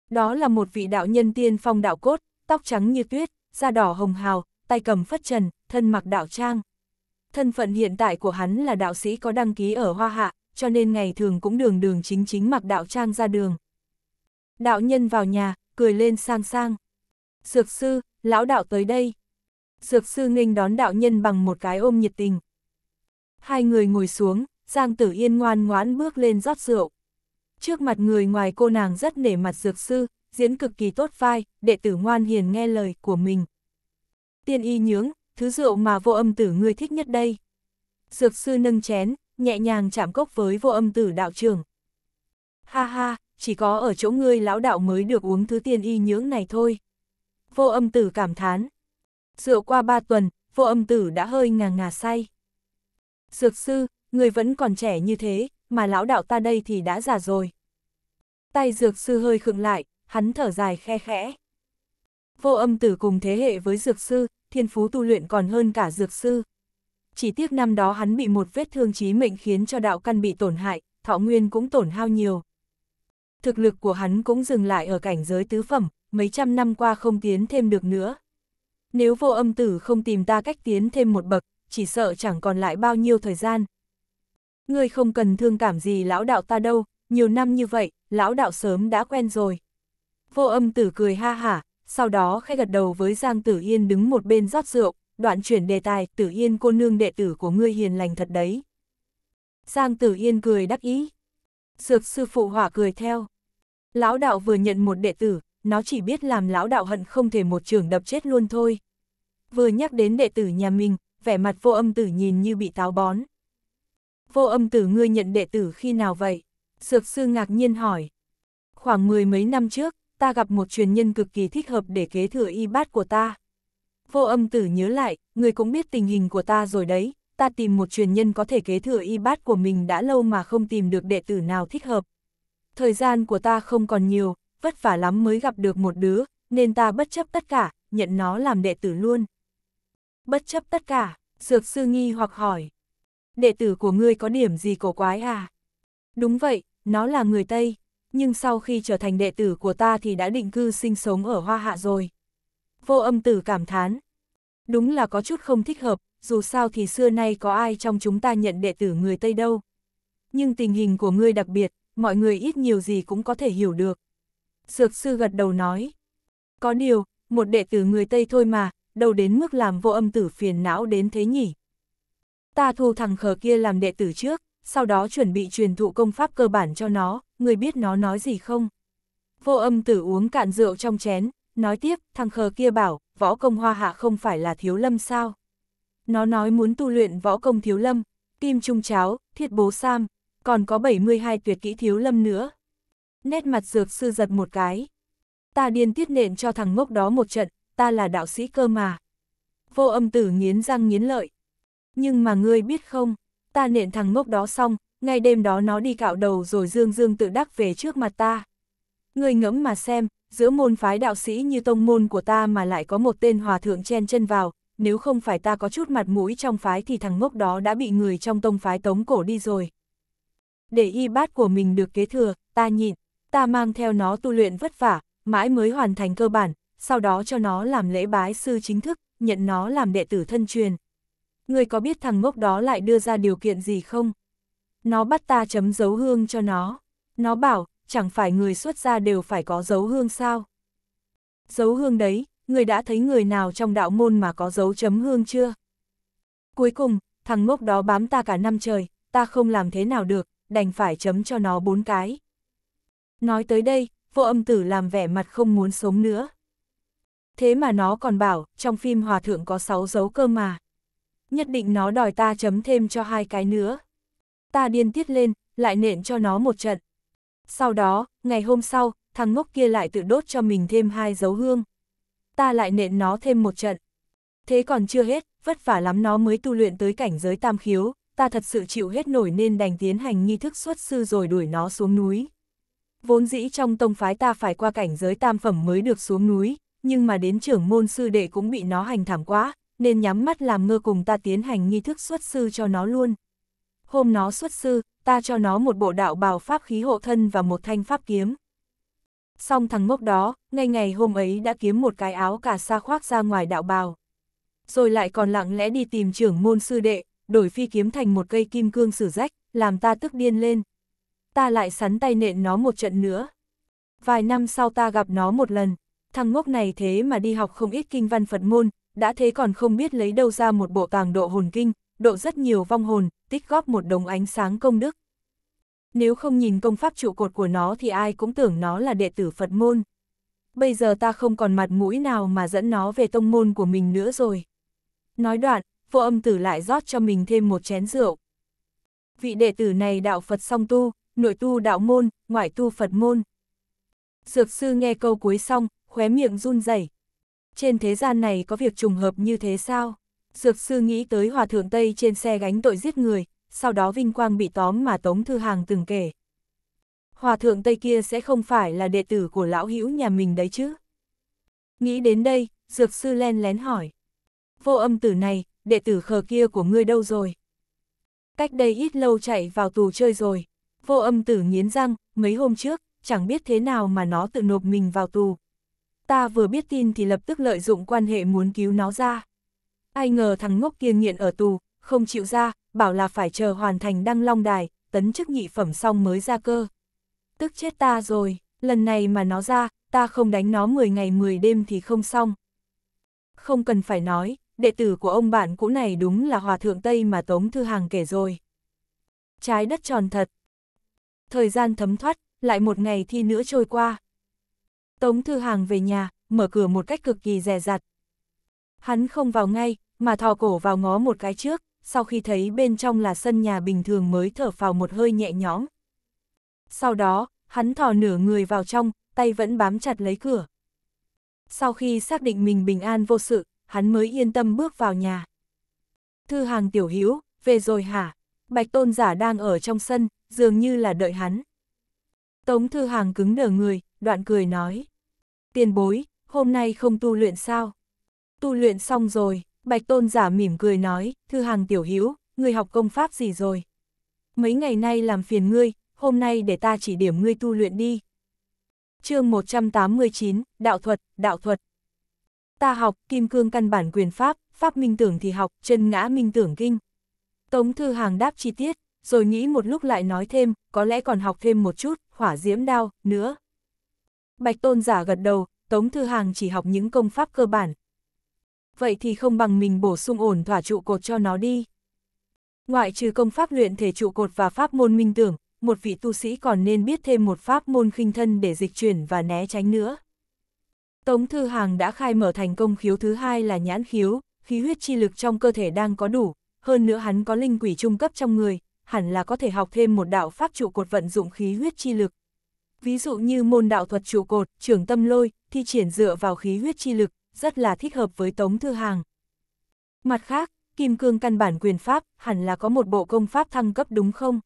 [SPEAKER 1] Đó là một vị đạo nhân tiên phong đạo cốt, tóc trắng như tuyết, da đỏ hồng hào, tay cầm phất trần, thân mặc đạo trang. Thân phận hiện tại của hắn là đạo sĩ có đăng ký ở Hoa Hạ, cho nên ngày thường cũng đường đường chính chính mặc đạo trang ra đường. Đạo nhân vào nhà, cười lên sang sang. Dược sư, lão đạo tới đây. Dược sư nghênh đón đạo nhân bằng một cái ôm nhiệt tình. Hai người ngồi xuống, Giang Tử Yên ngoan ngoãn bước lên rót rượu. Trước mặt người ngoài cô nàng rất nể mặt dược sư, diễn cực kỳ tốt vai, đệ tử ngoan hiền nghe lời của mình. Tiên y nhướng, thứ rượu mà vô âm tử ngươi thích nhất đây. Dược sư nâng chén, nhẹ nhàng chạm cốc với vô âm tử đạo trưởng. Ha ha, chỉ có ở chỗ ngươi lão đạo mới được uống thứ tiên y nhưỡng này thôi. Vô âm tử cảm thán. Dựa qua ba tuần, vô âm tử đã hơi ngà ngà say. Dược sư, người vẫn còn trẻ như thế, mà lão đạo ta đây thì đã già rồi. Tay dược sư hơi khựng lại, hắn thở dài khe khẽ. Vô âm tử cùng thế hệ với dược sư, thiên phú tu luyện còn hơn cả dược sư chỉ tiếc năm đó hắn bị một vết thương chí mệnh khiến cho đạo căn bị tổn hại, thọ nguyên cũng tổn hao nhiều. Thực lực của hắn cũng dừng lại ở cảnh giới tứ phẩm, mấy trăm năm qua không tiến thêm được nữa. Nếu vô âm tử không tìm ta cách tiến thêm một bậc, chỉ sợ chẳng còn lại bao nhiêu thời gian. Ngươi không cần thương cảm gì lão đạo ta đâu, nhiều năm như vậy, lão đạo sớm đã quen rồi. Vô âm tử cười ha hả, sau đó khai gật đầu với Giang Tử Yên đứng một bên rót rượu, đoạn chuyển đề tài, tử yên cô nương đệ tử của ngươi hiền lành thật đấy. Giang tử yên cười đắc ý. sược sư phụ hỏa cười theo. Lão đạo vừa nhận một đệ tử, nó chỉ biết làm lão đạo hận không thể một trường đập chết luôn thôi. Vừa nhắc đến đệ tử nhà mình, vẻ mặt vô âm tử nhìn như bị táo bón. Vô âm tử ngươi nhận đệ tử khi nào vậy? sược sư ngạc nhiên hỏi. Khoảng mười mấy năm trước, ta gặp một truyền nhân cực kỳ thích hợp để kế thừa y bát của ta. Vô âm tử nhớ lại, người cũng biết tình hình của ta rồi đấy, ta tìm một truyền nhân có thể kế thừa y bát của mình đã lâu mà không tìm được đệ tử nào thích hợp. Thời gian của ta không còn nhiều, vất vả lắm mới gặp được một đứa, nên ta bất chấp tất cả, nhận nó làm đệ tử luôn. Bất chấp tất cả, dược sư nghi hoặc hỏi. Đệ tử của ngươi có điểm gì cổ quái à? Đúng vậy, nó là người Tây, nhưng sau khi trở thành đệ tử của ta thì đã định cư sinh sống ở Hoa Hạ rồi vô âm tử cảm thán. Đúng là có chút không thích hợp, dù sao thì xưa nay có ai trong chúng ta nhận đệ tử người Tây đâu. Nhưng tình hình của ngươi đặc biệt, mọi người ít nhiều gì cũng có thể hiểu được. Sược sư gật đầu nói. Có điều, một đệ tử người Tây thôi mà, đâu đến mức làm vô âm tử phiền não đến thế nhỉ. Ta thu thằng khờ kia làm đệ tử trước, sau đó chuẩn bị truyền thụ công pháp cơ bản cho nó, người biết nó nói gì không? Vô âm tử uống cạn rượu trong chén, Nói tiếp, thằng khờ kia bảo, võ công hoa hạ không phải là thiếu lâm sao? Nó nói muốn tu luyện võ công thiếu lâm, kim trung cháo, thiết bố sam, còn có 72 tuyệt kỹ thiếu lâm nữa. Nét mặt dược sư giật một cái. Ta điên tiết nện cho thằng ngốc đó một trận, ta là đạo sĩ cơ mà. Vô âm tử nghiến răng nghiến lợi. Nhưng mà ngươi biết không, ta nện thằng ngốc đó xong, ngay đêm đó nó đi cạo đầu rồi dương dương tự đắc về trước mặt ta. Ngươi ngẫm mà xem, giữa môn phái đạo sĩ như tông môn của ta mà lại có một tên hòa thượng chen chân vào, nếu không phải ta có chút mặt mũi trong phái thì thằng ngốc đó đã bị người trong tông phái tống cổ đi rồi. Để y bát của mình được kế thừa, ta nhịn, ta mang theo nó tu luyện vất vả, mãi mới hoàn thành cơ bản, sau đó cho nó làm lễ bái sư chính thức, nhận nó làm đệ tử thân truyền. Người có biết thằng ngốc đó lại đưa ra điều kiện gì không? Nó bắt ta chấm dấu hương cho nó. Nó bảo, chẳng phải người xuất gia đều phải có dấu hương sao? Dấu hương đấy, người đã thấy người nào trong đạo môn mà có dấu chấm hương chưa? Cuối cùng, thằng ngốc đó bám ta cả năm trời, ta không làm thế nào được, đành phải chấm cho nó bốn cái. Nói tới đây, vô âm tử làm vẻ mặt không muốn sống nữa. Thế mà nó còn bảo, trong phim hòa thượng có sáu dấu cơ mà. Nhất định nó đòi ta chấm thêm cho hai cái nữa. Ta điên tiết lên, lại nện cho nó một trận. Sau đó, ngày hôm sau, thằng ngốc kia lại tự đốt cho mình thêm hai dấu hương. Ta lại nện nó thêm một trận. Thế còn chưa hết, vất vả lắm nó mới tu luyện tới cảnh giới tam khiếu, ta thật sự chịu hết nổi nên đành tiến hành nghi thức xuất sư rồi đuổi nó xuống núi. Vốn dĩ trong tông phái ta phải qua cảnh giới tam phẩm mới được xuống núi, nhưng mà đến trưởng môn sư đệ cũng bị nó hành thảm quá, nên nhắm mắt làm ngơ cùng ta tiến hành nghi thức xuất sư cho nó luôn hôm nó xuất sư, ta cho nó một bộ đạo bào pháp khí hộ thân và một thanh pháp kiếm. Xong thằng ngốc đó, ngay ngày hôm ấy đã kiếm một cái áo cả xa khoác ra ngoài đạo bào. Rồi lại còn lặng lẽ đi tìm trưởng môn sư đệ, đổi phi kiếm thành một cây kim cương sử rách, làm ta tức điên lên. Ta lại sắn tay nện nó một trận nữa. Vài năm sau ta gặp nó một lần, thằng ngốc này thế mà đi học không ít kinh văn Phật môn, đã thế còn không biết lấy đâu ra một bộ tàng độ hồn kinh, độ rất nhiều vong hồn, tích góp một đồng ánh sáng công đức. Nếu không nhìn công pháp trụ cột của nó thì ai cũng tưởng nó là đệ tử Phật môn. Bây giờ ta không còn mặt mũi nào mà dẫn nó về tông môn của mình nữa rồi. Nói đoạn, vô âm tử lại rót cho mình thêm một chén rượu. Vị đệ tử này đạo Phật song tu, nội tu đạo môn, ngoại tu Phật môn. Dược sư nghe câu cuối xong, khóe miệng run rẩy. Trên thế gian này có việc trùng hợp như thế sao? Dược sư nghĩ tới hòa thượng Tây trên xe gánh tội giết người, sau đó vinh quang bị tóm mà Tống Thư Hàng từng kể. Hòa thượng Tây kia sẽ không phải là đệ tử của lão hữu nhà mình đấy chứ? Nghĩ đến đây, dược sư len lén hỏi. Vô âm tử này, đệ tử khờ kia của ngươi đâu rồi? Cách đây ít lâu chạy vào tù chơi rồi. Vô âm tử nghiến răng, mấy hôm trước, chẳng biết thế nào mà nó tự nộp mình vào tù. Ta vừa biết tin thì lập tức lợi dụng quan hệ muốn cứu nó ra ai ngờ thằng ngốc kia nghiện ở tù, không chịu ra, bảo là phải chờ hoàn thành đăng long đài, tấn chức nhị phẩm xong mới ra cơ. Tức chết ta rồi, lần này mà nó ra, ta không đánh nó 10 ngày 10 đêm thì không xong. Không cần phải nói, đệ tử của ông bạn cũ này đúng là hòa thượng Tây mà Tống Thư Hàng kể rồi. Trái đất tròn thật. Thời gian thấm thoát, lại một ngày thi nữa trôi qua. Tống Thư Hàng về nhà, mở cửa một cách cực kỳ dè rặt Hắn không vào ngay, mà thò cổ vào ngó một cái trước, sau khi thấy bên trong là sân nhà bình thường mới thở phào một hơi nhẹ nhõm. Sau đó, hắn thò nửa người vào trong, tay vẫn bám chặt lấy cửa. Sau khi xác định mình bình an vô sự, hắn mới yên tâm bước vào nhà. Thư hàng tiểu hữu về rồi hả? Bạch tôn giả đang ở trong sân, dường như là đợi hắn. Tống thư hàng cứng đờ người, đoạn cười nói. Tiền bối, hôm nay không tu luyện sao? Tu luyện xong rồi. Bạch tôn giả mỉm cười nói, thư hàng tiểu hữu người học công pháp gì rồi? Mấy ngày nay làm phiền ngươi, hôm nay để ta chỉ điểm ngươi tu luyện đi. chương 189, Đạo thuật, Đạo thuật. Ta học Kim Cương Căn Bản Quyền Pháp, Pháp Minh Tưởng thì học, chân ngã Minh Tưởng Kinh. Tống Thư Hàng đáp chi tiết, rồi nghĩ một lúc lại nói thêm, có lẽ còn học thêm một chút, hỏa diễm đao, nữa. Bạch Tôn giả gật đầu, Tống Thư Hàng chỉ học những công pháp cơ bản, vậy thì không bằng mình bổ sung ổn thỏa trụ cột cho nó đi. Ngoại trừ công pháp luyện thể trụ cột và pháp môn minh tưởng, một vị tu sĩ còn nên biết thêm một pháp môn khinh thân để dịch chuyển và né tránh nữa. Tống Thư Hàng đã khai mở thành công khiếu thứ hai là nhãn khiếu, khí huyết chi lực trong cơ thể đang có đủ, hơn nữa hắn có linh quỷ trung cấp trong người, hẳn là có thể học thêm một đạo pháp trụ cột vận dụng khí huyết chi lực. Ví dụ như môn đạo thuật trụ cột, trường tâm lôi, thi triển dựa vào khí huyết chi lực, rất là thích hợp với Tống Thư Hàng. Mặt khác, Kim Cương căn bản quyền pháp, hẳn là có một bộ công pháp thăng cấp đúng không?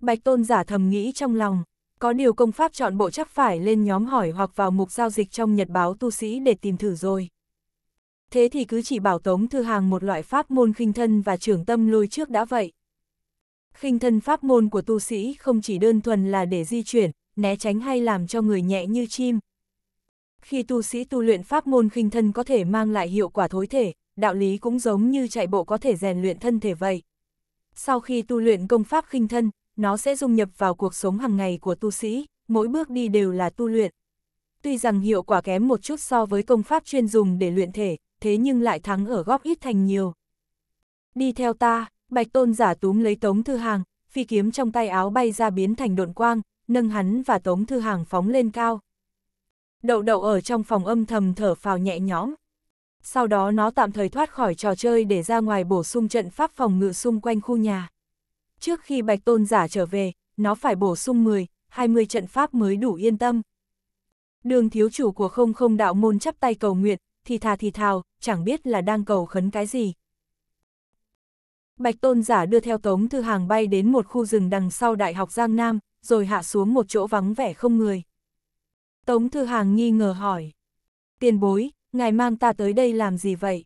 [SPEAKER 1] Bạch Tôn giả thầm nghĩ trong lòng, có điều công pháp chọn bộ chắc phải lên nhóm hỏi hoặc vào mục giao dịch trong nhật báo tu sĩ để tìm thử rồi. Thế thì cứ chỉ bảo Tống Thư Hàng một loại pháp môn khinh thân và trưởng tâm lôi trước đã vậy. Khinh thân pháp môn của tu sĩ không chỉ đơn thuần là để di chuyển, né tránh hay làm cho người nhẹ như chim, khi tu sĩ tu luyện pháp môn khinh thân có thể mang lại hiệu quả thối thể, đạo lý cũng giống như chạy bộ có thể rèn luyện thân thể vậy. Sau khi tu luyện công pháp khinh thân, nó sẽ dung nhập vào cuộc sống hàng ngày của tu sĩ, mỗi bước đi đều là tu luyện. Tuy rằng hiệu quả kém một chút so với công pháp chuyên dùng để luyện thể, thế nhưng lại thắng ở góc ít thành nhiều. Đi theo ta, Bạch Tôn giả túm lấy Tống Thư Hàng, phi kiếm trong tay áo bay ra biến thành độn quang, nâng hắn và Tống Thư Hàng phóng lên cao. Đậu đậu ở trong phòng âm thầm thở phào nhẹ nhõm. Sau đó nó tạm thời thoát khỏi trò chơi để ra ngoài bổ sung trận pháp phòng ngự xung quanh khu nhà. Trước khi Bạch Tôn giả trở về, nó phải bổ sung 10, 20 trận pháp mới đủ yên tâm. Đường thiếu chủ của không không đạo môn chắp tay cầu nguyện, thì thà thì thào, chẳng biết là đang cầu khấn cái gì. Bạch Tôn giả đưa theo Tống Thư Hàng bay đến một khu rừng đằng sau Đại học Giang Nam, rồi hạ xuống một chỗ vắng vẻ không người. Tống Thư Hàng nghi ngờ hỏi. Tiền bối, ngài mang ta tới đây làm gì vậy?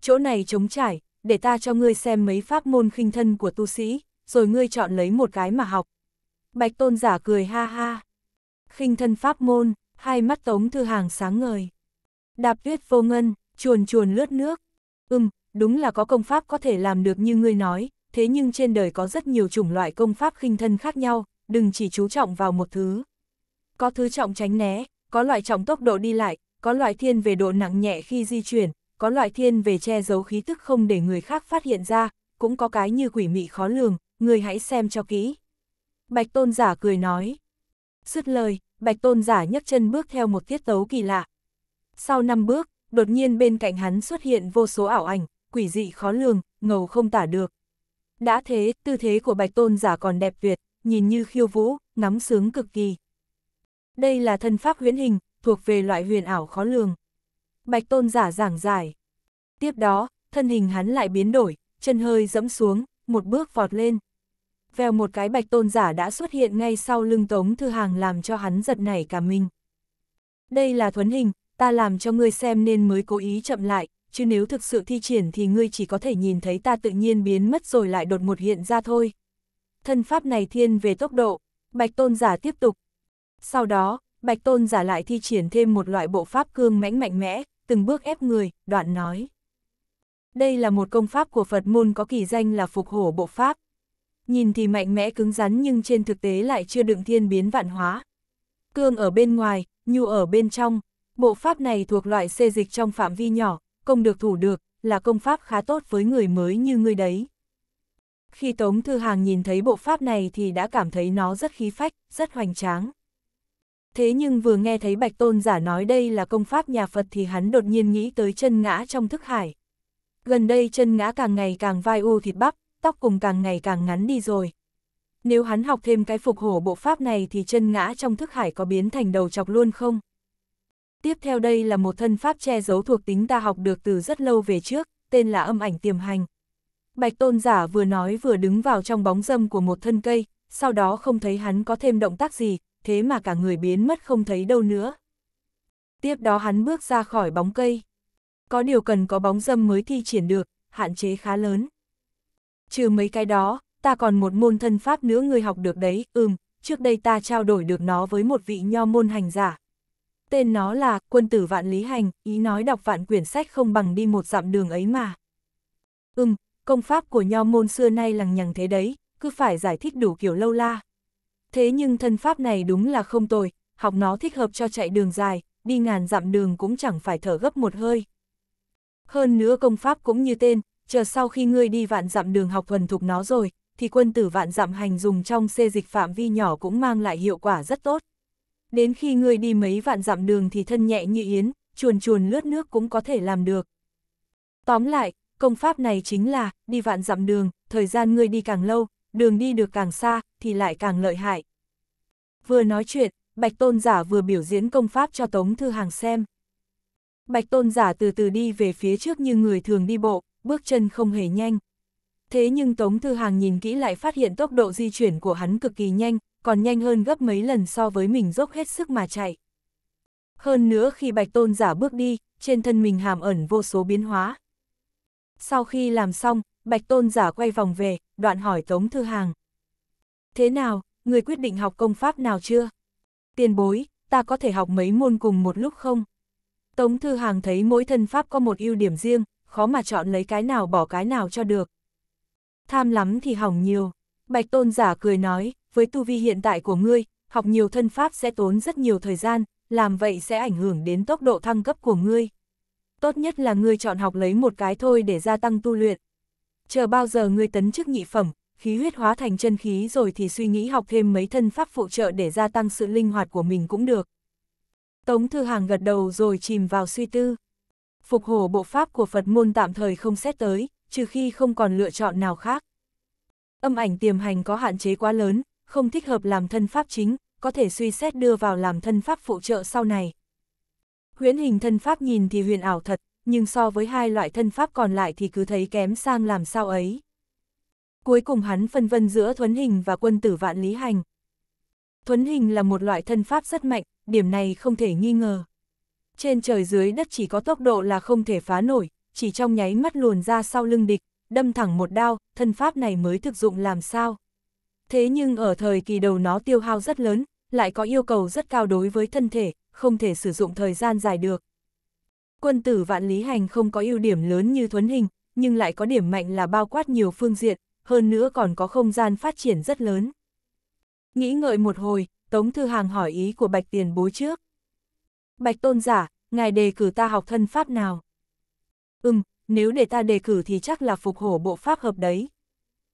[SPEAKER 1] Chỗ này trống trải, để ta cho ngươi xem mấy pháp môn khinh thân của tu sĩ, rồi ngươi chọn lấy một cái mà học. Bạch tôn giả cười ha ha. Khinh thân pháp môn, hai mắt Tống Thư Hàng sáng ngời. Đạp tuyết vô ngân, chuồn chuồn lướt nước. Ừm, đúng là có công pháp có thể làm được như ngươi nói, thế nhưng trên đời có rất nhiều chủng loại công pháp khinh thân khác nhau, đừng chỉ chú trọng vào một thứ có thứ trọng tránh né, có loại trọng tốc độ đi lại, có loại thiên về độ nặng nhẹ khi di chuyển, có loại thiên về che giấu khí tức không để người khác phát hiện ra, cũng có cái như quỷ mị khó lường, người hãy xem cho kỹ. Bạch tôn giả cười nói. Dứt lời, bạch tôn giả nhấc chân bước theo một tiết tấu kỳ lạ. Sau năm bước, đột nhiên bên cạnh hắn xuất hiện vô số ảo ảnh, quỷ dị khó lường, ngầu không tả được. Đã thế, tư thế của bạch tôn giả còn đẹp tuyệt, nhìn như khiêu vũ, ngắm sướng cực kỳ đây là thân pháp huyễn hình, thuộc về loại huyền ảo khó lường. Bạch tôn giả giảng giải. Tiếp đó, thân hình hắn lại biến đổi, chân hơi dẫm xuống, một bước vọt lên. Vèo một cái bạch tôn giả đã xuất hiện ngay sau lưng tống thư hàng làm cho hắn giật nảy cả mình. Đây là thuấn hình, ta làm cho ngươi xem nên mới cố ý chậm lại, chứ nếu thực sự thi triển thì ngươi chỉ có thể nhìn thấy ta tự nhiên biến mất rồi lại đột một hiện ra thôi. Thân pháp này thiên về tốc độ, bạch tôn giả tiếp tục, sau đó, Bạch Tôn giả lại thi triển thêm một loại bộ pháp cương mãnh mạnh mẽ, từng bước ép người, đoạn nói. Đây là một công pháp của Phật môn có kỳ danh là phục hổ bộ pháp. Nhìn thì mạnh mẽ cứng rắn nhưng trên thực tế lại chưa đựng thiên biến vạn hóa. Cương ở bên ngoài, nhu ở bên trong. Bộ pháp này thuộc loại xê dịch trong phạm vi nhỏ, công được thủ được, là công pháp khá tốt với người mới như ngươi đấy. Khi Tống Thư Hàng nhìn thấy bộ pháp này thì đã cảm thấy nó rất khí phách, rất hoành tráng thế nhưng vừa nghe thấy Bạch Tôn giả nói đây là công pháp nhà Phật thì hắn đột nhiên nghĩ tới chân ngã trong thức hải. Gần đây chân ngã càng ngày càng vai u thịt bắp, tóc cùng càng ngày càng ngắn đi rồi. Nếu hắn học thêm cái phục hổ bộ pháp này thì chân ngã trong thức hải có biến thành đầu chọc luôn không? Tiếp theo đây là một thân pháp che giấu thuộc tính ta học được từ rất lâu về trước, tên là âm ảnh tiềm hành. Bạch tôn giả vừa nói vừa đứng vào trong bóng dâm của một thân cây, sau đó không thấy hắn có thêm động tác gì, thế mà cả người biến mất không thấy đâu nữa. Tiếp đó hắn bước ra khỏi bóng cây. Có điều cần có bóng dâm mới thi triển được, hạn chế khá lớn. Trừ mấy cái đó, ta còn một môn thân pháp nữa người học được đấy, ừm, trước đây ta trao đổi được nó với một vị nho môn hành giả. Tên nó là Quân tử Vạn Lý Hành, ý nói đọc vạn quyển sách không bằng đi một dặm đường ấy mà. Ừm, công pháp của nho môn xưa nay lằng nhằng thế đấy, cứ phải giải thích đủ kiểu lâu la. Thế nhưng thân pháp này đúng là không tồi, học nó thích hợp cho chạy đường dài, đi ngàn dặm đường cũng chẳng phải thở gấp một hơi. Hơn nữa công pháp cũng như tên, chờ sau khi ngươi đi vạn dặm đường học thuần thục nó rồi, thì quân tử vạn dặm hành dùng trong xê dịch phạm vi nhỏ cũng mang lại hiệu quả rất tốt. Đến khi ngươi đi mấy vạn dặm đường thì thân nhẹ như yến, chuồn chuồn lướt nước cũng có thể làm được. Tóm lại, công pháp này chính là, đi vạn dặm đường, thời gian ngươi đi càng lâu, đường đi được càng xa, thì lại càng lợi hại. Vừa nói chuyện, Bạch Tôn Giả vừa biểu diễn công pháp cho Tống Thư Hàng xem. Bạch Tôn Giả từ từ đi về phía trước như người thường đi bộ, bước chân không hề nhanh. Thế nhưng Tống Thư Hàng nhìn kỹ lại phát hiện tốc độ di chuyển của hắn cực kỳ nhanh, còn nhanh hơn gấp mấy lần so với mình dốc hết sức mà chạy. Hơn nữa khi Bạch Tôn Giả bước đi, trên thân mình hàm ẩn vô số biến hóa. Sau khi làm xong, Bạch Tôn Giả quay vòng về, đoạn hỏi Tống Thư Hàng. Thế nào, người quyết định học công pháp nào chưa? Tiền bối, ta có thể học mấy môn cùng một lúc không? Tống Thư Hàng thấy mỗi thân pháp có một ưu điểm riêng, khó mà chọn lấy cái nào bỏ cái nào cho được. Tham lắm thì hỏng nhiều. Bạch Tôn giả cười nói, với tu vi hiện tại của ngươi, học nhiều thân pháp sẽ tốn rất nhiều thời gian, làm vậy sẽ ảnh hưởng đến tốc độ thăng cấp của ngươi. Tốt nhất là ngươi chọn học lấy một cái thôi để gia tăng tu luyện chờ bao giờ ngươi tấn chức nhị phẩm, khí huyết hóa thành chân khí rồi thì suy nghĩ học thêm mấy thân pháp phụ trợ để gia tăng sự linh hoạt của mình cũng được. Tống Thư Hàng gật đầu rồi chìm vào suy tư. Phục hổ bộ pháp của Phật môn tạm thời không xét tới, trừ khi không còn lựa chọn nào khác. Âm ảnh tiềm hành có hạn chế quá lớn, không thích hợp làm thân pháp chính, có thể suy xét đưa vào làm thân pháp phụ trợ sau này. Huyễn hình thân pháp nhìn thì huyền ảo thật, nhưng so với hai loại thân pháp còn lại thì cứ thấy kém sang làm sao ấy. Cuối cùng hắn phân vân giữa thuấn hình và quân tử vạn lý hành. Thuấn hình là một loại thân pháp rất mạnh, điểm này không thể nghi ngờ. Trên trời dưới đất chỉ có tốc độ là không thể phá nổi, chỉ trong nháy mắt luồn ra sau lưng địch, đâm thẳng một đao, thân pháp này mới thực dụng làm sao. Thế nhưng ở thời kỳ đầu nó tiêu hao rất lớn, lại có yêu cầu rất cao đối với thân thể, không thể sử dụng thời gian dài được. Quân tử vạn lý hành không có ưu điểm lớn như thuấn hình, nhưng lại có điểm mạnh là bao quát nhiều phương diện, hơn nữa còn có không gian phát triển rất lớn. Nghĩ ngợi một hồi, Tống Thư Hàng hỏi ý của Bạch Tiền Bối trước. Bạch Tôn giả, ngài đề cử ta học thân pháp nào? Ừm, nếu để ta đề cử thì chắc là phục hổ bộ pháp hợp đấy.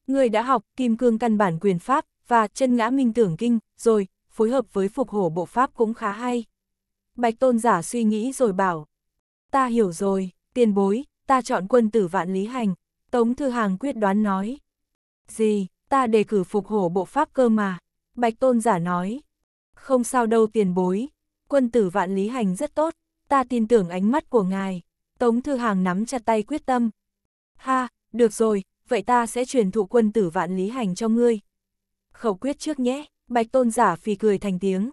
[SPEAKER 1] Người đã học Kim Cương Căn Bản Quyền Pháp và Chân Ngã Minh Tưởng Kinh, rồi, phối hợp với phục hổ bộ pháp cũng khá hay. Bạch Tôn giả suy nghĩ rồi bảo ta hiểu rồi, tiền bối, ta chọn quân tử vạn lý hành, Tống Thư Hàng quyết đoán nói. Gì, ta đề cử phục hổ bộ pháp cơ mà, Bạch Tôn giả nói. Không sao đâu tiền bối, quân tử vạn lý hành rất tốt, ta tin tưởng ánh mắt của ngài, Tống Thư Hàng nắm chặt tay quyết tâm. Ha, được rồi, vậy ta sẽ truyền thụ quân tử vạn lý hành cho ngươi. Khẩu quyết trước nhé, Bạch Tôn giả phì cười thành tiếng.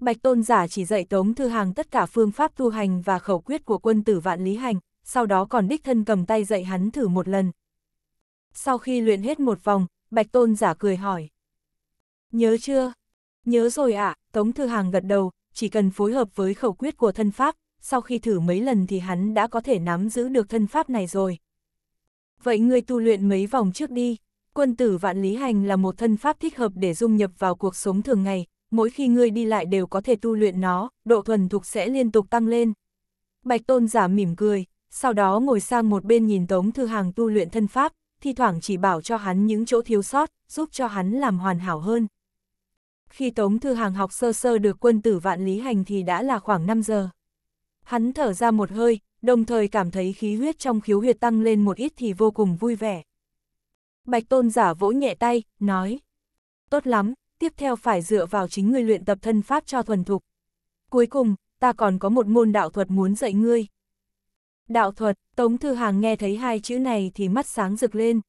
[SPEAKER 1] Bạch Tôn Giả chỉ dạy Tống Thư Hàng tất cả phương pháp tu hành và khẩu quyết của quân tử vạn lý hành, sau đó còn đích thân cầm tay dạy hắn thử một lần. Sau khi luyện hết một vòng, Bạch Tôn Giả cười hỏi. Nhớ chưa? Nhớ rồi ạ, Tống Thư Hàng gật đầu, chỉ cần phối hợp với khẩu quyết của thân pháp, sau khi thử mấy lần thì hắn đã có thể nắm giữ được thân pháp này rồi. Vậy ngươi tu luyện mấy vòng trước đi, quân tử vạn lý hành là một thân pháp thích hợp để dung nhập vào cuộc sống thường ngày, mỗi khi ngươi đi lại đều có thể tu luyện nó, độ thuần thục sẽ liên tục tăng lên. Bạch Tôn giả mỉm cười, sau đó ngồi sang một bên nhìn Tống Thư Hàng tu luyện thân pháp, thi thoảng chỉ bảo cho hắn những chỗ thiếu sót, giúp cho hắn làm hoàn hảo hơn. Khi Tống Thư Hàng học sơ sơ được quân tử vạn lý hành thì đã là khoảng 5 giờ. Hắn thở ra một hơi, đồng thời cảm thấy khí huyết trong khiếu huyệt tăng lên một ít thì vô cùng vui vẻ. Bạch Tôn giả vỗ nhẹ tay, nói, tốt lắm, tiếp theo phải dựa vào chính ngươi luyện tập thân pháp cho thuần thục. Cuối cùng, ta còn có một môn đạo thuật muốn dạy ngươi. Đạo thuật, Tống Thư Hàng nghe thấy hai chữ này thì mắt sáng rực lên.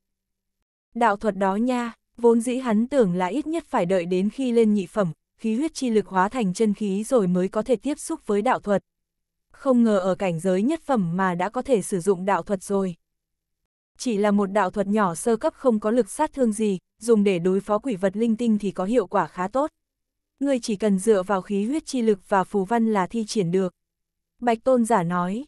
[SPEAKER 1] Đạo thuật đó nha, vốn dĩ hắn tưởng là ít nhất phải đợi đến khi lên nhị phẩm, khí huyết chi lực hóa thành chân khí rồi mới có thể tiếp xúc với đạo thuật. Không ngờ ở cảnh giới nhất phẩm mà đã có thể sử dụng đạo thuật rồi chỉ là một đạo thuật nhỏ sơ cấp không có lực sát thương gì, dùng để đối phó quỷ vật linh tinh thì có hiệu quả khá tốt. Ngươi chỉ cần dựa vào khí huyết chi lực và phù văn là thi triển được. Bạch tôn giả nói,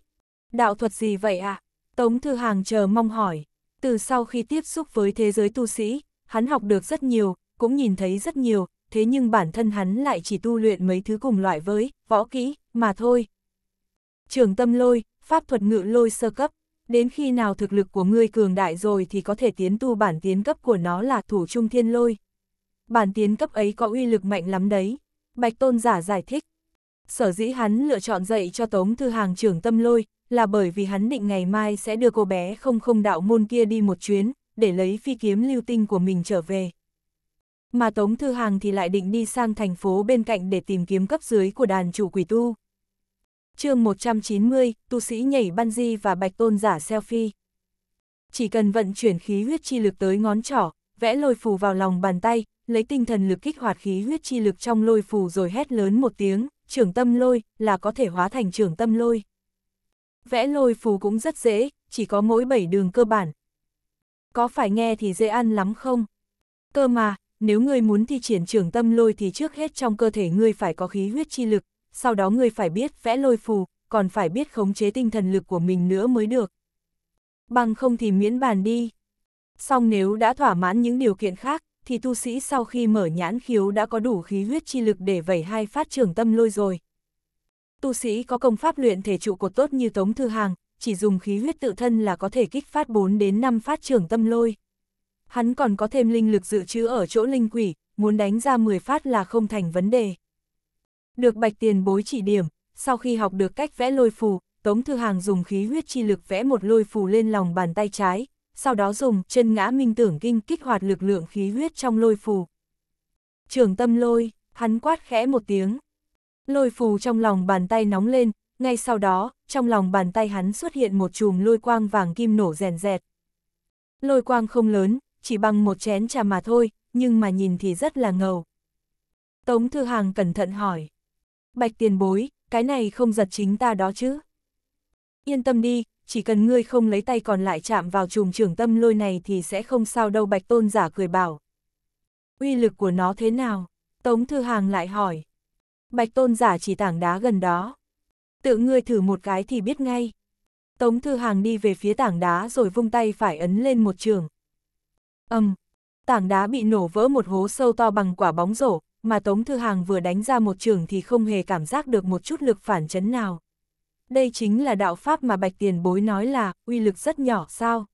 [SPEAKER 1] đạo thuật gì vậy ạ? À? Tống Thư Hàng chờ mong hỏi, từ sau khi tiếp xúc với thế giới tu sĩ, hắn học được rất nhiều, cũng nhìn thấy rất nhiều, thế nhưng bản thân hắn lại chỉ tu luyện mấy thứ cùng loại với, võ kỹ, mà thôi. Trường tâm lôi, pháp thuật ngự lôi sơ cấp, đến khi nào thực lực của ngươi cường đại rồi thì có thể tiến tu bản tiến cấp của nó là thủ trung thiên lôi. Bản tiến cấp ấy có uy lực mạnh lắm đấy, Bạch Tôn giả giải thích. Sở dĩ hắn lựa chọn dạy cho Tống Thư Hàng trưởng tâm lôi, là bởi vì hắn định ngày mai sẽ đưa cô bé không không đạo môn kia đi một chuyến, để lấy phi kiếm lưu tinh của mình trở về. Mà Tống Thư Hàng thì lại định đi sang thành phố bên cạnh để tìm kiếm cấp dưới của đàn chủ quỷ tu chương 190, tu sĩ nhảy di và bạch tôn giả selfie. Chỉ cần vận chuyển khí huyết chi lực tới ngón trỏ, vẽ lôi phù vào lòng bàn tay, lấy tinh thần lực kích hoạt khí huyết chi lực trong lôi phù rồi hét lớn một tiếng, trưởng tâm lôi là có thể hóa thành trưởng tâm lôi. Vẽ lôi phù cũng rất dễ, chỉ có mỗi bảy đường cơ bản. Có phải nghe thì dễ ăn lắm không? Cơ mà, nếu ngươi muốn thi triển trưởng tâm lôi thì trước hết trong cơ thể ngươi phải có khí huyết chi lực, sau đó ngươi phải biết vẽ lôi phù, còn phải biết khống chế tinh thần lực của mình nữa mới được. Bằng không thì miễn bàn đi. Song nếu đã thỏa mãn những điều kiện khác, thì tu sĩ sau khi mở nhãn khiếu đã có đủ khí huyết chi lực để vẩy hai phát trường tâm lôi rồi. Tu sĩ có công pháp luyện thể trụ cột tốt như Tống Thư Hàng, chỉ dùng khí huyết tự thân là có thể kích phát 4 đến 5 phát trường tâm lôi. Hắn còn có thêm linh lực dự trữ ở chỗ linh quỷ, muốn đánh ra 10 phát là không thành vấn đề. Được bạch tiền bối chỉ điểm, sau khi học được cách vẽ lôi phù, Tống Thư Hàng dùng khí huyết chi lực vẽ một lôi phù lên lòng bàn tay trái, sau đó dùng chân ngã minh tưởng kinh kích hoạt lực lượng khí huyết trong lôi phù. Trường tâm lôi, hắn quát khẽ một tiếng. Lôi phù trong lòng bàn tay nóng lên, ngay sau đó, trong lòng bàn tay hắn xuất hiện một chùm lôi quang vàng kim nổ rèn rẹt. Lôi quang không lớn, chỉ bằng một chén trà mà thôi, nhưng mà nhìn thì rất là ngầu. Tống Thư Hàng cẩn thận hỏi, bạch tiền bối, cái này không giật chính ta đó chứ. Yên tâm đi, chỉ cần ngươi không lấy tay còn lại chạm vào chùm trưởng tâm lôi này thì sẽ không sao đâu bạch tôn giả cười bảo. Uy lực của nó thế nào? Tống Thư Hàng lại hỏi. Bạch tôn giả chỉ tảng đá gần đó. Tự ngươi thử một cái thì biết ngay. Tống Thư Hàng đi về phía tảng đá rồi vung tay phải ấn lên một trường. Âm, um, tảng đá bị nổ vỡ một hố sâu to bằng quả bóng rổ, mà Tống Thư Hàng vừa đánh ra một trường thì không hề cảm giác được một chút lực phản chấn nào. Đây chính là đạo pháp mà Bạch Tiền Bối nói là uy lực rất nhỏ sao.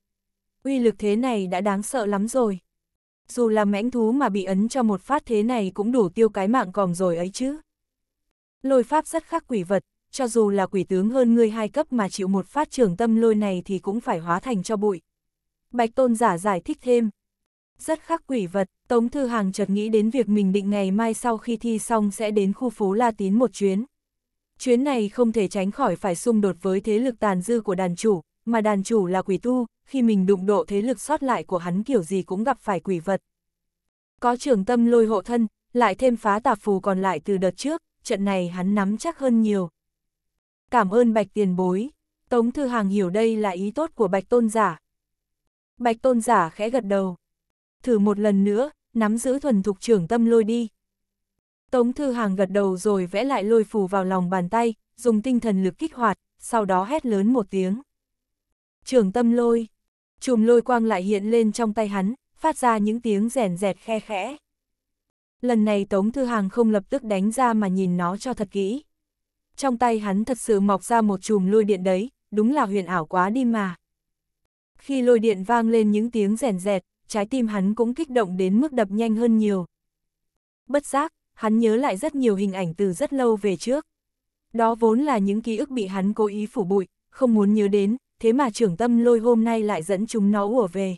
[SPEAKER 1] Uy lực thế này đã đáng sợ lắm rồi. Dù là mãnh thú mà bị ấn cho một phát thế này cũng đủ tiêu cái mạng còn rồi ấy chứ. Lôi pháp rất khác quỷ vật, cho dù là quỷ tướng hơn ngươi hai cấp mà chịu một phát trường tâm lôi này thì cũng phải hóa thành cho bụi. Bạch Tôn giả giải thích thêm, rất khắc quỷ vật, Tống Thư Hàng chợt nghĩ đến việc mình định ngày mai sau khi thi xong sẽ đến khu phố La Tín một chuyến. Chuyến này không thể tránh khỏi phải xung đột với thế lực tàn dư của đàn chủ, mà đàn chủ là quỷ tu, khi mình đụng độ thế lực sót lại của hắn kiểu gì cũng gặp phải quỷ vật. Có trường tâm lôi hộ thân, lại thêm phá tạp phù còn lại từ đợt trước, trận này hắn nắm chắc hơn nhiều. Cảm ơn Bạch Tiền Bối, Tống Thư Hàng hiểu đây là ý tốt của Bạch Tôn Giả. Bạch Tôn Giả khẽ gật đầu thử một lần nữa, nắm giữ thuần thục trưởng tâm lôi đi. Tống Thư Hàng gật đầu rồi vẽ lại lôi phù vào lòng bàn tay, dùng tinh thần lực kích hoạt, sau đó hét lớn một tiếng. Trường tâm lôi, chùm lôi quang lại hiện lên trong tay hắn, phát ra những tiếng rèn rẹt khe khẽ. Lần này Tống Thư Hàng không lập tức đánh ra mà nhìn nó cho thật kỹ. Trong tay hắn thật sự mọc ra một chùm lôi điện đấy, đúng là huyền ảo quá đi mà. Khi lôi điện vang lên những tiếng rèn rẹt, trái tim hắn cũng kích động đến mức đập nhanh hơn nhiều. Bất giác, hắn nhớ lại rất nhiều hình ảnh từ rất lâu về trước. Đó vốn là những ký ức bị hắn cố ý phủ bụi, không muốn nhớ đến, thế mà trưởng tâm lôi hôm nay lại dẫn chúng nó ùa về.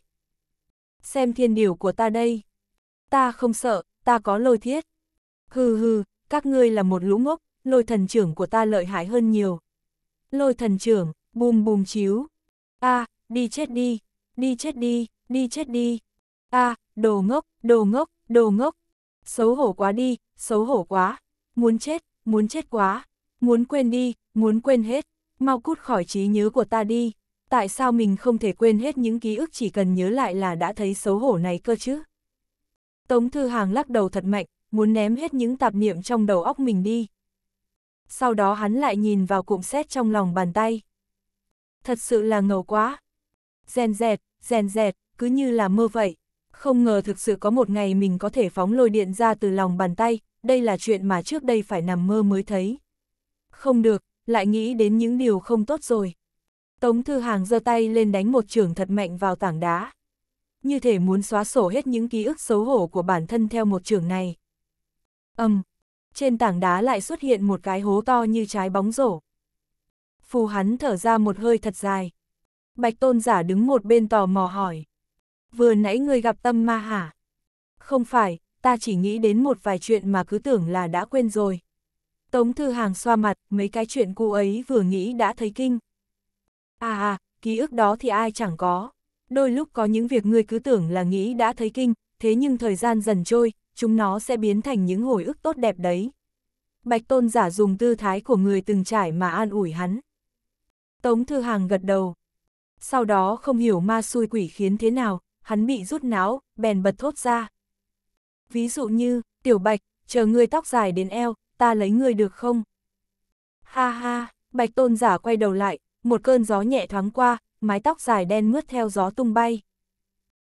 [SPEAKER 1] Xem thiên điều của ta đây. Ta không sợ, ta có lôi thiết. Hừ hừ, các ngươi là một lũ ngốc, lôi thần trưởng của ta lợi hại hơn nhiều. Lôi thần trưởng, bùm bùm chiếu. a à, đi chết đi, đi chết đi, đi chết đi a à, đồ ngốc, đồ ngốc, đồ ngốc. Xấu hổ quá đi, xấu hổ quá. Muốn chết, muốn chết quá. Muốn quên đi, muốn quên hết. Mau cút khỏi trí nhớ của ta đi. Tại sao mình không thể quên hết những ký ức chỉ cần nhớ lại là đã thấy xấu hổ này cơ chứ? Tống Thư Hàng lắc đầu thật mạnh, muốn ném hết những tạp niệm trong đầu óc mình đi. Sau đó hắn lại nhìn vào cụm xét trong lòng bàn tay. Thật sự là ngầu quá. Rèn rẹt, rèn rẹt, cứ như là mơ vậy. Không ngờ thực sự có một ngày mình có thể phóng lôi điện ra từ lòng bàn tay, đây là chuyện mà trước đây phải nằm mơ mới thấy. Không được, lại nghĩ đến những điều không tốt rồi. Tống Thư Hàng giơ tay lên đánh một trường thật mạnh vào tảng đá. Như thể muốn xóa sổ hết những ký ức xấu hổ của bản thân theo một trường này. Âm, um, trên tảng đá lại xuất hiện một cái hố to như trái bóng rổ. Phù hắn thở ra một hơi thật dài. Bạch tôn giả đứng một bên tò mò hỏi vừa nãy ngươi gặp tâm ma hả? Không phải, ta chỉ nghĩ đến một vài chuyện mà cứ tưởng là đã quên rồi. Tống Thư Hàng xoa mặt, mấy cái chuyện cô ấy vừa nghĩ đã thấy kinh. À à, ký ức đó thì ai chẳng có. Đôi lúc có những việc ngươi cứ tưởng là nghĩ đã thấy kinh, thế nhưng thời gian dần trôi, chúng nó sẽ biến thành những hồi ức tốt đẹp đấy. Bạch Tôn giả dùng tư thái của người từng trải mà an ủi hắn. Tống Thư Hàng gật đầu. Sau đó không hiểu ma xui quỷ khiến thế nào, hắn bị rút náo, bèn bật thốt ra. Ví dụ như, tiểu bạch, chờ ngươi tóc dài đến eo, ta lấy ngươi được không? Ha ha, bạch tôn giả quay đầu lại, một cơn gió nhẹ thoáng qua, mái tóc dài đen mướt theo gió tung bay.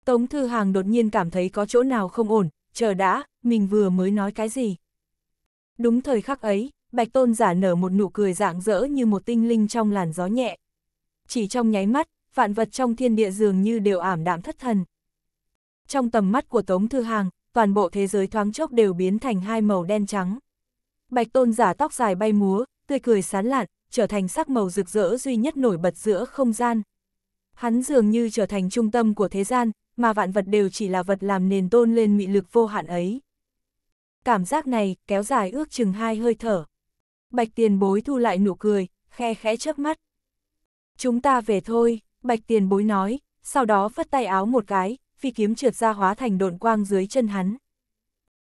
[SPEAKER 1] Tống Thư Hàng đột nhiên cảm thấy có chỗ nào không ổn, chờ đã, mình vừa mới nói cái gì. Đúng thời khắc ấy, Bạch Tôn giả nở một nụ cười rạng rỡ như một tinh linh trong làn gió nhẹ. Chỉ trong nháy mắt, vạn vật trong thiên địa dường như đều ảm đạm thất thần. Trong tầm mắt của Tống Thư Hàng, toàn bộ thế giới thoáng chốc đều biến thành hai màu đen trắng. Bạch tôn giả tóc dài bay múa, tươi cười sán lạn, trở thành sắc màu rực rỡ duy nhất nổi bật giữa không gian. Hắn dường như trở thành trung tâm của thế gian, mà vạn vật đều chỉ là vật làm nền tôn lên mị lực vô hạn ấy. Cảm giác này kéo dài ước chừng hai hơi thở. Bạch tiền bối thu lại nụ cười, khe khẽ chớp mắt. Chúng ta về thôi. Bạch tiền bối nói, sau đó phất tay áo một cái, phi kiếm trượt ra hóa thành độn quang dưới chân hắn.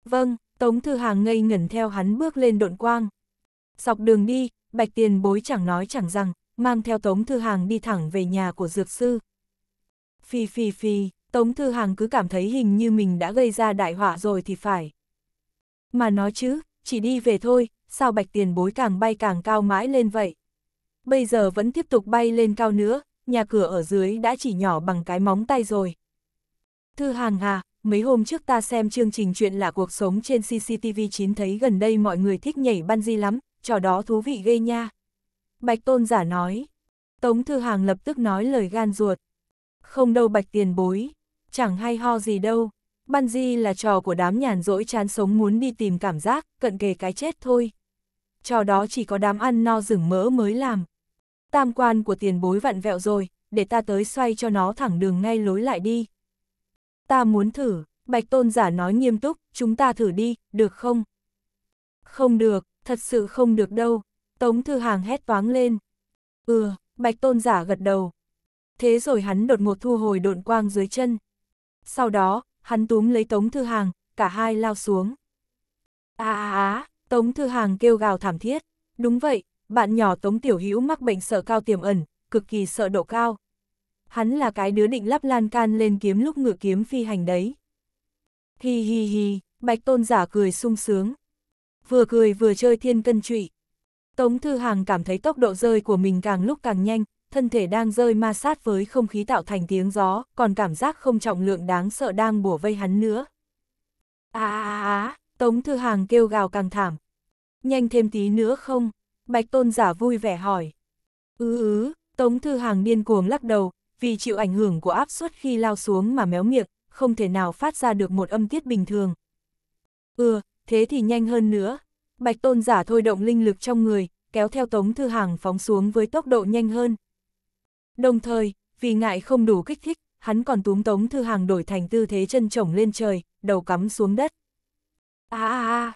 [SPEAKER 1] Vâng, Tống Thư Hàng ngây ngẩn theo hắn bước lên độn quang. Dọc đường đi, Bạch tiền bối chẳng nói chẳng rằng, mang theo Tống Thư Hàng đi thẳng về nhà của Dược Sư. Phi phi phi, Tống Thư Hàng cứ cảm thấy hình như mình đã gây ra đại họa rồi thì phải. Mà nói chứ, chỉ đi về thôi, sao bạch tiền bối càng bay càng cao mãi lên vậy? Bây giờ vẫn tiếp tục bay lên cao nữa, nhà cửa ở dưới đã chỉ nhỏ bằng cái móng tay rồi. Thư Hàng à, mấy hôm trước ta xem chương trình chuyện là cuộc sống trên CCTV9 thấy gần đây mọi người thích nhảy ban lắm, trò đó thú vị ghê nha. Bạch Tôn giả nói. Tống Thư Hàng lập tức nói lời gan ruột. Không đâu bạch tiền bối, chẳng hay ho gì đâu. Ban là trò của đám nhàn rỗi chán sống muốn đi tìm cảm giác, cận kề cái chết thôi. Trò đó chỉ có đám ăn no rừng mỡ mới làm tam quan của tiền bối vặn vẹo rồi, để ta tới xoay cho nó thẳng đường ngay lối lại đi. Ta muốn thử, bạch tôn giả nói nghiêm túc, chúng ta thử đi, được không? Không được, thật sự không được đâu, Tống Thư Hàng hét toáng lên. Ừ, bạch tôn giả gật đầu. Thế rồi hắn đột ngột thu hồi độn quang dưới chân. Sau đó, hắn túm lấy Tống Thư Hàng, cả hai lao xuống. À à à, Tống Thư Hàng kêu gào thảm thiết. Đúng vậy, bạn nhỏ Tống Tiểu Hữu mắc bệnh sợ cao tiềm ẩn, cực kỳ sợ độ cao. Hắn là cái đứa định lắp lan can lên kiếm lúc ngựa kiếm phi hành đấy. Hi hi hi, Bạch Tôn giả cười sung sướng. Vừa cười vừa chơi thiên cân trụy. Tống Thư Hàng cảm thấy tốc độ rơi của mình càng lúc càng nhanh, thân thể đang rơi ma sát với không khí tạo thành tiếng gió, còn cảm giác không trọng lượng đáng sợ đang bủa vây hắn nữa. À à à, à Tống Thư Hàng kêu gào càng thảm. Nhanh thêm tí nữa không? Bạch tôn giả vui vẻ hỏi. Ứ ừ, ứ, ừ, Tống Thư Hàng điên cuồng lắc đầu, vì chịu ảnh hưởng của áp suất khi lao xuống mà méo miệng, không thể nào phát ra được một âm tiết bình thường. Ừ, thế thì nhanh hơn nữa. Bạch tôn giả thôi động linh lực trong người, kéo theo Tống Thư Hàng phóng xuống với tốc độ nhanh hơn. Đồng thời, vì ngại không đủ kích thích, hắn còn túm Tống Thư Hàng đổi thành tư thế chân trổng lên trời, đầu cắm xuống đất. À à à,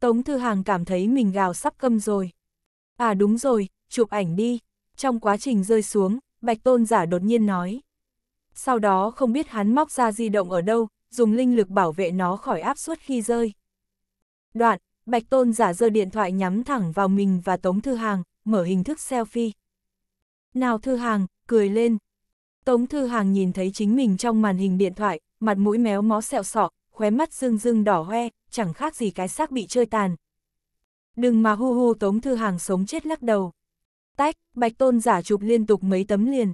[SPEAKER 1] Tống Thư Hàng cảm thấy mình gào sắp câm rồi. À đúng rồi, chụp ảnh đi. Trong quá trình rơi xuống, Bạch Tôn giả đột nhiên nói. Sau đó không biết hắn móc ra di động ở đâu, dùng linh lực bảo vệ nó khỏi áp suất khi rơi. Đoạn, Bạch Tôn giả giơ điện thoại nhắm thẳng vào mình và Tống Thư Hàng, mở hình thức selfie. Nào Thư Hàng, cười lên. Tống Thư Hàng nhìn thấy chính mình trong màn hình điện thoại, mặt mũi méo mó sẹo sọ, khóe mắt dương dương đỏ hoe, chẳng khác gì cái xác bị chơi tàn. Đừng mà hu hu Tống Thư Hàng sống chết lắc đầu. Tách, Bạch Tôn giả chụp liên tục mấy tấm liền.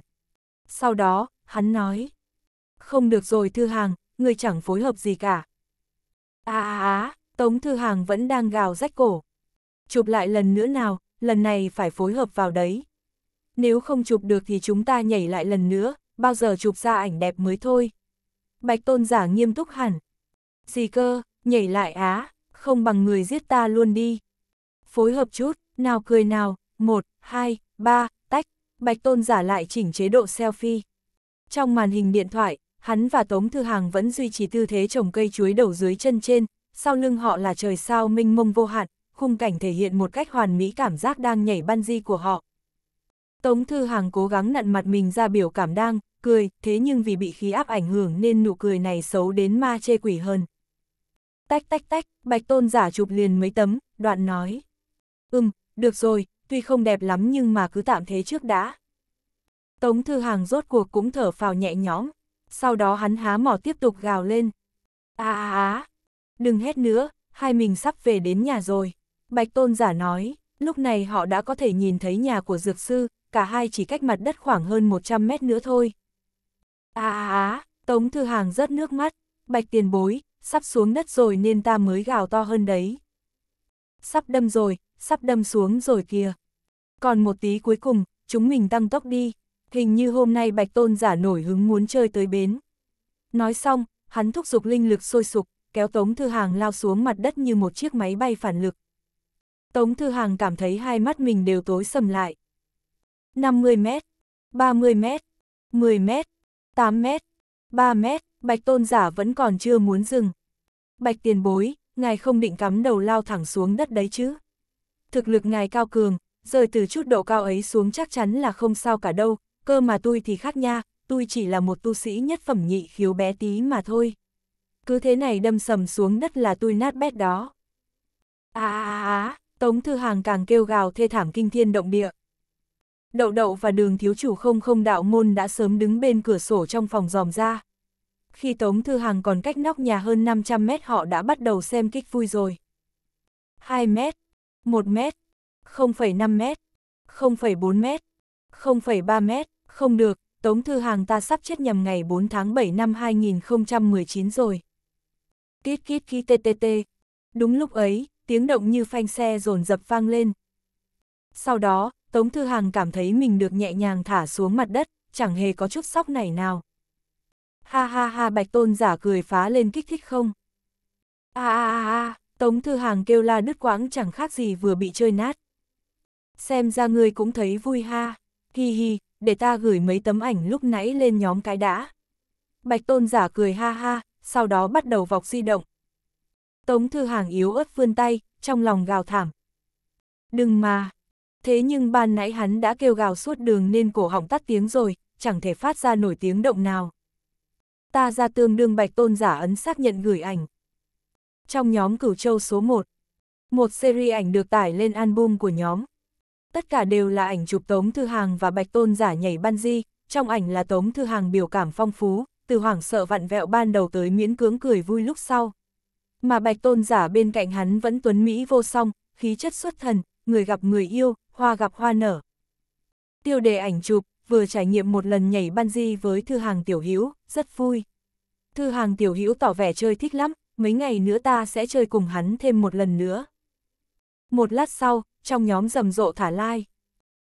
[SPEAKER 1] Sau đó, hắn nói. Không được rồi Thư Hàng, người chẳng phối hợp gì cả. À à à, Tống Thư Hàng vẫn đang gào rách cổ. Chụp lại lần nữa nào, lần này phải phối hợp vào đấy. Nếu không chụp được thì chúng ta nhảy lại lần nữa, bao giờ chụp ra ảnh đẹp mới thôi. Bạch Tôn giả nghiêm túc hẳn, gì cơ, nhảy lại á, không bằng người giết ta luôn đi. Phối hợp chút, nào cười nào, một, hai, ba, tách, Bạch Tôn giả lại chỉnh chế độ selfie. Trong màn hình điện thoại, hắn và Tống Thư Hàng vẫn duy trì tư thế trồng cây chuối đầu dưới chân trên, sau lưng họ là trời sao minh mông vô hạn, khung cảnh thể hiện một cách hoàn mỹ cảm giác đang nhảy ban di của họ. Tống Thư Hàng cố gắng nặn mặt mình ra biểu cảm đang, cười, thế nhưng vì bị khí áp ảnh hưởng nên nụ cười này xấu đến ma chê quỷ hơn. Tách tách tách, bạch tôn giả chụp liền mấy tấm, đoạn nói. Ừm, được rồi, tuy không đẹp lắm nhưng mà cứ tạm thế trước đã. Tống Thư Hàng rốt cuộc cũng thở phào nhẹ nhõm, sau đó hắn há mỏ tiếp tục gào lên. À à à, đừng hét nữa, hai mình sắp về đến nhà rồi. Bạch Tôn giả nói, lúc này họ đã có thể nhìn thấy nhà của Dược Sư, cả hai chỉ cách mặt đất khoảng hơn 100 mét nữa thôi. À à à, Tống Thư Hàng rớt nước mắt, Bạch Tiền Bối, sắp xuống đất rồi nên ta mới gào to hơn đấy. Sắp đâm rồi, sắp đâm xuống rồi kìa. Còn một tí cuối cùng, chúng mình tăng tốc đi, hình như hôm nay Bạch Tôn giả nổi hứng muốn chơi tới bến. Nói xong, hắn thúc giục linh lực sôi sục, kéo Tống Thư Hàng lao xuống mặt đất như một chiếc máy bay phản lực. Tống Thư Hàng cảm thấy hai mắt mình đều tối sầm lại. 50 mét, 30 mét, 10 mét, 8 mét, 3 mét, Bạch tôn giả vẫn còn chưa muốn dừng. Bạch tiền bối, ngài không định cắm đầu lao thẳng xuống đất đấy chứ. Thực lực ngài cao cường, rời từ chút độ cao ấy xuống chắc chắn là không sao cả đâu, cơ mà tôi thì khác nha, tôi chỉ là một tu sĩ nhất phẩm nhị khiếu bé tí mà thôi. Cứ thế này đâm sầm xuống đất là tôi nát bét đó. À à à, à Tống Thư Hàng càng kêu gào thê thảm kinh thiên động địa. Đậu đậu và đường thiếu chủ không không đạo môn đã sớm đứng bên cửa sổ trong phòng dòm ra khi Tống Thư Hàng còn cách nóc nhà hơn 500 mét họ đã bắt đầu xem kích vui rồi. 2 mét, 1 mét, 0,5 mét, 0,4 mét, 0,3 mét, không được, Tống Thư Hàng ta sắp chết nhầm ngày 4 tháng 7 năm 2019 rồi. Kít kít kít tê tê tê. Đúng lúc ấy, tiếng động như phanh xe rồn dập vang lên. Sau đó, Tống Thư Hàng cảm thấy mình được nhẹ nhàng thả xuống mặt đất, chẳng hề có chút sóc nảy nào. Ha ha ha bạch tôn giả cười phá lên kích thích không. A a a, tống thư hàng kêu la đứt quãng chẳng khác gì vừa bị chơi nát. Xem ra ngươi cũng thấy vui ha, hi hi, để ta gửi mấy tấm ảnh lúc nãy lên nhóm cái đã. Bạch tôn giả cười ha ha, sau đó bắt đầu vọc di động. Tống thư hàng yếu ớt vươn tay, trong lòng gào thảm. Đừng mà! Thế nhưng ban nãy hắn đã kêu gào suốt đường nên cổ họng tắt tiếng rồi, chẳng thể phát ra nổi tiếng động nào ta ra tương đương bạch tôn giả ấn xác nhận gửi ảnh. Trong nhóm cửu châu số 1, một series ảnh được tải lên album của nhóm. Tất cả đều là ảnh chụp Tống Thư Hàng và Bạch Tôn giả nhảy ban di, trong ảnh là Tống Thư Hàng biểu cảm phong phú, từ hoảng sợ vặn vẹo ban đầu tới miễn cưỡng cười vui lúc sau. Mà Bạch Tôn giả bên cạnh hắn vẫn tuấn Mỹ vô song, khí chất xuất thần, người gặp người yêu, hoa gặp hoa nở. Tiêu đề ảnh chụp, vừa trải nghiệm một lần nhảy bungee với Thư Hàng Tiểu Hữu, rất vui. Thư Hàng Tiểu Hữu tỏ vẻ chơi thích lắm, mấy ngày nữa ta sẽ chơi cùng hắn thêm một lần nữa. Một lát sau, trong nhóm rầm rộ thả lai.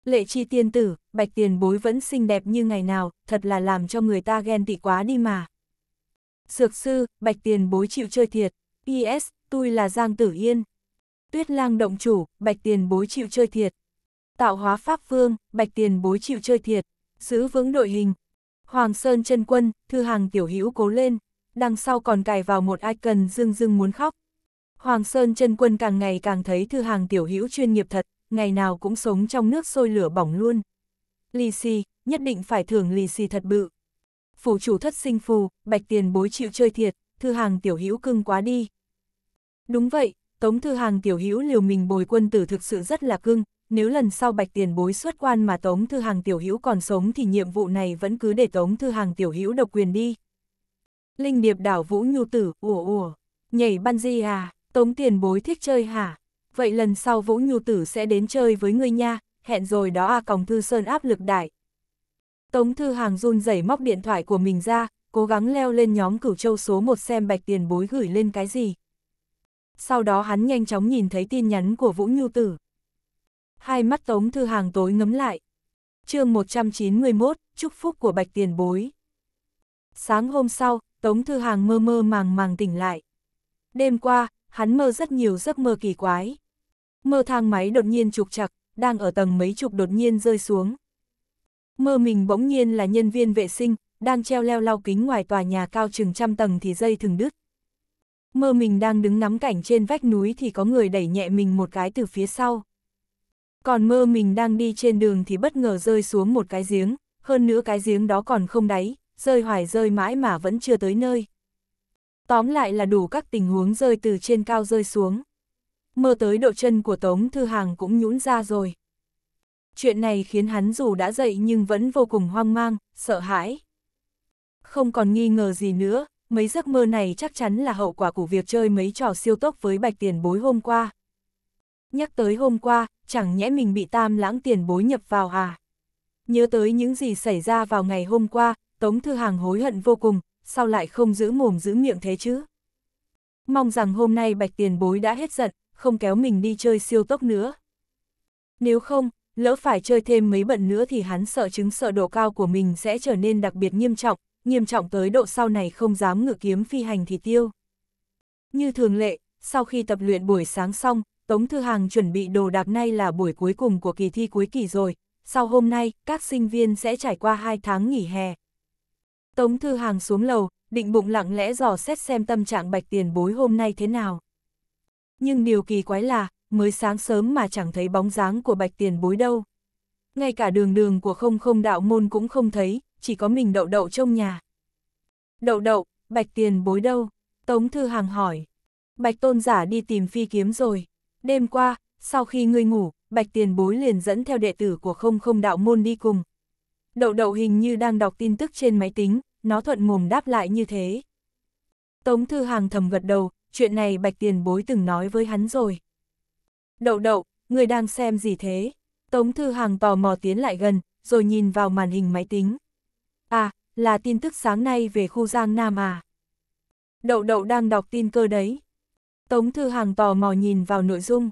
[SPEAKER 1] Lệ chi tiên tử, bạch tiền bối vẫn xinh đẹp như ngày nào, thật là làm cho người ta ghen tị quá đi mà. sược sư, bạch tiền bối chịu chơi thiệt. Yes, tôi là Giang Tử Yên. Tuyết lang động chủ, bạch tiền bối chịu chơi thiệt tạo hóa pháp vương, bạch tiền bối chịu chơi thiệt, giữ vững đội hình. Hoàng Sơn chân quân, thư hàng tiểu hữu cố lên, đằng sau còn cài vào một icon dưng dưng muốn khóc. Hoàng Sơn chân quân càng ngày càng thấy thư hàng tiểu hữu chuyên nghiệp thật, ngày nào cũng sống trong nước sôi lửa bỏng luôn. Lì xì, nhất định phải thưởng lì xì thật bự. Phủ chủ thất sinh phù, bạch tiền bối chịu chơi thiệt, thư hàng tiểu hữu cưng quá đi. Đúng vậy, Tống Thư Hàng tiểu hữu liều mình bồi quân tử thực sự rất là cưng, nếu lần sau bạch tiền bối xuất quan mà Tống Thư Hàng Tiểu Hữu còn sống thì nhiệm vụ này vẫn cứ để Tống Thư Hàng Tiểu Hữu độc quyền đi. Linh điệp đảo vũ nhu tử, ủa ủa, nhảy ban di à, Tống tiền bối thích chơi hả? Vậy lần sau vũ nhu tử sẽ đến chơi với ngươi nha, hẹn rồi đó à còng thư sơn áp lực đại. Tống Thư Hàng run rẩy móc điện thoại của mình ra, cố gắng leo lên nhóm cửu châu số 1 xem bạch tiền bối gửi lên cái gì. Sau đó hắn nhanh chóng nhìn thấy tin nhắn của Vũ Nhu Tử hai mắt Tống Thư Hàng tối ngấm lại. chương 191, Chúc Phúc của Bạch Tiền Bối. Sáng hôm sau, Tống Thư Hàng mơ mơ màng màng tỉnh lại. Đêm qua, hắn mơ rất nhiều giấc mơ kỳ quái. Mơ thang máy đột nhiên trục chặt, đang ở tầng mấy chục đột nhiên rơi xuống. Mơ mình bỗng nhiên là nhân viên vệ sinh, đang treo leo lau kính ngoài tòa nhà cao chừng trăm tầng thì dây thừng đứt. Mơ mình đang đứng ngắm cảnh trên vách núi thì có người đẩy nhẹ mình một cái từ phía sau còn mơ mình đang đi trên đường thì bất ngờ rơi xuống một cái giếng, hơn nữa cái giếng đó còn không đáy, rơi hoài rơi mãi mà vẫn chưa tới nơi. Tóm lại là đủ các tình huống rơi từ trên cao rơi xuống. Mơ tới độ chân của Tống Thư Hàng cũng nhũn ra rồi. Chuyện này khiến hắn dù đã dậy nhưng vẫn vô cùng hoang mang, sợ hãi. Không còn nghi ngờ gì nữa, mấy giấc mơ này chắc chắn là hậu quả của việc chơi mấy trò siêu tốc với bạch tiền bối hôm qua. Nhắc tới hôm qua, chẳng nhẽ mình bị tam lãng tiền bối nhập vào à? Nhớ tới những gì xảy ra vào ngày hôm qua, Tống Thư Hàng hối hận vô cùng, sao lại không giữ mồm giữ miệng thế chứ? Mong rằng hôm nay bạch tiền bối đã hết giận, không kéo mình đi chơi siêu tốc nữa. Nếu không, lỡ phải chơi thêm mấy bận nữa thì hắn sợ chứng sợ độ cao của mình sẽ trở nên đặc biệt nghiêm trọng, nghiêm trọng tới độ sau này không dám ngự kiếm phi hành thì tiêu. Như thường lệ, sau khi tập luyện buổi sáng xong, Tống Thư Hàng chuẩn bị đồ đạc nay là buổi cuối cùng của kỳ thi cuối kỳ rồi, sau hôm nay, các sinh viên sẽ trải qua 2 tháng nghỉ hè. Tống Thư Hàng xuống lầu, định bụng lặng lẽ dò xét xem tâm trạng bạch tiền bối hôm nay thế nào. Nhưng điều kỳ quái là, mới sáng sớm mà chẳng thấy bóng dáng của bạch tiền bối đâu. Ngay cả đường đường của không không đạo môn cũng không thấy, chỉ có mình đậu đậu trong nhà. Đậu đậu, bạch tiền bối đâu? Tống Thư Hàng hỏi. Bạch tôn giả đi tìm phi kiếm rồi. Đêm qua, sau khi ngươi ngủ, Bạch Tiền Bối liền dẫn theo đệ tử của không không đạo môn đi cùng. Đậu đậu hình như đang đọc tin tức trên máy tính, nó thuận mồm đáp lại như thế. Tống Thư Hàng thầm gật đầu, chuyện này Bạch Tiền Bối từng nói với hắn rồi. Đậu đậu, người đang xem gì thế? Tống Thư Hàng tò mò tiến lại gần, rồi nhìn vào màn hình máy tính. À, là tin tức sáng nay về khu Giang Nam à? Đậu đậu đang đọc tin cơ đấy. Tống Thư Hàng tò mò nhìn vào nội dung.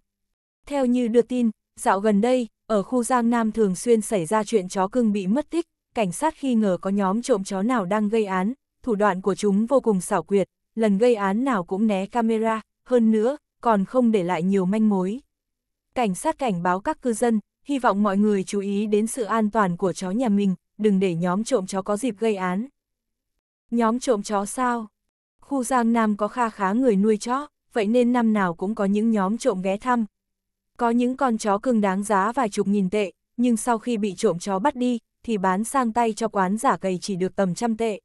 [SPEAKER 1] Theo như đưa tin, dạo gần đây, ở khu Giang Nam thường xuyên xảy ra chuyện chó cưng bị mất tích, cảnh sát khi ngờ có nhóm trộm chó nào đang gây án, thủ đoạn của chúng vô cùng xảo quyệt, lần gây án nào cũng né camera, hơn nữa, còn không để lại nhiều manh mối. Cảnh sát cảnh báo các cư dân, hy vọng mọi người chú ý đến sự an toàn của chó nhà mình, đừng để nhóm trộm chó có dịp gây án. Nhóm trộm chó sao? Khu Giang Nam có kha khá người nuôi chó, vậy nên năm nào cũng có những nhóm trộm ghé thăm. Có những con chó cưng đáng giá vài chục nghìn tệ, nhưng sau khi bị trộm chó bắt đi, thì bán sang tay cho quán giả gầy chỉ được tầm trăm tệ.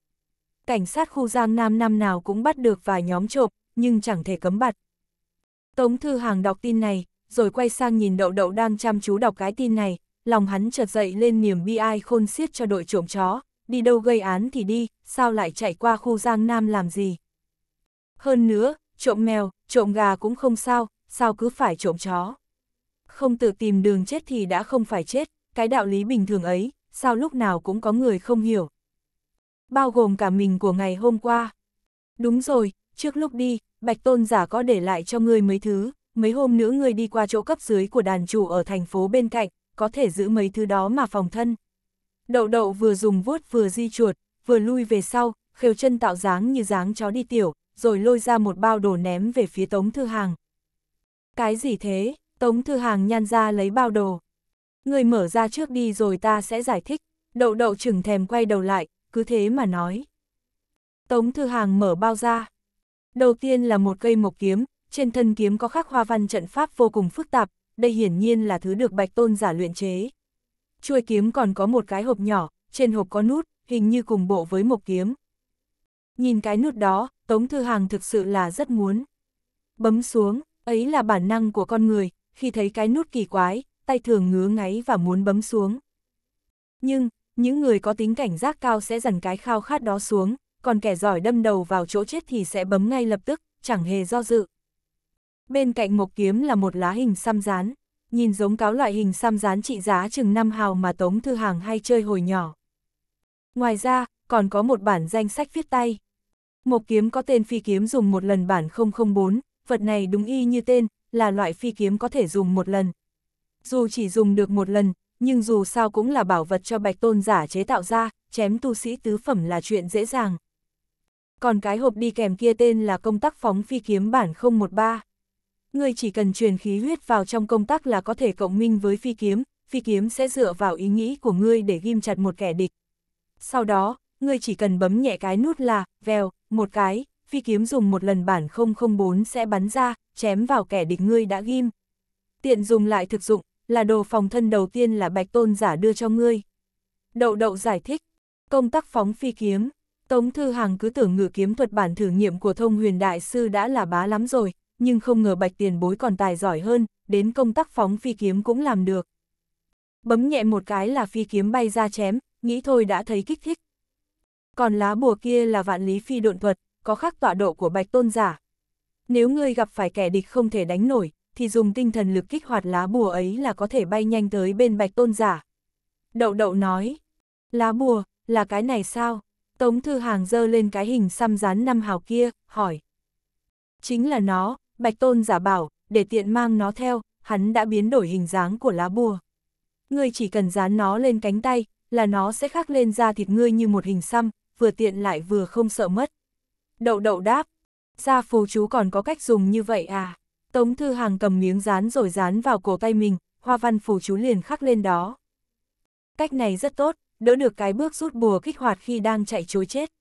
[SPEAKER 1] Cảnh sát khu Giang Nam năm nào cũng bắt được vài nhóm trộm, nhưng chẳng thể cấm bắt. Tống Thư Hàng đọc tin này, rồi quay sang nhìn đậu đậu đang chăm chú đọc cái tin này, lòng hắn chợt dậy lên niềm bi ai khôn xiết cho đội trộm chó, đi đâu gây án thì đi, sao lại chạy qua khu Giang Nam làm gì. Hơn nữa, trộm mèo, trộm gà cũng không sao, sao cứ phải trộm chó. Không tự tìm đường chết thì đã không phải chết, cái đạo lý bình thường ấy, sao lúc nào cũng có người không hiểu. Bao gồm cả mình của ngày hôm qua. Đúng rồi, trước lúc đi, Bạch Tôn giả có để lại cho ngươi mấy thứ, mấy hôm nữa ngươi đi qua chỗ cấp dưới của đàn chủ ở thành phố bên cạnh, có thể giữ mấy thứ đó mà phòng thân. Đậu đậu vừa dùng vuốt vừa di chuột, vừa lui về sau, khều chân tạo dáng như dáng chó đi tiểu, rồi lôi ra một bao đồ ném về phía Tống Thư Hàng. Cái gì thế? Tống Thư Hàng nhăn ra lấy bao đồ. Người mở ra trước đi rồi ta sẽ giải thích. Đậu đậu chừng thèm quay đầu lại, cứ thế mà nói. Tống Thư Hàng mở bao ra. Đầu tiên là một cây mộc kiếm, trên thân kiếm có khắc hoa văn trận pháp vô cùng phức tạp, đây hiển nhiên là thứ được bạch tôn giả luyện chế. Chuôi kiếm còn có một cái hộp nhỏ, trên hộp có nút, hình như cùng bộ với mộc kiếm. Nhìn cái nút đó, Tống Thư Hàng thực sự là rất muốn. Bấm xuống, ấy là bản năng của con người, khi thấy cái nút kỳ quái, tay thường ngứa ngáy và muốn bấm xuống. Nhưng, những người có tính cảnh giác cao sẽ dần cái khao khát đó xuống, còn kẻ giỏi đâm đầu vào chỗ chết thì sẽ bấm ngay lập tức, chẳng hề do dự. Bên cạnh một kiếm là một lá hình xăm rán, nhìn giống cáo loại hình xăm rán trị giá chừng năm hào mà Tống Thư Hàng hay chơi hồi nhỏ. Ngoài ra, còn có một bản danh sách viết tay. Một kiếm có tên phi kiếm dùng một lần bản 004, vật này đúng y như tên, là loại phi kiếm có thể dùng một lần. Dù chỉ dùng được một lần, nhưng dù sao cũng là bảo vật cho bạch tôn giả chế tạo ra, chém tu sĩ tứ phẩm là chuyện dễ dàng. Còn cái hộp đi kèm kia tên là công tắc phóng phi kiếm bản 013. Người chỉ cần truyền khí huyết vào trong công tắc là có thể cộng minh với phi kiếm, phi kiếm sẽ dựa vào ý nghĩ của ngươi để ghim chặt một kẻ địch. Sau đó, ngươi chỉ cần bấm nhẹ cái nút là, vèo, một cái, phi kiếm dùng một lần bản 004 sẽ bắn ra, chém vào kẻ địch ngươi đã ghim. Tiện dùng lại thực dụng, là đồ phòng thân đầu tiên là bạch tôn giả đưa cho ngươi. Đậu đậu giải thích, công tắc phóng phi kiếm, Tống Thư Hàng cứ tưởng ngự kiếm thuật bản thử nghiệm của thông huyền đại sư đã là bá lắm rồi, nhưng không ngờ bạch tiền bối còn tài giỏi hơn, đến công tắc phóng phi kiếm cũng làm được. Bấm nhẹ một cái là phi kiếm bay ra chém, nghĩ thôi đã thấy kích thích, còn lá bùa kia là vạn lý phi độn thuật, có khắc tọa độ của bạch tôn giả. Nếu ngươi gặp phải kẻ địch không thể đánh nổi, thì dùng tinh thần lực kích hoạt lá bùa ấy là có thể bay nhanh tới bên bạch tôn giả. Đậu đậu nói, lá bùa, là cái này sao? Tống Thư Hàng dơ lên cái hình xăm rán năm hào kia, hỏi. Chính là nó, Bạch Tôn giả bảo, để tiện mang nó theo, hắn đã biến đổi hình dáng của lá bùa. Ngươi chỉ cần dán nó lên cánh tay, là nó sẽ khắc lên da thịt ngươi như một hình xăm, vừa tiện lại vừa không sợ mất. Đậu đậu đáp, gia phù chú còn có cách dùng như vậy à? Tống Thư Hàng cầm miếng dán rồi dán vào cổ tay mình, hoa văn phù chú liền khắc lên đó. Cách này rất tốt, đỡ được cái bước rút bùa kích hoạt khi đang chạy chối chết.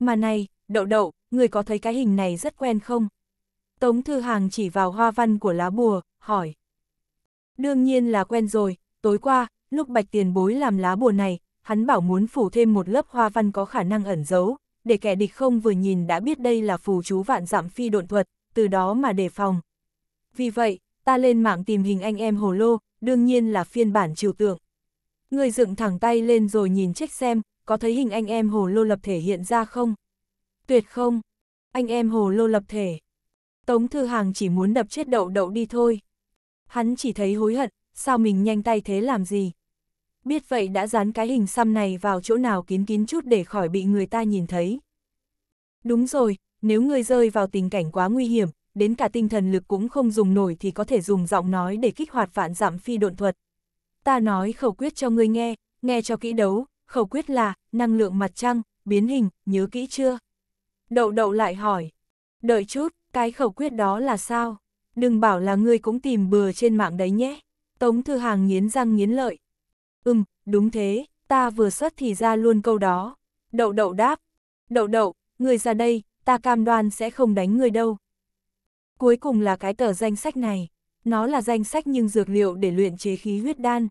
[SPEAKER 1] Mà này, đậu đậu, người có thấy cái hình này rất quen không? Tống Thư Hàng chỉ vào hoa văn của lá bùa, hỏi. Đương nhiên là quen rồi, tối qua, lúc bạch tiền bối làm lá bùa này, hắn bảo muốn phủ thêm một lớp hoa văn có khả năng ẩn giấu, để kẻ địch không vừa nhìn đã biết đây là phù chú vạn dặm phi độn thuật, từ đó mà đề phòng. Vì vậy, ta lên mạng tìm hình anh em hồ lô, đương nhiên là phiên bản trừu tượng. Người dựng thẳng tay lên rồi nhìn trách xem, có thấy hình anh em hồ lô lập thể hiện ra không? Tuyệt không? Anh em hồ lô lập thể. Tống Thư Hàng chỉ muốn đập chết đậu đậu đi thôi. Hắn chỉ thấy hối hận, sao mình nhanh tay thế làm gì? biết vậy đã dán cái hình xăm này vào chỗ nào kín kín chút để khỏi bị người ta nhìn thấy. Đúng rồi, nếu người rơi vào tình cảnh quá nguy hiểm, đến cả tinh thần lực cũng không dùng nổi thì có thể dùng giọng nói để kích hoạt vạn giảm phi độn thuật. Ta nói khẩu quyết cho ngươi nghe, nghe cho kỹ đấu, khẩu quyết là, năng lượng mặt trăng, biến hình, nhớ kỹ chưa? Đậu đậu lại hỏi, đợi chút, cái khẩu quyết đó là sao? Đừng bảo là ngươi cũng tìm bừa trên mạng đấy nhé. Tống Thư Hàng nghiến răng nghiến lợi, Ừm, đúng thế, ta vừa xuất thì ra luôn câu đó. Đậu đậu đáp. Đậu đậu, người ra đây, ta cam đoan sẽ không đánh người đâu. Cuối cùng là cái tờ danh sách này. Nó là danh sách nhưng dược liệu để luyện chế khí huyết đan.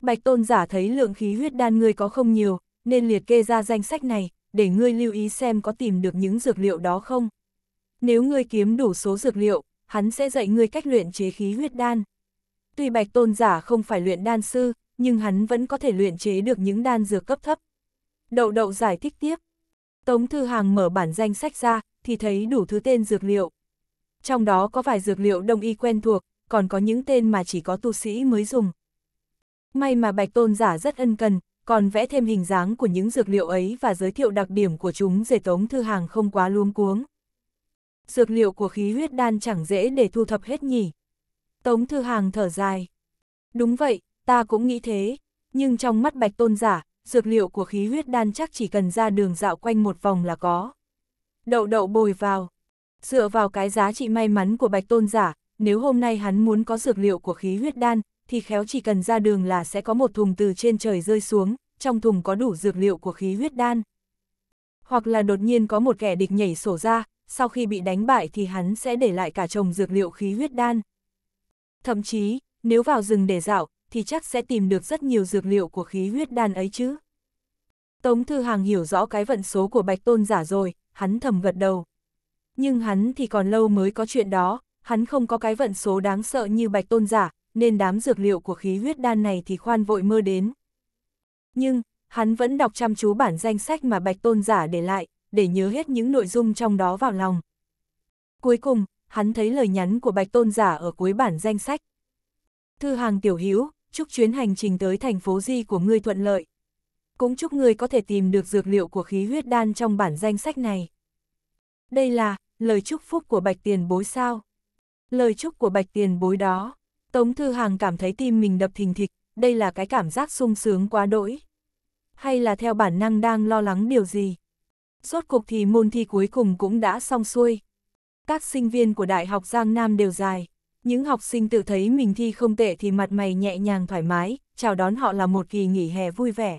[SPEAKER 1] Bạch tôn giả thấy lượng khí huyết đan ngươi có không nhiều, nên liệt kê ra danh sách này, để ngươi lưu ý xem có tìm được những dược liệu đó không. Nếu ngươi kiếm đủ số dược liệu, hắn sẽ dạy ngươi cách luyện chế khí huyết đan. Tuy bạch tôn giả không phải luyện đan sư, nhưng hắn vẫn có thể luyện chế được những đan dược cấp thấp. Đậu đậu giải thích tiếp. Tống Thư Hàng mở bản danh sách ra, thì thấy đủ thứ tên dược liệu. Trong đó có vài dược liệu đông y quen thuộc, còn có những tên mà chỉ có tu sĩ mới dùng. May mà Bạch Tôn giả rất ân cần, còn vẽ thêm hình dáng của những dược liệu ấy và giới thiệu đặc điểm của chúng để Tống Thư Hàng không quá luống cuống. Dược liệu của khí huyết đan chẳng dễ để thu thập hết nhỉ. Tống Thư Hàng thở dài. Đúng vậy, ta cũng nghĩ thế, nhưng trong mắt bạch tôn giả, dược liệu của khí huyết đan chắc chỉ cần ra đường dạo quanh một vòng là có. Đậu đậu bồi vào, dựa vào cái giá trị may mắn của bạch tôn giả, nếu hôm nay hắn muốn có dược liệu của khí huyết đan, thì khéo chỉ cần ra đường là sẽ có một thùng từ trên trời rơi xuống, trong thùng có đủ dược liệu của khí huyết đan. Hoặc là đột nhiên có một kẻ địch nhảy sổ ra, sau khi bị đánh bại thì hắn sẽ để lại cả chồng dược liệu khí huyết đan. Thậm chí, nếu vào rừng để dạo, thì chắc sẽ tìm được rất nhiều dược liệu của khí huyết đan ấy chứ. Tống Thư Hàng hiểu rõ cái vận số của Bạch Tôn giả rồi, hắn thầm gật đầu. Nhưng hắn thì còn lâu mới có chuyện đó, hắn không có cái vận số đáng sợ như Bạch Tôn giả, nên đám dược liệu của khí huyết đan này thì khoan vội mơ đến. Nhưng, hắn vẫn đọc chăm chú bản danh sách mà Bạch Tôn giả để lại, để nhớ hết những nội dung trong đó vào lòng. Cuối cùng, hắn thấy lời nhắn của Bạch Tôn giả ở cuối bản danh sách. Thư hàng tiểu hữu chúc chuyến hành trình tới thành phố Di của ngươi thuận lợi. Cũng chúc ngươi có thể tìm được dược liệu của khí huyết đan trong bản danh sách này. Đây là lời chúc phúc của Bạch Tiền Bối sao? Lời chúc của Bạch Tiền Bối đó, Tống Thư Hàng cảm thấy tim mình đập thình thịch, đây là cái cảm giác sung sướng quá đỗi. Hay là theo bản năng đang lo lắng điều gì? Rốt cuộc thì môn thi cuối cùng cũng đã xong xuôi. Các sinh viên của Đại học Giang Nam đều dài. Những học sinh tự thấy mình thi không tệ thì mặt mày nhẹ nhàng thoải mái, chào đón họ là một kỳ nghỉ hè vui vẻ.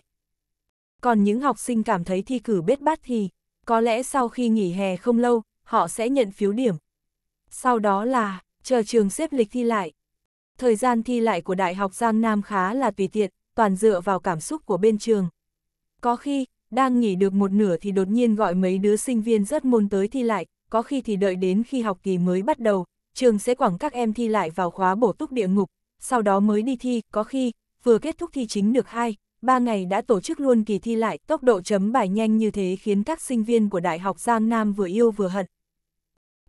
[SPEAKER 1] Còn những học sinh cảm thấy thi cử bết bát thì, có lẽ sau khi nghỉ hè không lâu, họ sẽ nhận phiếu điểm. Sau đó là, chờ trường xếp lịch thi lại. Thời gian thi lại của Đại học Giang Nam khá là tùy tiện, toàn dựa vào cảm xúc của bên trường. Có khi, đang nghỉ được một nửa thì đột nhiên gọi mấy đứa sinh viên rất môn tới thi lại, có khi thì đợi đến khi học kỳ mới bắt đầu, trường sẽ quẳng các em thi lại vào khóa bổ túc địa ngục, sau đó mới đi thi, có khi, vừa kết thúc thi chính được 2, 3 ngày đã tổ chức luôn kỳ thi lại, tốc độ chấm bài nhanh như thế khiến các sinh viên của Đại học Giang Nam vừa yêu vừa hận.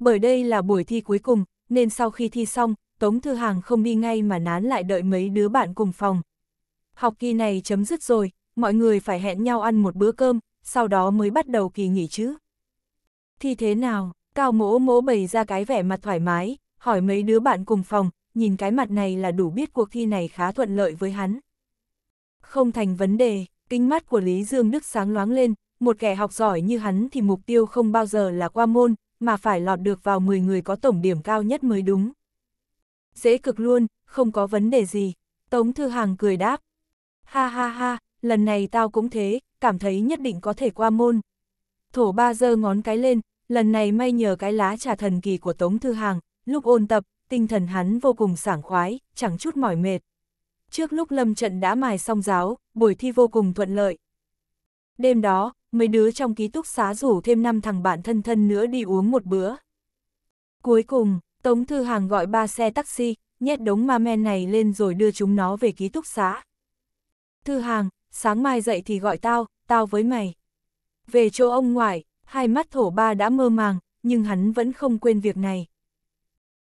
[SPEAKER 1] Bởi đây là buổi thi cuối cùng, nên sau khi thi xong, Tống Thư Hàng không đi ngay mà nán lại đợi mấy đứa bạn cùng phòng. Học kỳ này chấm dứt rồi, mọi người phải hẹn nhau ăn một bữa cơm, sau đó mới bắt đầu kỳ nghỉ chứ. Thi thế nào? Cao mỗ mỗ bày ra cái vẻ mặt thoải mái, hỏi mấy đứa bạn cùng phòng, nhìn cái mặt này là đủ biết cuộc thi này khá thuận lợi với hắn. Không thành vấn đề, kinh mắt của Lý Dương Đức sáng loáng lên, một kẻ học giỏi như hắn thì mục tiêu không bao giờ là qua môn, mà phải lọt được vào 10 người có tổng điểm cao nhất mới đúng. Dễ cực luôn, không có vấn đề gì. Tống Thư Hàng cười đáp. Ha ha ha, lần này tao cũng thế, cảm thấy nhất định có thể qua môn. Thổ ba giơ ngón cái lên, lần này may nhờ cái lá trà thần kỳ của Tống Thư Hàng, lúc ôn tập, tinh thần hắn vô cùng sảng khoái, chẳng chút mỏi mệt. Trước lúc lâm trận đã mài xong giáo, buổi thi vô cùng thuận lợi. Đêm đó, mấy đứa trong ký túc xá rủ thêm năm thằng bạn thân thân nữa đi uống một bữa. Cuối cùng, Tống Thư Hàng gọi ba xe taxi, nhét đống ma men này lên rồi đưa chúng nó về ký túc xá. Thư Hàng, sáng mai dậy thì gọi tao, tao với mày. Về chỗ ông ngoại, hai mắt thổ ba đã mơ màng, nhưng hắn vẫn không quên việc này.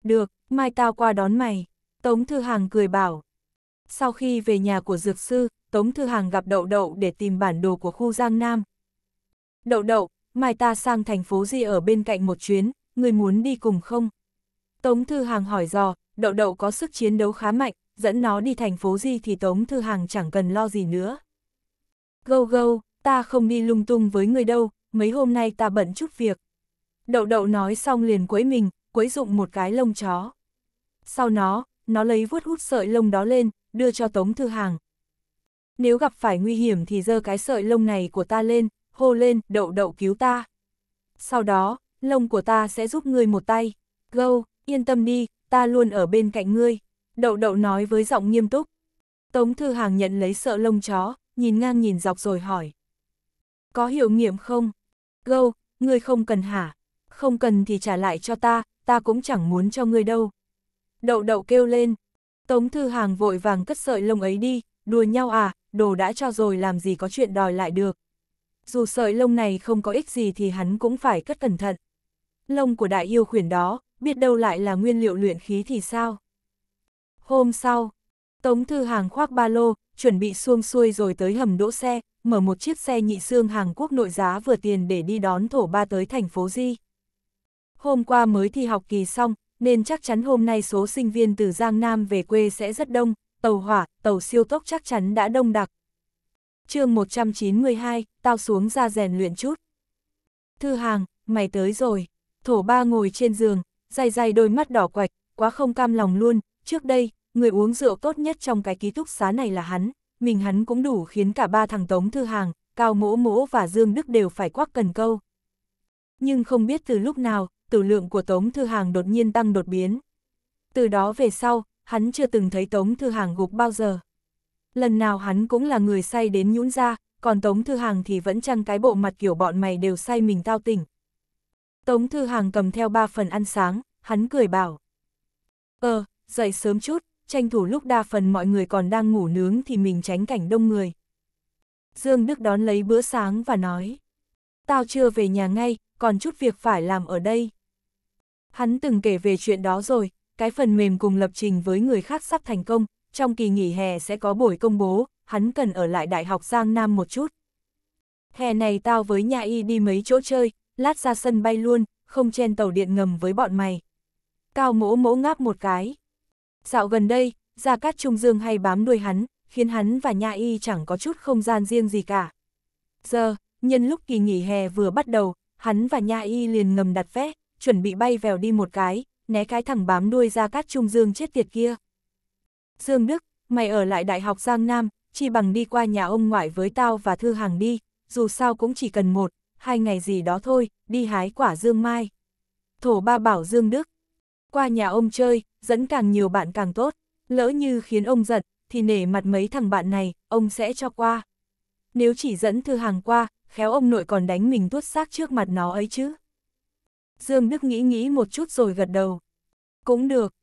[SPEAKER 1] Được, mai tao qua đón mày, Tống Thư Hàng cười bảo. Sau khi về nhà của Dược Sư, Tống Thư Hàng gặp Đậu Đậu để tìm bản đồ của khu Giang Nam. Đậu Đậu, mai ta sang thành phố gì ở bên cạnh một chuyến, người muốn đi cùng không? Tống Thư Hàng hỏi dò, Đậu Đậu có sức chiến đấu khá mạnh, dẫn nó đi thành phố gì thì Tống Thư Hàng chẳng cần lo gì nữa. Gâu gâu, ta không đi lung tung với người đâu, mấy hôm nay ta bận chút việc. Đậu đậu nói xong liền quấy mình, quấy dụng một cái lông chó. Sau nó, nó lấy vuốt hút sợi lông đó lên, đưa cho Tống Thư Hàng. Nếu gặp phải nguy hiểm thì giơ cái sợi lông này của ta lên, hô lên, đậu đậu cứu ta. Sau đó, lông của ta sẽ giúp ngươi một tay. Gâu, yên tâm đi, ta luôn ở bên cạnh ngươi. Đậu đậu nói với giọng nghiêm túc. Tống Thư Hàng nhận lấy sợ lông chó, nhìn ngang nhìn dọc rồi hỏi. Có hiệu nghiệm không? Gâu, ngươi không cần hả? Không cần thì trả lại cho ta, ta cũng chẳng muốn cho ngươi đâu. Đậu đậu kêu lên. Tống Thư Hàng vội vàng cất sợi lông ấy đi, đùa nhau à, đồ đã cho rồi làm gì có chuyện đòi lại được. Dù sợi lông này không có ích gì thì hắn cũng phải cất cẩn thận. Lông của đại yêu khuyển đó, biết đâu lại là nguyên liệu luyện khí thì sao? Hôm sau, Tống Thư Hàng khoác ba lô, chuẩn bị xuông xuôi rồi tới hầm đỗ xe, mở một chiếc xe nhị xương hàng Quốc nội giá vừa tiền để đi đón thổ ba tới thành phố Di. Hôm qua mới thi học kỳ xong, nên chắc chắn hôm nay số sinh viên từ Giang Nam về quê sẽ rất đông, tàu hỏa, tàu siêu tốc chắc chắn đã đông đặc. chương 192, tao xuống ra rèn luyện chút. Thư Hàng, mày tới rồi. Thổ ba ngồi trên giường, dày dày đôi mắt đỏ quạch, quá không cam lòng luôn. Trước đây, người uống rượu tốt nhất trong cái ký túc xá này là hắn, mình hắn cũng đủ khiến cả ba thằng Tống Thư Hàng, Cao Mỗ Mỗ và Dương Đức đều phải quắc cần câu. Nhưng không biết từ lúc nào, tử lượng của Tống Thư Hàng đột nhiên tăng đột biến. Từ đó về sau, hắn chưa từng thấy Tống Thư Hàng gục bao giờ. Lần nào hắn cũng là người say đến nhũn ra, còn Tống Thư Hàng thì vẫn chăng cái bộ mặt kiểu bọn mày đều say mình tao tỉnh. Tống Thư Hàng cầm theo ba phần ăn sáng, hắn cười bảo. Ờ, dậy sớm chút, tranh thủ lúc đa phần mọi người còn đang ngủ nướng thì mình tránh cảnh đông người. Dương Đức đón lấy bữa sáng và nói, tao chưa về nhà ngay, còn chút việc phải làm ở đây. Hắn từng kể về chuyện đó rồi, cái phần mềm cùng lập trình với người khác sắp thành công, trong kỳ nghỉ hè sẽ có buổi công bố, hắn cần ở lại Đại học Giang Nam một chút. Hè này tao với nhà y đi mấy chỗ chơi, lát ra sân bay luôn, không chen tàu điện ngầm với bọn mày. Cao mỗ mỗ ngáp một cái. Dạo gần đây, Gia Cát Trung Dương hay bám đuôi hắn, khiến hắn và Nha Y chẳng có chút không gian riêng gì cả. Giờ, nhân lúc kỳ nghỉ hè vừa bắt đầu, hắn và Nha Y liền ngầm đặt vé, chuẩn bị bay vèo đi một cái, né cái thằng bám đuôi Gia Cát Trung Dương chết tiệt kia. Dương Đức, mày ở lại Đại học Giang Nam, chỉ bằng đi qua nhà ông ngoại với tao và Thư Hàng đi, dù sao cũng chỉ cần một, hai ngày gì đó thôi, đi hái quả dương mai. Thổ ba bảo Dương Đức, qua nhà ông chơi, dẫn càng nhiều bạn càng tốt, lỡ như khiến ông giận, thì nể mặt mấy thằng bạn này, ông sẽ cho qua. Nếu chỉ dẫn thư hàng qua, khéo ông nội còn đánh mình tuốt xác trước mặt nó ấy chứ. Dương Đức nghĩ nghĩ một chút rồi gật đầu. Cũng được.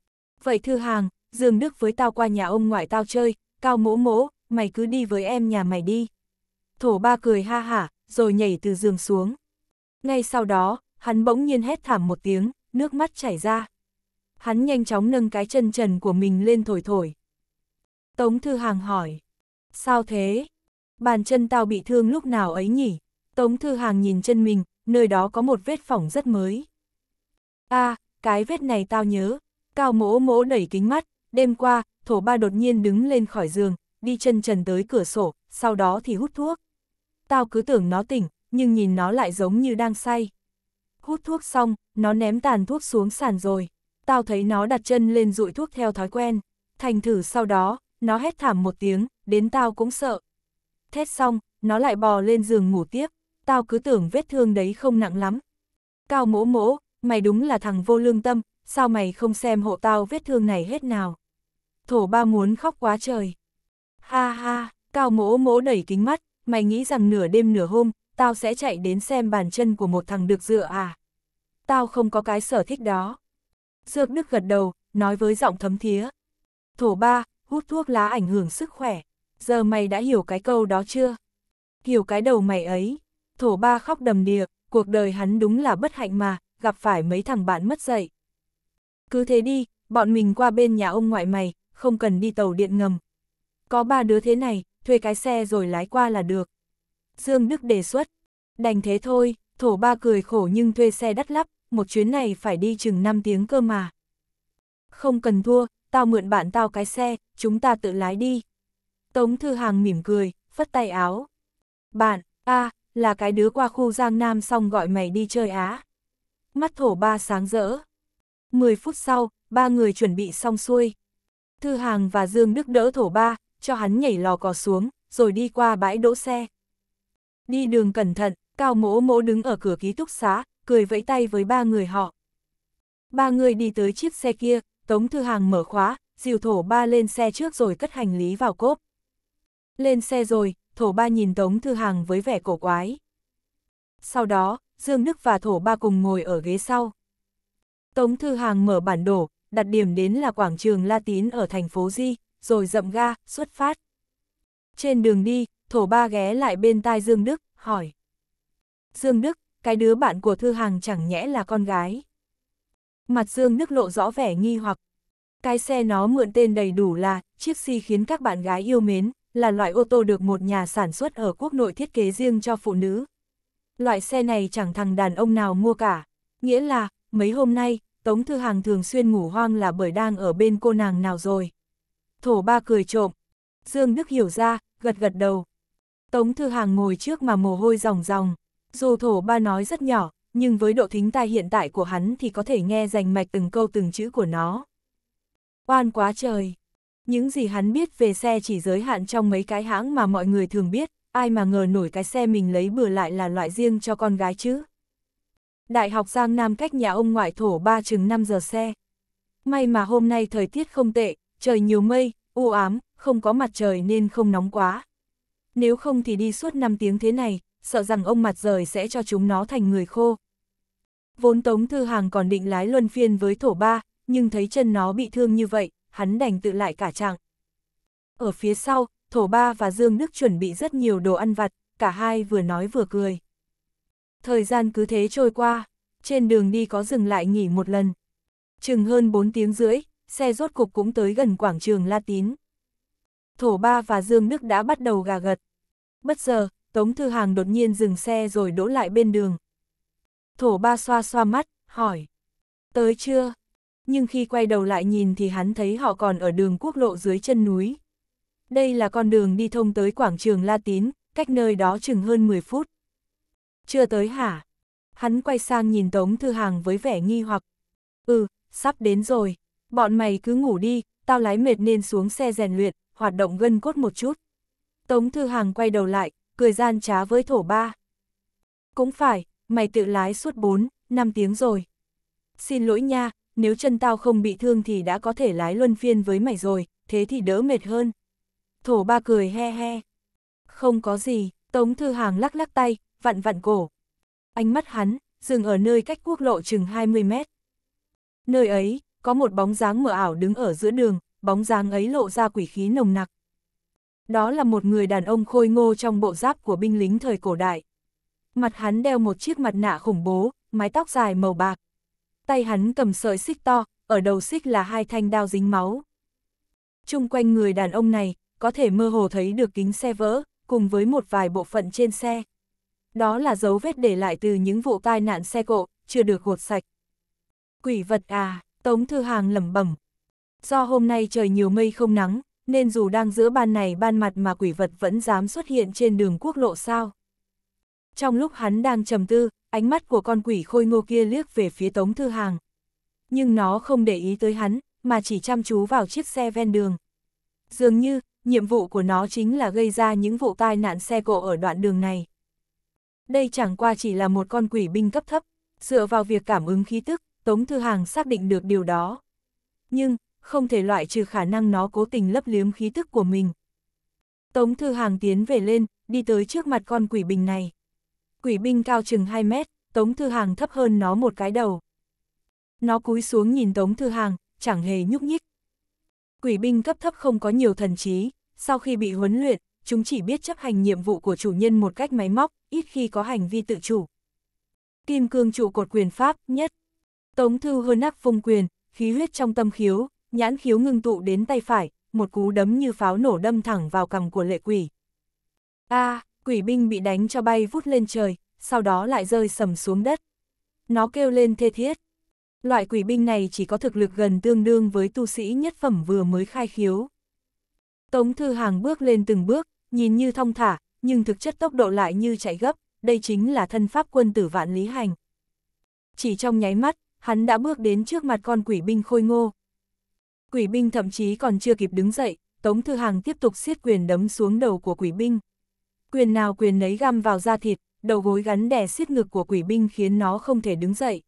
[SPEAKER 1] Vậy thư hàng, Dương Đức với tao qua nhà ông ngoại tao chơi, cao mỗ mỗ, mày cứ đi với em nhà mày đi. Thổ ba cười ha hả, rồi nhảy từ giường xuống. Ngay sau đó, hắn bỗng nhiên hét thảm một tiếng, nước mắt chảy ra hắn nhanh chóng nâng cái chân trần của mình lên thổi thổi. Tống Thư Hàng hỏi, sao thế? Bàn chân tao bị thương lúc nào ấy nhỉ? Tống Thư Hàng nhìn chân mình, nơi đó có một vết phỏng rất mới. a à, cái vết này tao nhớ. Cao mỗ mỗ đẩy kính mắt, đêm qua, thổ ba đột nhiên đứng lên khỏi giường, đi chân trần tới cửa sổ, sau đó thì hút thuốc. Tao cứ tưởng nó tỉnh, nhưng nhìn nó lại giống như đang say. Hút thuốc xong, nó ném tàn thuốc xuống sàn rồi tao thấy nó đặt chân lên rụi thuốc theo thói quen. Thành thử sau đó, nó hét thảm một tiếng, đến tao cũng sợ. Thét xong, nó lại bò lên giường ngủ tiếp, tao cứ tưởng vết thương đấy không nặng lắm. Cao mỗ mỗ, mày đúng là thằng vô lương tâm, sao mày không xem hộ tao vết thương này hết nào. Thổ ba muốn khóc quá trời. Ha ha, cao mỗ mỗ đẩy kính mắt, mày nghĩ rằng nửa đêm nửa hôm, tao sẽ chạy đến xem bàn chân của một thằng được dựa à. Tao không có cái sở thích đó. Dược Đức gật đầu, nói với giọng thấm thía. Thổ ba, hút thuốc lá ảnh hưởng sức khỏe. Giờ mày đã hiểu cái câu đó chưa? Hiểu cái đầu mày ấy. Thổ ba khóc đầm đìa, cuộc đời hắn đúng là bất hạnh mà, gặp phải mấy thằng bạn mất dạy. Cứ thế đi, bọn mình qua bên nhà ông ngoại mày, không cần đi tàu điện ngầm. Có ba đứa thế này, thuê cái xe rồi lái qua là được. Dương Đức đề xuất. Đành thế thôi, thổ ba cười khổ nhưng thuê xe đắt lắp, một chuyến này phải đi chừng 5 tiếng cơ mà. Không cần thua, tao mượn bạn tao cái xe, chúng ta tự lái đi. Tống Thư Hàng mỉm cười, phất tay áo. Bạn, a à, là cái đứa qua khu Giang Nam xong gọi mày đi chơi á. Mắt thổ ba sáng rỡ. 10 phút sau, ba người chuẩn bị xong xuôi. Thư Hàng và Dương Đức đỡ thổ ba, cho hắn nhảy lò cò xuống, rồi đi qua bãi đỗ xe. Đi đường cẩn thận, Cao mỗ mỗ đứng ở cửa ký túc xá, cười vẫy tay với ba người họ. Ba người đi tới chiếc xe kia, Tống Thư Hàng mở khóa, dìu thổ ba lên xe trước rồi cất hành lý vào cốp. Lên xe rồi, thổ ba nhìn Tống Thư Hàng với vẻ cổ quái. Sau đó, Dương Đức và thổ ba cùng ngồi ở ghế sau. Tống Thư Hàng mở bản đồ, đặt điểm đến là quảng trường La Tín ở thành phố Di, rồi dậm ga, xuất phát. Trên đường đi, thổ ba ghé lại bên tai Dương Đức, hỏi. Dương Đức, cái đứa bạn của Thư Hàng chẳng nhẽ là con gái. Mặt Dương Nước lộ rõ vẻ nghi hoặc. Cái xe nó mượn tên đầy đủ là chiếc si khiến các bạn gái yêu mến, là loại ô tô được một nhà sản xuất ở quốc nội thiết kế riêng cho phụ nữ. Loại xe này chẳng thằng đàn ông nào mua cả. Nghĩa là, mấy hôm nay, Tống Thư Hàng thường xuyên ngủ hoang là bởi đang ở bên cô nàng nào rồi. Thổ ba cười trộm. Dương Đức hiểu ra, gật gật đầu. Tống Thư Hàng ngồi trước mà mồ hôi ròng ròng. Dù thổ ba nói rất nhỏ, nhưng với độ thính tai hiện tại của hắn thì có thể nghe rành mạch từng câu từng chữ của nó. Oan quá trời! Những gì hắn biết về xe chỉ giới hạn trong mấy cái hãng mà mọi người thường biết, ai mà ngờ nổi cái xe mình lấy bừa lại là loại riêng cho con gái chứ. Đại học Giang Nam cách nhà ông ngoại thổ ba chừng 5 giờ xe. May mà hôm nay thời tiết không tệ, trời nhiều mây, u ám, không có mặt trời nên không nóng quá. Nếu không thì đi suốt 5 tiếng thế này, sợ rằng ông mặt rời sẽ cho chúng nó thành người khô. Vốn Tống Thư Hàng còn định lái luân phiên với thổ ba, nhưng thấy chân nó bị thương như vậy, hắn đành tự lại cả chặng. Ở phía sau, thổ ba và Dương Đức chuẩn bị rất nhiều đồ ăn vặt, cả hai vừa nói vừa cười. Thời gian cứ thế trôi qua, trên đường đi có dừng lại nghỉ một lần. Chừng hơn 4 tiếng rưỡi, xe rốt cục cũng tới gần quảng trường La Tín. Thổ Ba và Dương Đức đã bắt đầu gà gật. Bất giờ, Tống Thư Hàng đột nhiên dừng xe rồi đỗ lại bên đường. Thổ ba xoa xoa mắt, hỏi. Tới chưa? Nhưng khi quay đầu lại nhìn thì hắn thấy họ còn ở đường quốc lộ dưới chân núi. Đây là con đường đi thông tới quảng trường La Tín, cách nơi đó chừng hơn 10 phút. Chưa tới hả? Hắn quay sang nhìn Tống Thư Hàng với vẻ nghi hoặc. Ừ, sắp đến rồi. Bọn mày cứ ngủ đi, tao lái mệt nên xuống xe rèn luyện, hoạt động gân cốt một chút. Tống Thư Hàng quay đầu lại, cười gian trá với thổ ba. Cũng phải, mày tự lái suốt 4, 5 tiếng rồi. Xin lỗi nha, nếu chân tao không bị thương thì đã có thể lái luân phiên với mày rồi, thế thì đỡ mệt hơn. Thổ ba cười he he. Không có gì, Tống Thư Hàng lắc lắc tay, vặn vặn cổ. Ánh mắt hắn, dừng ở nơi cách quốc lộ chừng 20 mét. Nơi ấy, có một bóng dáng mờ ảo đứng ở giữa đường, bóng dáng ấy lộ ra quỷ khí nồng nặc đó là một người đàn ông khôi ngô trong bộ giáp của binh lính thời cổ đại. Mặt hắn đeo một chiếc mặt nạ khủng bố, mái tóc dài màu bạc. Tay hắn cầm sợi xích to, ở đầu xích là hai thanh đao dính máu. Trung quanh người đàn ông này, có thể mơ hồ thấy được kính xe vỡ, cùng với một vài bộ phận trên xe. Đó là dấu vết để lại từ những vụ tai nạn xe cộ, chưa được gột sạch. Quỷ vật à, Tống Thư Hàng lẩm bẩm. Do hôm nay trời nhiều mây không nắng, nên dù đang giữa ban này ban mặt mà quỷ vật vẫn dám xuất hiện trên đường quốc lộ sao. Trong lúc hắn đang trầm tư, ánh mắt của con quỷ khôi ngô kia liếc về phía Tống Thư Hàng. Nhưng nó không để ý tới hắn, mà chỉ chăm chú vào chiếc xe ven đường. Dường như, nhiệm vụ của nó chính là gây ra những vụ tai nạn xe cộ ở đoạn đường này. Đây chẳng qua chỉ là một con quỷ binh cấp thấp, dựa vào việc cảm ứng khí tức, Tống Thư Hàng xác định được điều đó. Nhưng, không thể loại trừ khả năng nó cố tình lấp liếm khí tức của mình. Tống Thư Hàng tiến về lên, đi tới trước mặt con quỷ bình này. Quỷ binh cao chừng 2 mét, Tống Thư Hàng thấp hơn nó một cái đầu. Nó cúi xuống nhìn Tống Thư Hàng, chẳng hề nhúc nhích. Quỷ binh cấp thấp không có nhiều thần trí, sau khi bị huấn luyện, chúng chỉ biết chấp hành nhiệm vụ của chủ nhân một cách máy móc, ít khi có hành vi tự chủ. Kim cương trụ cột quyền pháp nhất. Tống Thư hơn nắc phung quyền, khí huyết trong tâm khiếu, nhãn khiếu ngưng tụ đến tay phải, một cú đấm như pháo nổ đâm thẳng vào cằm của lệ quỷ. A, à, quỷ binh bị đánh cho bay vút lên trời, sau đó lại rơi sầm xuống đất. Nó kêu lên thê thiết. Loại quỷ binh này chỉ có thực lực gần tương đương với tu sĩ nhất phẩm vừa mới khai khiếu. Tống Thư Hàng bước lên từng bước, nhìn như thong thả, nhưng thực chất tốc độ lại như chạy gấp, đây chính là thân pháp quân tử vạn lý hành. Chỉ trong nháy mắt, hắn đã bước đến trước mặt con quỷ binh khôi ngô, Quỷ binh thậm chí còn chưa kịp đứng dậy, Tống Thư Hàng tiếp tục siết quyền đấm xuống đầu của quỷ binh. Quyền nào quyền nấy găm vào da thịt, đầu gối gắn đè siết ngực của quỷ binh khiến nó không thể đứng dậy.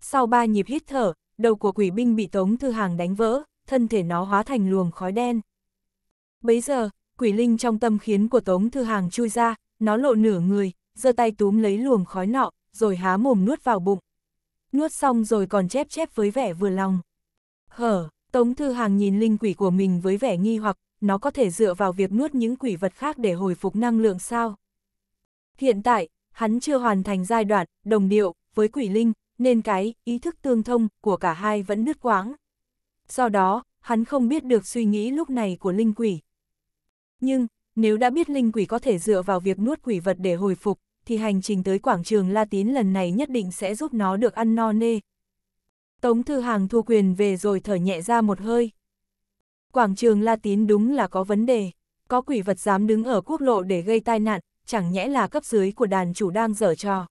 [SPEAKER 1] Sau ba nhịp hít thở, đầu của quỷ binh bị Tống Thư Hàng đánh vỡ, thân thể nó hóa thành luồng khói đen. Bấy giờ, quỷ linh trong tâm khiến của Tống Thư Hàng chui ra, nó lộ nửa người, giơ tay túm lấy luồng khói nọ, rồi há mồm nuốt vào bụng. Nuốt xong rồi còn chép chép với vẻ vừa lòng. Hở! Tống Thư Hàng nhìn linh quỷ của mình với vẻ nghi hoặc, nó có thể dựa vào việc nuốt những quỷ vật khác để hồi phục năng lượng sao? Hiện tại, hắn chưa hoàn thành giai đoạn, đồng điệu, với quỷ linh, nên cái ý thức tương thông của cả hai vẫn đứt quãng. Do đó, hắn không biết được suy nghĩ lúc này của linh quỷ. Nhưng, nếu đã biết linh quỷ có thể dựa vào việc nuốt quỷ vật để hồi phục, thì hành trình tới quảng trường La Tín lần này nhất định sẽ giúp nó được ăn no nê, Tống Thư Hàng thu quyền về rồi thở nhẹ ra một hơi. Quảng trường La Tín đúng là có vấn đề, có quỷ vật dám đứng ở quốc lộ để gây tai nạn, chẳng nhẽ là cấp dưới của đàn chủ đang dở trò.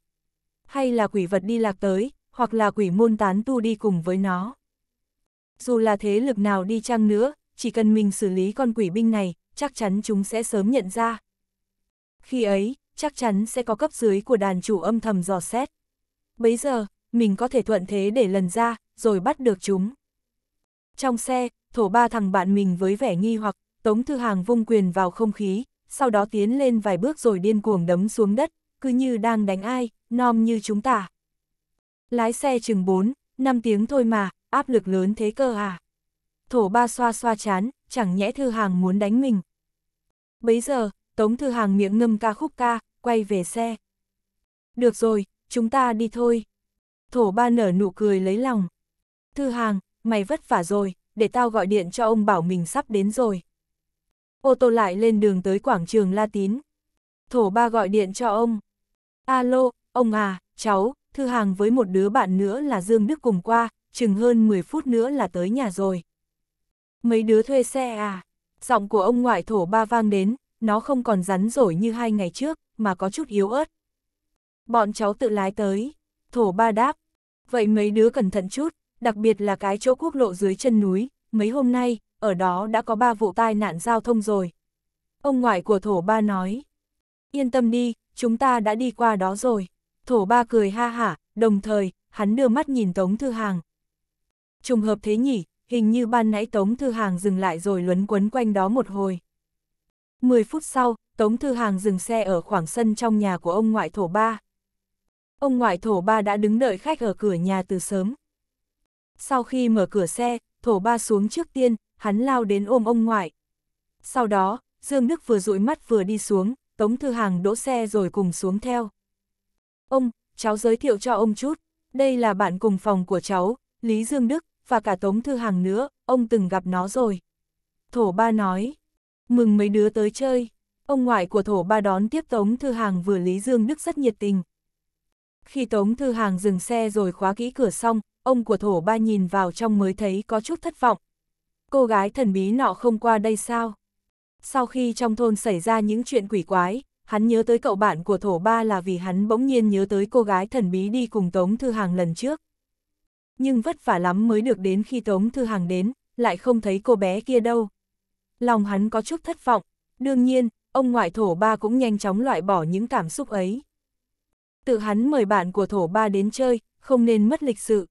[SPEAKER 1] Hay là quỷ vật đi lạc tới, hoặc là quỷ môn tán tu đi cùng với nó. Dù là thế lực nào đi chăng nữa, chỉ cần mình xử lý con quỷ binh này, chắc chắn chúng sẽ sớm nhận ra. Khi ấy, chắc chắn sẽ có cấp dưới của đàn chủ âm thầm dò xét. Bấy giờ, mình có thể thuận thế để lần ra, rồi bắt được chúng. Trong xe, thổ ba thằng bạn mình với vẻ nghi hoặc, Tống Thư Hàng vung quyền vào không khí, sau đó tiến lên vài bước rồi điên cuồng đấm xuống đất, cứ như đang đánh ai, nom như chúng ta. Lái xe chừng 4, 5 tiếng thôi mà, áp lực lớn thế cơ à. Thổ ba xoa xoa chán, chẳng nhẽ Thư Hàng muốn đánh mình. Bấy giờ, Tống Thư Hàng miệng ngâm ca khúc ca, quay về xe. Được rồi, chúng ta đi thôi. Thổ ba nở nụ cười lấy lòng. Thư hàng, mày vất vả rồi, để tao gọi điện cho ông bảo mình sắp đến rồi. Ô tô lại lên đường tới quảng trường La Tín. Thổ ba gọi điện cho ông. Alo, ông à, cháu, Thư hàng với một đứa bạn nữa là Dương Đức cùng qua, chừng hơn 10 phút nữa là tới nhà rồi. Mấy đứa thuê xe à? Giọng của ông ngoại thổ ba vang đến, nó không còn rắn rổi như hai ngày trước, mà có chút yếu ớt. Bọn cháu tự lái tới. Thổ ba đáp. Vậy mấy đứa cẩn thận chút, đặc biệt là cái chỗ quốc lộ dưới chân núi, mấy hôm nay, ở đó đã có ba vụ tai nạn giao thông rồi. Ông ngoại của thổ ba nói, yên tâm đi, chúng ta đã đi qua đó rồi. Thổ ba cười ha hả, đồng thời, hắn đưa mắt nhìn Tống Thư Hàng. Trùng hợp thế nhỉ, hình như ban nãy Tống Thư Hàng dừng lại rồi luấn quấn quanh đó một hồi. mười phút sau, Tống Thư Hàng dừng xe ở khoảng sân trong nhà của ông ngoại thổ ba. Ông ngoại thổ ba đã đứng đợi khách ở cửa nhà từ sớm, sau khi mở cửa xe, thổ ba xuống trước tiên, hắn lao đến ôm ông ngoại. Sau đó, Dương Đức vừa dụi mắt vừa đi xuống, Tống Thư Hàng đỗ xe rồi cùng xuống theo. Ông, cháu giới thiệu cho ông chút, đây là bạn cùng phòng của cháu, Lý Dương Đức, và cả Tống Thư Hàng nữa, ông từng gặp nó rồi. Thổ ba nói, mừng mấy đứa tới chơi, ông ngoại của thổ ba đón tiếp Tống Thư Hàng vừa Lý Dương Đức rất nhiệt tình. Khi Tống Thư Hàng dừng xe rồi khóa kỹ cửa xong, ông của thổ ba nhìn vào trong mới thấy có chút thất vọng. Cô gái thần bí nọ không qua đây sao? Sau khi trong thôn xảy ra những chuyện quỷ quái, hắn nhớ tới cậu bạn của thổ ba là vì hắn bỗng nhiên nhớ tới cô gái thần bí đi cùng Tống Thư Hàng lần trước. Nhưng vất vả lắm mới được đến khi Tống Thư Hàng đến, lại không thấy cô bé kia đâu. Lòng hắn có chút thất vọng, đương nhiên, ông ngoại thổ ba cũng nhanh chóng loại bỏ những cảm xúc ấy. Tự hắn mời bạn của thổ ba đến chơi, không nên mất lịch sự.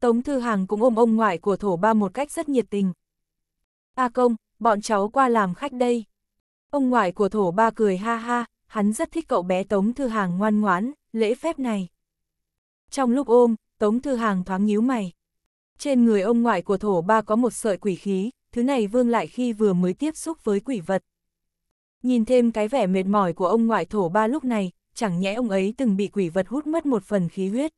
[SPEAKER 1] Tống Thư Hàng cũng ôm ông ngoại của thổ ba một cách rất nhiệt tình. A công, bọn cháu qua làm khách đây. Ông ngoại của thổ ba cười ha ha, hắn rất thích cậu bé Tống Thư Hàng ngoan ngoãn, lễ phép này. Trong lúc ôm, Tống Thư Hàng thoáng nhíu mày. Trên người ông ngoại của thổ ba có một sợi quỷ khí, thứ này vương lại khi vừa mới tiếp xúc với quỷ vật. Nhìn thêm cái vẻ mệt mỏi của ông ngoại thổ ba lúc này, chẳng nhẽ ông ấy từng bị quỷ vật hút mất một phần khí huyết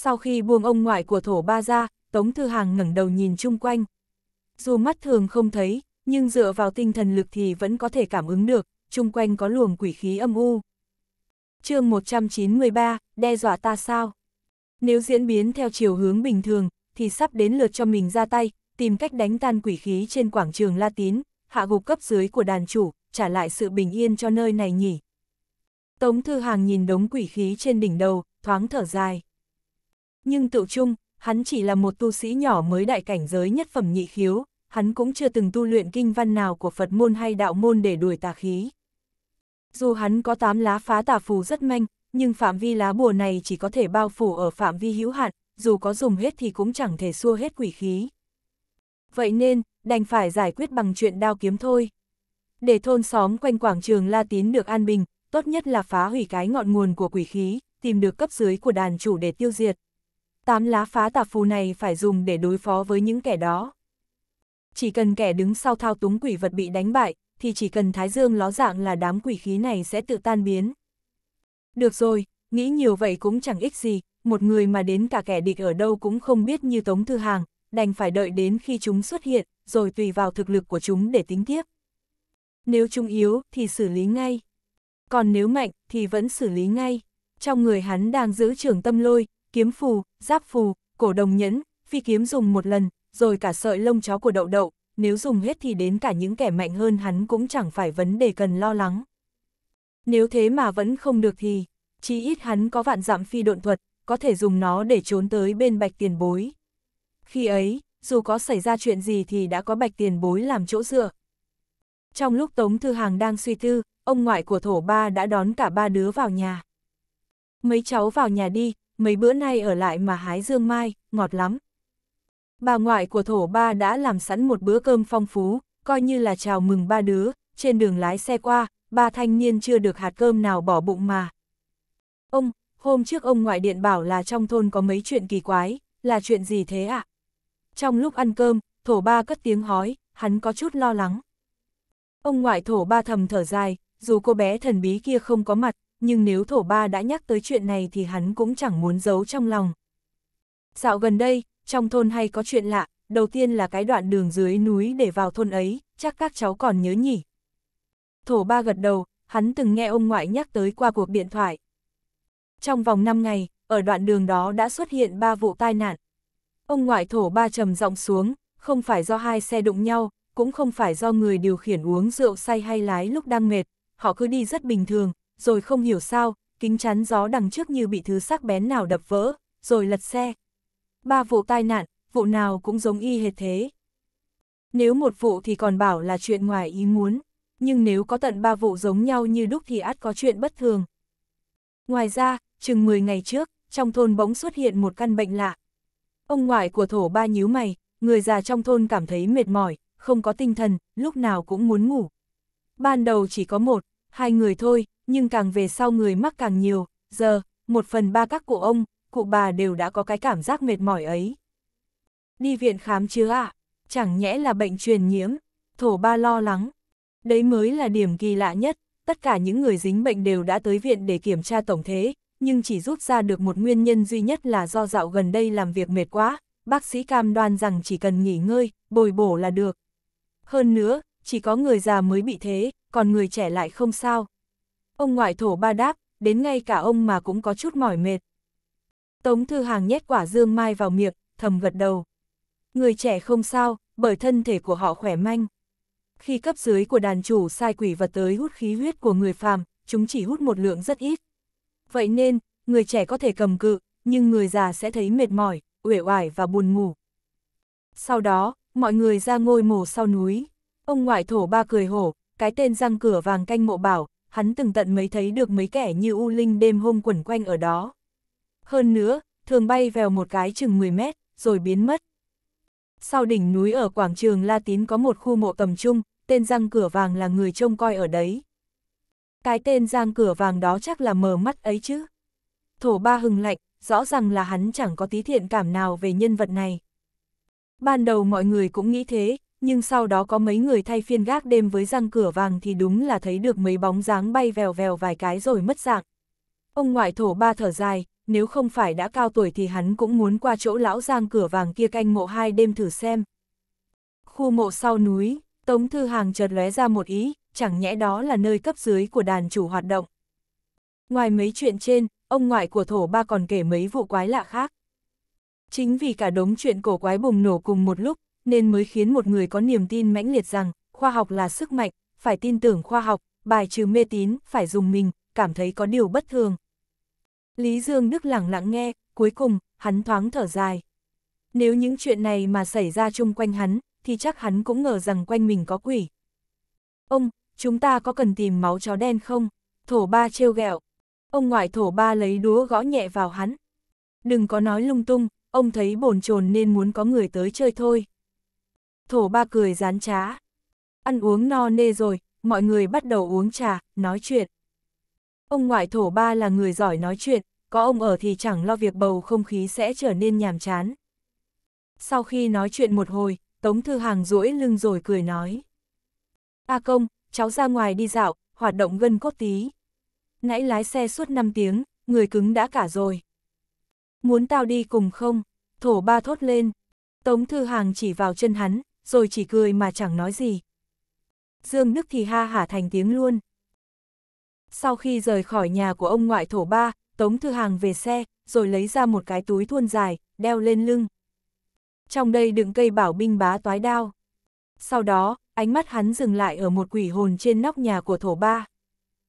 [SPEAKER 1] sau khi buông ông ngoại của thổ ba ra, Tống Thư Hàng ngẩng đầu nhìn chung quanh. Dù mắt thường không thấy, nhưng dựa vào tinh thần lực thì vẫn có thể cảm ứng được, chung quanh có luồng quỷ khí âm u. chương 193, đe dọa ta sao? Nếu diễn biến theo chiều hướng bình thường, thì sắp đến lượt cho mình ra tay, tìm cách đánh tan quỷ khí trên quảng trường La Tín, hạ gục cấp dưới của đàn chủ, trả lại sự bình yên cho nơi này nhỉ. Tống Thư Hàng nhìn đống quỷ khí trên đỉnh đầu, thoáng thở dài. Nhưng tự chung, hắn chỉ là một tu sĩ nhỏ mới đại cảnh giới nhất phẩm nhị khiếu, hắn cũng chưa từng tu luyện kinh văn nào của Phật môn hay đạo môn để đuổi tà khí. Dù hắn có tám lá phá tà phù rất manh, nhưng phạm vi lá bùa này chỉ có thể bao phủ ở phạm vi hữu hạn, dù có dùng hết thì cũng chẳng thể xua hết quỷ khí. Vậy nên, đành phải giải quyết bằng chuyện đao kiếm thôi. Để thôn xóm quanh quảng trường La Tín được an bình, tốt nhất là phá hủy cái ngọn nguồn của quỷ khí, tìm được cấp dưới của đàn chủ để tiêu diệt tám lá phá tà phù này phải dùng để đối phó với những kẻ đó. Chỉ cần kẻ đứng sau thao túng quỷ vật bị đánh bại, thì chỉ cần thái dương ló dạng là đám quỷ khí này sẽ tự tan biến. Được rồi, nghĩ nhiều vậy cũng chẳng ích gì, một người mà đến cả kẻ địch ở đâu cũng không biết như Tống Thư Hàng, đành phải đợi đến khi chúng xuất hiện, rồi tùy vào thực lực của chúng để tính tiếp. Nếu chúng yếu thì xử lý ngay, còn nếu mạnh thì vẫn xử lý ngay. Trong người hắn đang giữ trưởng tâm lôi, kiếm phù, giáp phù, cổ đồng nhẫn, phi kiếm dùng một lần, rồi cả sợi lông chó của đậu đậu, nếu dùng hết thì đến cả những kẻ mạnh hơn hắn cũng chẳng phải vấn đề cần lo lắng. Nếu thế mà vẫn không được thì, chí ít hắn có vạn dặm phi độn thuật, có thể dùng nó để trốn tới bên bạch tiền bối. Khi ấy, dù có xảy ra chuyện gì thì đã có bạch tiền bối làm chỗ dựa. Trong lúc Tống Thư Hàng đang suy tư, ông ngoại của thổ ba đã đón cả ba đứa vào nhà. Mấy cháu vào nhà đi, mấy bữa nay ở lại mà hái dương mai, ngọt lắm. Bà ngoại của thổ ba đã làm sẵn một bữa cơm phong phú, coi như là chào mừng ba đứa, trên đường lái xe qua, ba thanh niên chưa được hạt cơm nào bỏ bụng mà. Ông, hôm trước ông ngoại điện bảo là trong thôn có mấy chuyện kỳ quái, là chuyện gì thế ạ? À? Trong lúc ăn cơm, thổ ba cất tiếng hói, hắn có chút lo lắng. Ông ngoại thổ ba thầm thở dài, dù cô bé thần bí kia không có mặt, nhưng nếu thổ ba đã nhắc tới chuyện này thì hắn cũng chẳng muốn giấu trong lòng. Dạo gần đây, trong thôn hay có chuyện lạ, đầu tiên là cái đoạn đường dưới núi để vào thôn ấy, chắc các cháu còn nhớ nhỉ. Thổ ba gật đầu, hắn từng nghe ông ngoại nhắc tới qua cuộc điện thoại. Trong vòng 5 ngày, ở đoạn đường đó đã xuất hiện 3 vụ tai nạn. Ông ngoại thổ ba trầm giọng xuống, không phải do hai xe đụng nhau, cũng không phải do người điều khiển uống rượu say hay lái lúc đang mệt, họ cứ đi rất bình thường, rồi không hiểu sao, kính chắn gió đằng trước như bị thứ sắc bén nào đập vỡ, rồi lật xe. Ba vụ tai nạn, vụ nào cũng giống y hệt thế. Nếu một vụ thì còn bảo là chuyện ngoài ý muốn, nhưng nếu có tận ba vụ giống nhau như đúc thì ắt có chuyện bất thường. Ngoài ra, chừng 10 ngày trước, trong thôn bỗng xuất hiện một căn bệnh lạ. Ông ngoại của thổ ba nhíu mày, người già trong thôn cảm thấy mệt mỏi, không có tinh thần, lúc nào cũng muốn ngủ. Ban đầu chỉ có một, hai người thôi, nhưng càng về sau người mắc càng nhiều, giờ, một phần ba các cụ ông, cụ bà đều đã có cái cảm giác mệt mỏi ấy. Đi viện khám chứ ạ, à? chẳng nhẽ là bệnh truyền nhiễm, thổ ba lo lắng. Đấy mới là điểm kỳ lạ nhất, tất cả những người dính bệnh đều đã tới viện để kiểm tra tổng thế, nhưng chỉ rút ra được một nguyên nhân duy nhất là do dạo gần đây làm việc mệt quá, bác sĩ cam đoan rằng chỉ cần nghỉ ngơi, bồi bổ là được. Hơn nữa, chỉ có người già mới bị thế, còn người trẻ lại không sao, Ông ngoại thổ ba đáp, đến ngay cả ông mà cũng có chút mỏi mệt. Tống Thư Hàng nhét quả dương mai vào miệng, thầm gật đầu. Người trẻ không sao, bởi thân thể của họ khỏe manh. Khi cấp dưới của đàn chủ sai quỷ vật tới hút khí huyết của người phàm, chúng chỉ hút một lượng rất ít. Vậy nên, người trẻ có thể cầm cự, nhưng người già sẽ thấy mệt mỏi, uể oải và buồn ngủ. Sau đó, mọi người ra ngôi mồ sau núi. Ông ngoại thổ ba cười hổ, cái tên răng cửa vàng canh mộ bảo, hắn từng tận mấy thấy được mấy kẻ như U Linh đêm hôm quẩn quanh ở đó. Hơn nữa, thường bay vèo một cái chừng 10 mét, rồi biến mất. Sau đỉnh núi ở quảng trường La Tín có một khu mộ tầm trung, tên răng cửa vàng là người trông coi ở đấy. Cái tên giang cửa vàng đó chắc là mờ mắt ấy chứ. Thổ ba hừng lạnh, rõ ràng là hắn chẳng có tí thiện cảm nào về nhân vật này. Ban đầu mọi người cũng nghĩ thế, nhưng sau đó có mấy người thay phiên gác đêm với răng cửa vàng thì đúng là thấy được mấy bóng dáng bay vèo vèo vài cái rồi mất dạng. Ông ngoại thổ ba thở dài, nếu không phải đã cao tuổi thì hắn cũng muốn qua chỗ lão giang cửa vàng kia canh mộ hai đêm thử xem. Khu mộ sau núi, Tống Thư Hàng chợt lóe ra một ý, chẳng nhẽ đó là nơi cấp dưới của đàn chủ hoạt động. Ngoài mấy chuyện trên, ông ngoại của thổ ba còn kể mấy vụ quái lạ khác. Chính vì cả đống chuyện cổ quái bùng nổ cùng một lúc, nên mới khiến một người có niềm tin mãnh liệt rằng, khoa học là sức mạnh, phải tin tưởng khoa học, bài trừ mê tín, phải dùng mình, cảm thấy có điều bất thường. Lý Dương Đức lặng lặng nghe, cuối cùng, hắn thoáng thở dài. Nếu những chuyện này mà xảy ra chung quanh hắn, thì chắc hắn cũng ngờ rằng quanh mình có quỷ. Ông, chúng ta có cần tìm máu chó đen không? Thổ ba trêu ghẹo. Ông ngoại thổ ba lấy đúa gõ nhẹ vào hắn. Đừng có nói lung tung, ông thấy bồn chồn nên muốn có người tới chơi thôi thổ ba cười rán trá. Ăn uống no nê rồi, mọi người bắt đầu uống trà, nói chuyện. Ông ngoại thổ ba là người giỏi nói chuyện, có ông ở thì chẳng lo việc bầu không khí sẽ trở nên nhàm chán. Sau khi nói chuyện một hồi, Tống Thư Hàng duỗi lưng rồi cười nói. A công, cháu ra ngoài đi dạo, hoạt động gân cốt tí. Nãy lái xe suốt 5 tiếng, người cứng đã cả rồi. Muốn tao đi cùng không? Thổ ba thốt lên. Tống Thư Hàng chỉ vào chân hắn, rồi chỉ cười mà chẳng nói gì. Dương Nức thì ha hả thành tiếng luôn. Sau khi rời khỏi nhà của ông ngoại thổ ba, Tống Thư Hàng về xe, rồi lấy ra một cái túi thuôn dài, đeo lên lưng. Trong đây đựng cây bảo binh bá toái đao. Sau đó, ánh mắt hắn dừng lại ở một quỷ hồn trên nóc nhà của thổ ba.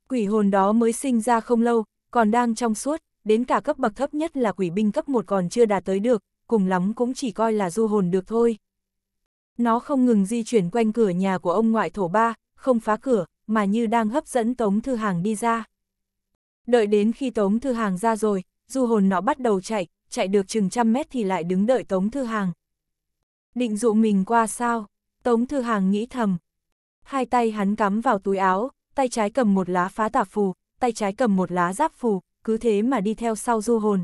[SPEAKER 1] Quỷ hồn đó mới sinh ra không lâu, còn đang trong suốt, đến cả cấp bậc thấp nhất là quỷ binh cấp 1 còn chưa đạt tới được, cùng lắm cũng chỉ coi là du hồn được thôi. Nó không ngừng di chuyển quanh cửa nhà của ông ngoại thổ ba, không phá cửa, mà như đang hấp dẫn Tống Thư Hàng đi ra. Đợi đến khi Tống Thư Hàng ra rồi, du hồn nó bắt đầu chạy, chạy được chừng trăm mét thì lại đứng đợi Tống Thư Hàng. Định dụ mình qua sao? Tống Thư Hàng nghĩ thầm. Hai tay hắn cắm vào túi áo, tay trái cầm một lá phá tạp phù, tay trái cầm một lá giáp phù, cứ thế mà đi theo sau du hồn.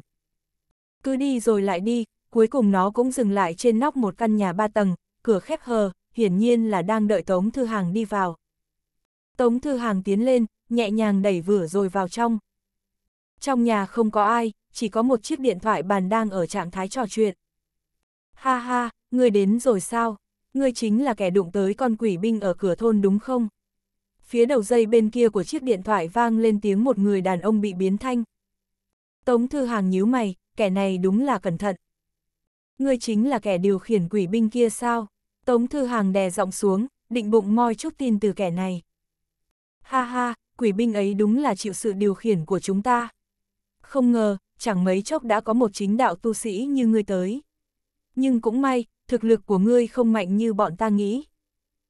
[SPEAKER 1] Cứ đi rồi lại đi, cuối cùng nó cũng dừng lại trên nóc một căn nhà ba tầng, cửa khép hờ, hiển nhiên là đang đợi Tống Thư Hàng đi vào. Tống Thư Hàng tiến lên, nhẹ nhàng đẩy vừa rồi vào trong. Trong nhà không có ai, chỉ có một chiếc điện thoại bàn đang ở trạng thái trò chuyện. Ha ha, ngươi đến rồi sao? Ngươi chính là kẻ đụng tới con quỷ binh ở cửa thôn đúng không? Phía đầu dây bên kia của chiếc điện thoại vang lên tiếng một người đàn ông bị biến thanh. Tống Thư Hàng nhíu mày, kẻ này đúng là cẩn thận. Ngươi chính là kẻ điều khiển quỷ binh kia sao? Tống Thư Hàng đè giọng xuống, định bụng moi chút tin từ kẻ này. Ha ha, quỷ binh ấy đúng là chịu sự điều khiển của chúng ta. Không ngờ, chẳng mấy chốc đã có một chính đạo tu sĩ như ngươi tới. Nhưng cũng may, thực lực của ngươi không mạnh như bọn ta nghĩ.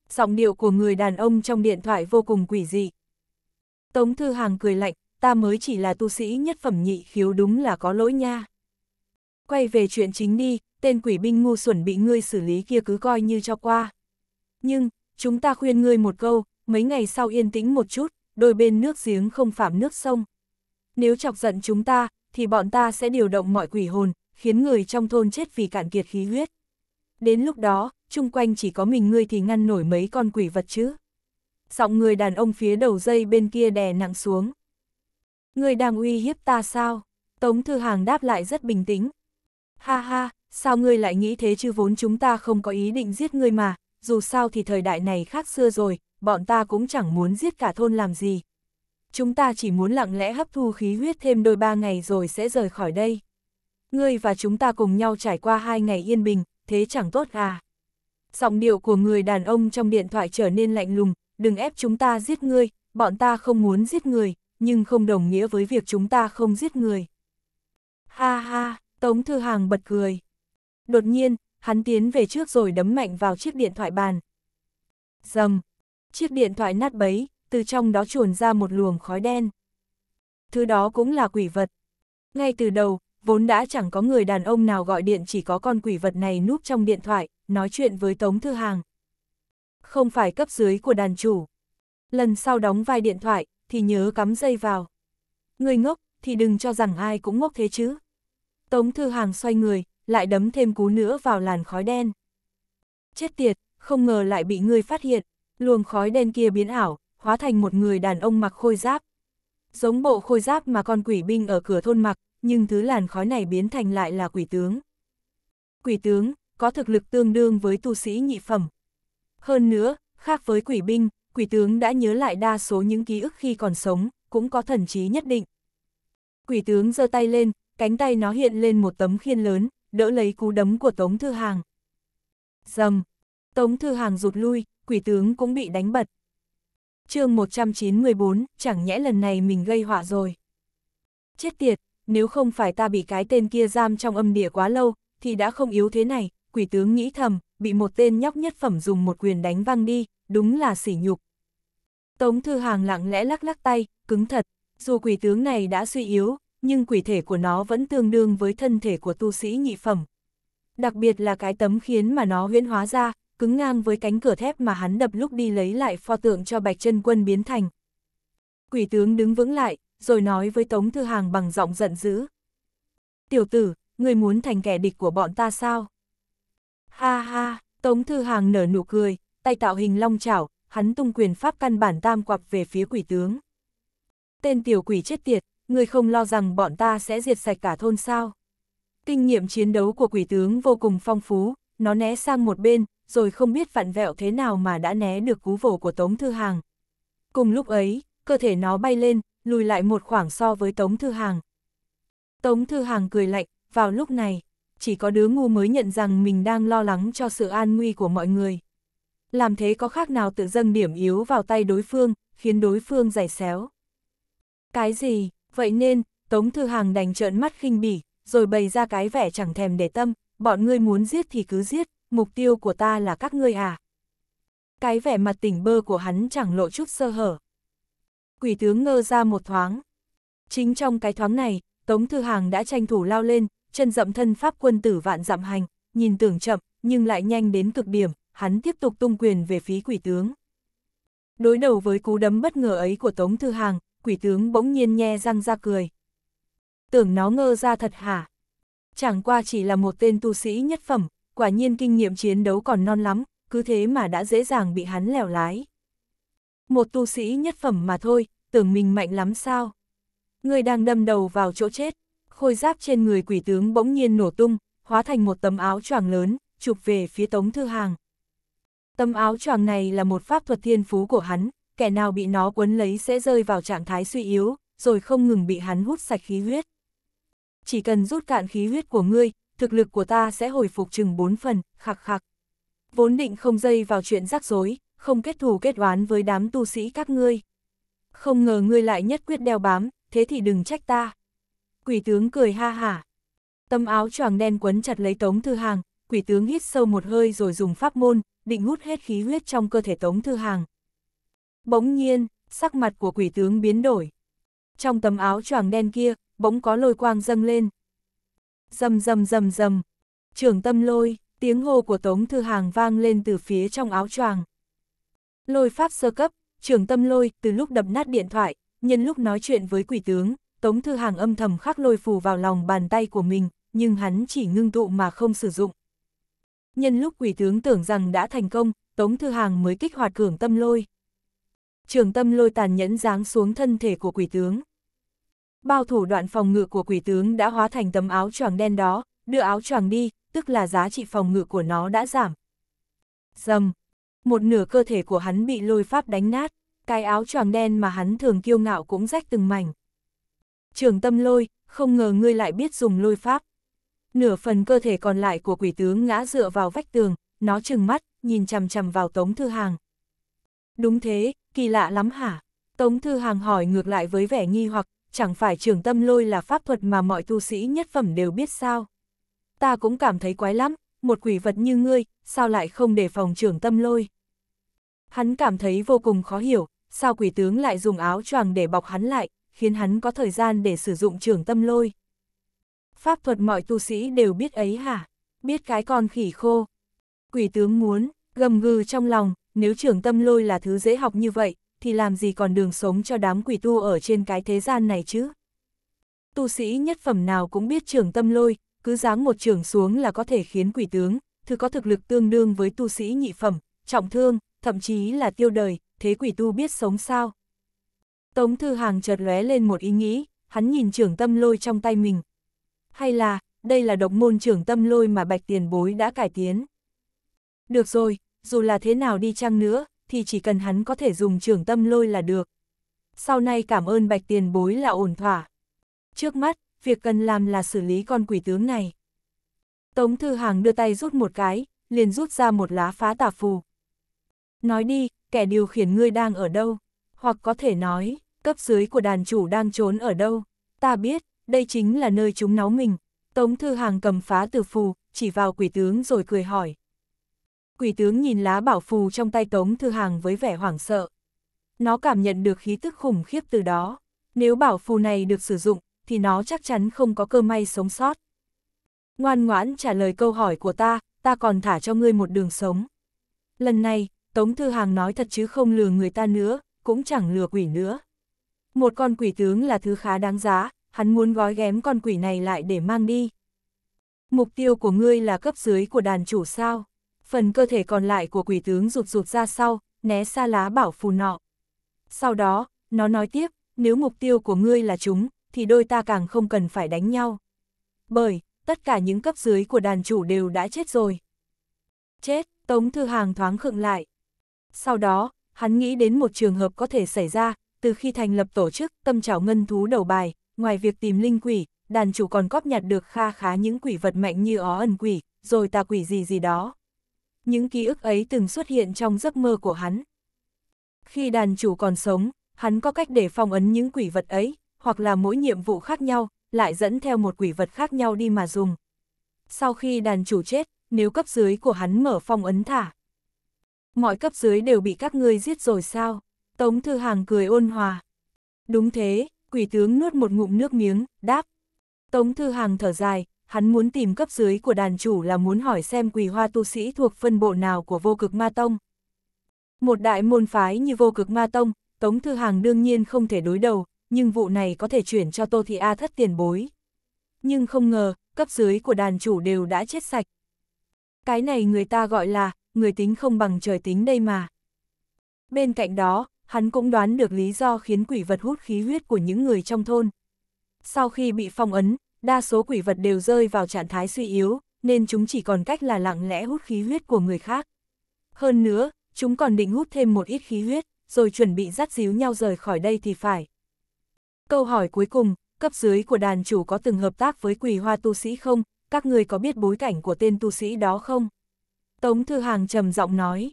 [SPEAKER 1] Giọng điệu của người đàn ông trong điện thoại vô cùng quỷ dị. Tống Thư Hàng cười lạnh, ta mới chỉ là tu sĩ nhất phẩm nhị khiếu đúng là có lỗi nha. Quay về chuyện chính đi, tên quỷ binh ngu xuẩn bị ngươi xử lý kia cứ coi như cho qua. Nhưng, chúng ta khuyên ngươi một câu, mấy ngày sau yên tĩnh một chút, đôi bên nước giếng không phạm nước sông. Nếu chọc giận chúng ta, thì bọn ta sẽ điều động mọi quỷ hồn, khiến người trong thôn chết vì cạn kiệt khí huyết. Đến lúc đó, chung quanh chỉ có mình ngươi thì ngăn nổi mấy con quỷ vật chứ. Giọng người đàn ông phía đầu dây bên kia đè nặng xuống. Ngươi đang uy hiếp ta sao? Tống Thư Hàng đáp lại rất bình tĩnh. Ha ha, sao ngươi lại nghĩ thế chứ vốn chúng ta không có ý định giết ngươi mà, dù sao thì thời đại này khác xưa rồi, bọn ta cũng chẳng muốn giết cả thôn làm gì. Chúng ta chỉ muốn lặng lẽ hấp thu khí huyết thêm đôi ba ngày rồi sẽ rời khỏi đây. Ngươi và chúng ta cùng nhau trải qua hai ngày yên bình, thế chẳng tốt à. Giọng điệu của người đàn ông trong điện thoại trở nên lạnh lùng, đừng ép chúng ta giết ngươi, bọn ta không muốn giết người, nhưng không đồng nghĩa với việc chúng ta không giết người. Ha ha, Tống Thư Hàng bật cười. Đột nhiên, hắn tiến về trước rồi đấm mạnh vào chiếc điện thoại bàn. Dầm! Chiếc điện thoại nát bấy, từ trong đó chuồn ra một luồng khói đen. Thứ đó cũng là quỷ vật. Ngay từ đầu, vốn đã chẳng có người đàn ông nào gọi điện chỉ có con quỷ vật này núp trong điện thoại, nói chuyện với Tống Thư Hàng. Không phải cấp dưới của đàn chủ. Lần sau đóng vai điện thoại, thì nhớ cắm dây vào. Người ngốc, thì đừng cho rằng ai cũng ngốc thế chứ. Tống Thư Hàng xoay người, lại đấm thêm cú nữa vào làn khói đen. Chết tiệt, không ngờ lại bị ngươi phát hiện, luồng khói đen kia biến ảo, hóa thành một người đàn ông mặc khôi giáp. Giống bộ khôi giáp mà con quỷ binh ở cửa thôn mặc, nhưng thứ làn khói này biến thành lại là quỷ tướng. Quỷ tướng, có thực lực tương đương với tu sĩ nhị phẩm. Hơn nữa, khác với quỷ binh, quỷ tướng đã nhớ lại đa số những ký ức khi còn sống, cũng có thần trí nhất định. Quỷ tướng giơ tay lên, cánh tay nó hiện lên một tấm khiên lớn, đỡ lấy cú đấm của Tống Thư Hàng. Dầm! Tống Thư Hàng rụt lui, quỷ tướng cũng bị đánh bật. chương 194, chẳng nhẽ lần này mình gây họa rồi. Chết tiệt, nếu không phải ta bị cái tên kia giam trong âm địa quá lâu, thì đã không yếu thế này, quỷ tướng nghĩ thầm, bị một tên nhóc nhất phẩm dùng một quyền đánh văng đi, đúng là sỉ nhục. Tống Thư Hàng lặng lẽ lắc lắc tay, cứng thật, dù quỷ tướng này đã suy yếu, nhưng quỷ thể của nó vẫn tương đương với thân thể của tu sĩ nhị phẩm. Đặc biệt là cái tấm khiến mà nó huyễn hóa ra, cứng ngang với cánh cửa thép mà hắn đập lúc đi lấy lại pho tượng cho Bạch chân Quân biến thành. Quỷ tướng đứng vững lại, rồi nói với Tống Thư Hàng bằng giọng giận dữ. Tiểu tử, người muốn thành kẻ địch của bọn ta sao? Ha ha, Tống Thư Hàng nở nụ cười, tay tạo hình long chảo, hắn tung quyền pháp căn bản tam quặp về phía quỷ tướng. Tên tiểu quỷ chết tiệt, người không lo rằng bọn ta sẽ diệt sạch cả thôn sao. Kinh nghiệm chiến đấu của quỷ tướng vô cùng phong phú, nó né sang một bên, rồi không biết vặn vẹo thế nào mà đã né được cú vồ của Tống Thư Hàng. Cùng lúc ấy, cơ thể nó bay lên, lùi lại một khoảng so với Tống Thư Hàng. Tống Thư Hàng cười lạnh, vào lúc này, chỉ có đứa ngu mới nhận rằng mình đang lo lắng cho sự an nguy của mọi người. Làm thế có khác nào tự dâng điểm yếu vào tay đối phương, khiến đối phương giải xéo. Cái gì, Vậy nên, Tống Thư Hàng đành trợn mắt khinh bỉ, rồi bày ra cái vẻ chẳng thèm để tâm, bọn ngươi muốn giết thì cứ giết, mục tiêu của ta là các ngươi à. Cái vẻ mặt tỉnh bơ của hắn chẳng lộ chút sơ hở. Quỷ tướng ngơ ra một thoáng. Chính trong cái thoáng này, Tống Thư Hàng đã tranh thủ lao lên, chân dậm thân pháp quân tử vạn dặm hành, nhìn tưởng chậm, nhưng lại nhanh đến cực điểm, hắn tiếp tục tung quyền về phía quỷ tướng. Đối đầu với cú đấm bất ngờ ấy của Tống Thư Hàng, quỷ tướng bỗng nhiên nhe răng ra cười. Tưởng nó ngơ ra thật hả? Chẳng qua chỉ là một tên tu sĩ nhất phẩm, quả nhiên kinh nghiệm chiến đấu còn non lắm, cứ thế mà đã dễ dàng bị hắn lèo lái. Một tu sĩ nhất phẩm mà thôi, tưởng mình mạnh lắm sao? Người đang đâm đầu vào chỗ chết, khôi giáp trên người quỷ tướng bỗng nhiên nổ tung, hóa thành một tấm áo choàng lớn, chụp về phía Tống Thư Hàng. Tấm áo choàng này là một pháp thuật thiên phú của hắn, kẻ nào bị nó cuốn lấy sẽ rơi vào trạng thái suy yếu, rồi không ngừng bị hắn hút sạch khí huyết. Chỉ cần rút cạn khí huyết của ngươi, thực lực của ta sẽ hồi phục chừng bốn phần, khạc khạc. Vốn định không dây vào chuyện rắc rối, không kết thù kết oán với đám tu sĩ các ngươi. Không ngờ ngươi lại nhất quyết đeo bám, thế thì đừng trách ta. Quỷ tướng cười ha hả. Tâm áo choàng đen quấn chặt lấy Tống Thư Hàng, quỷ tướng hít sâu một hơi rồi dùng pháp môn, định hút hết khí huyết trong cơ thể Tống Thư Hàng. Bỗng nhiên, sắc mặt của quỷ tướng biến đổi. Trong tấm áo choàng đen kia, bỗng có lôi quang dâng lên. Dầm dầm dầm dầm. Trường tâm lôi, tiếng hô của Tống Thư Hàng vang lên từ phía trong áo choàng. Lôi pháp sơ cấp, trường tâm lôi, từ lúc đập nát điện thoại, nhân lúc nói chuyện với quỷ tướng, Tống Thư Hàng âm thầm khắc lôi phù vào lòng bàn tay của mình, nhưng hắn chỉ ngưng tụ mà không sử dụng. Nhân lúc quỷ tướng tưởng rằng đã thành công, Tống Thư Hàng mới kích hoạt cường tâm lôi trường tâm lôi tàn nhẫn giáng xuống thân thể của quỷ tướng. Bao thủ đoạn phòng ngự của quỷ tướng đã hóa thành tấm áo choàng đen đó, đưa áo choàng đi, tức là giá trị phòng ngự của nó đã giảm. Dầm, một nửa cơ thể của hắn bị lôi pháp đánh nát, cái áo choàng đen mà hắn thường kiêu ngạo cũng rách từng mảnh. Trường tâm lôi, không ngờ ngươi lại biết dùng lôi pháp. Nửa phần cơ thể còn lại của quỷ tướng ngã dựa vào vách tường, nó trừng mắt, nhìn chằm chằm vào tống thư hàng. Đúng thế, kỳ lạ lắm hả? Tống Thư Hàng hỏi ngược lại với vẻ nghi hoặc, chẳng phải trường tâm lôi là pháp thuật mà mọi tu sĩ nhất phẩm đều biết sao? Ta cũng cảm thấy quái lắm, một quỷ vật như ngươi, sao lại không đề phòng trường tâm lôi? Hắn cảm thấy vô cùng khó hiểu, sao quỷ tướng lại dùng áo choàng để bọc hắn lại, khiến hắn có thời gian để sử dụng trường tâm lôi. Pháp thuật mọi tu sĩ đều biết ấy hả? Biết cái con khỉ khô. Quỷ tướng muốn, gầm gừ trong lòng, nếu trường tâm lôi là thứ dễ học như vậy, thì làm gì còn đường sống cho đám quỷ tu ở trên cái thế gian này chứ? Tu sĩ nhất phẩm nào cũng biết trường tâm lôi, cứ giáng một trường xuống là có thể khiến quỷ tướng, thứ có thực lực tương đương với tu sĩ nhị phẩm, trọng thương, thậm chí là tiêu đời, thế quỷ tu biết sống sao? Tống Thư Hàng chợt lóe lên một ý nghĩ, hắn nhìn trường tâm lôi trong tay mình. Hay là, đây là độc môn trường tâm lôi mà bạch tiền bối đã cải tiến. Được rồi, dù là thế nào đi chăng nữa, thì chỉ cần hắn có thể dùng trưởng tâm lôi là được. Sau này cảm ơn bạch tiền bối là ổn thỏa. Trước mắt, việc cần làm là xử lý con quỷ tướng này. Tống Thư Hàng đưa tay rút một cái, liền rút ra một lá phá tà phù. Nói đi, kẻ điều khiển ngươi đang ở đâu? Hoặc có thể nói, cấp dưới của đàn chủ đang trốn ở đâu? Ta biết, đây chính là nơi chúng náu mình. Tống Thư Hàng cầm phá tử phù, chỉ vào quỷ tướng rồi cười hỏi. Quỷ tướng nhìn lá bảo phù trong tay Tống Thư Hàng với vẻ hoảng sợ. Nó cảm nhận được khí tức khủng khiếp từ đó. Nếu bảo phù này được sử dụng, thì nó chắc chắn không có cơ may sống sót. Ngoan ngoãn trả lời câu hỏi của ta, ta còn thả cho ngươi một đường sống. Lần này, Tống Thư Hàng nói thật chứ không lừa người ta nữa, cũng chẳng lừa quỷ nữa. Một con quỷ tướng là thứ khá đáng giá, hắn muốn gói ghém con quỷ này lại để mang đi. Mục tiêu của ngươi là cấp dưới của đàn chủ sao? phần cơ thể còn lại của quỷ tướng rụt rụt ra sau, né xa lá bảo phù nọ. Sau đó, nó nói tiếp, nếu mục tiêu của ngươi là chúng, thì đôi ta càng không cần phải đánh nhau. Bởi, tất cả những cấp dưới của đàn chủ đều đã chết rồi. Chết, Tống Thư Hàng thoáng khựng lại. Sau đó, hắn nghĩ đến một trường hợp có thể xảy ra, từ khi thành lập tổ chức tâm trảo ngân thú đầu bài, ngoài việc tìm linh quỷ, đàn chủ còn cóp nhặt được kha khá những quỷ vật mạnh như ó ẩn quỷ, rồi tà quỷ gì gì đó những ký ức ấy từng xuất hiện trong giấc mơ của hắn. Khi đàn chủ còn sống, hắn có cách để phong ấn những quỷ vật ấy, hoặc là mỗi nhiệm vụ khác nhau, lại dẫn theo một quỷ vật khác nhau đi mà dùng. Sau khi đàn chủ chết, nếu cấp dưới của hắn mở phong ấn thả. Mọi cấp dưới đều bị các ngươi giết rồi sao? Tống Thư Hàng cười ôn hòa. Đúng thế, quỷ tướng nuốt một ngụm nước miếng, đáp. Tống Thư Hàng thở dài, hắn muốn tìm cấp dưới của đàn chủ là muốn hỏi xem quỳ hoa tu sĩ thuộc phân bộ nào của vô cực ma tông. Một đại môn phái như vô cực ma tông, Tống Thư Hàng đương nhiên không thể đối đầu, nhưng vụ này có thể chuyển cho Tô Thị A thất tiền bối. Nhưng không ngờ, cấp dưới của đàn chủ đều đã chết sạch. Cái này người ta gọi là, người tính không bằng trời tính đây mà. Bên cạnh đó, hắn cũng đoán được lý do khiến quỷ vật hút khí huyết của những người trong thôn. Sau khi bị phong ấn, đa số quỷ vật đều rơi vào trạng thái suy yếu, nên chúng chỉ còn cách là lặng lẽ hút khí huyết của người khác. Hơn nữa, chúng còn định hút thêm một ít khí huyết, rồi chuẩn bị dắt díu nhau rời khỏi đây thì phải. Câu hỏi cuối cùng, cấp dưới của đàn chủ có từng hợp tác với quỷ hoa tu sĩ không? Các người có biết bối cảnh của tên tu sĩ đó không? Tống Thư Hàng trầm giọng nói.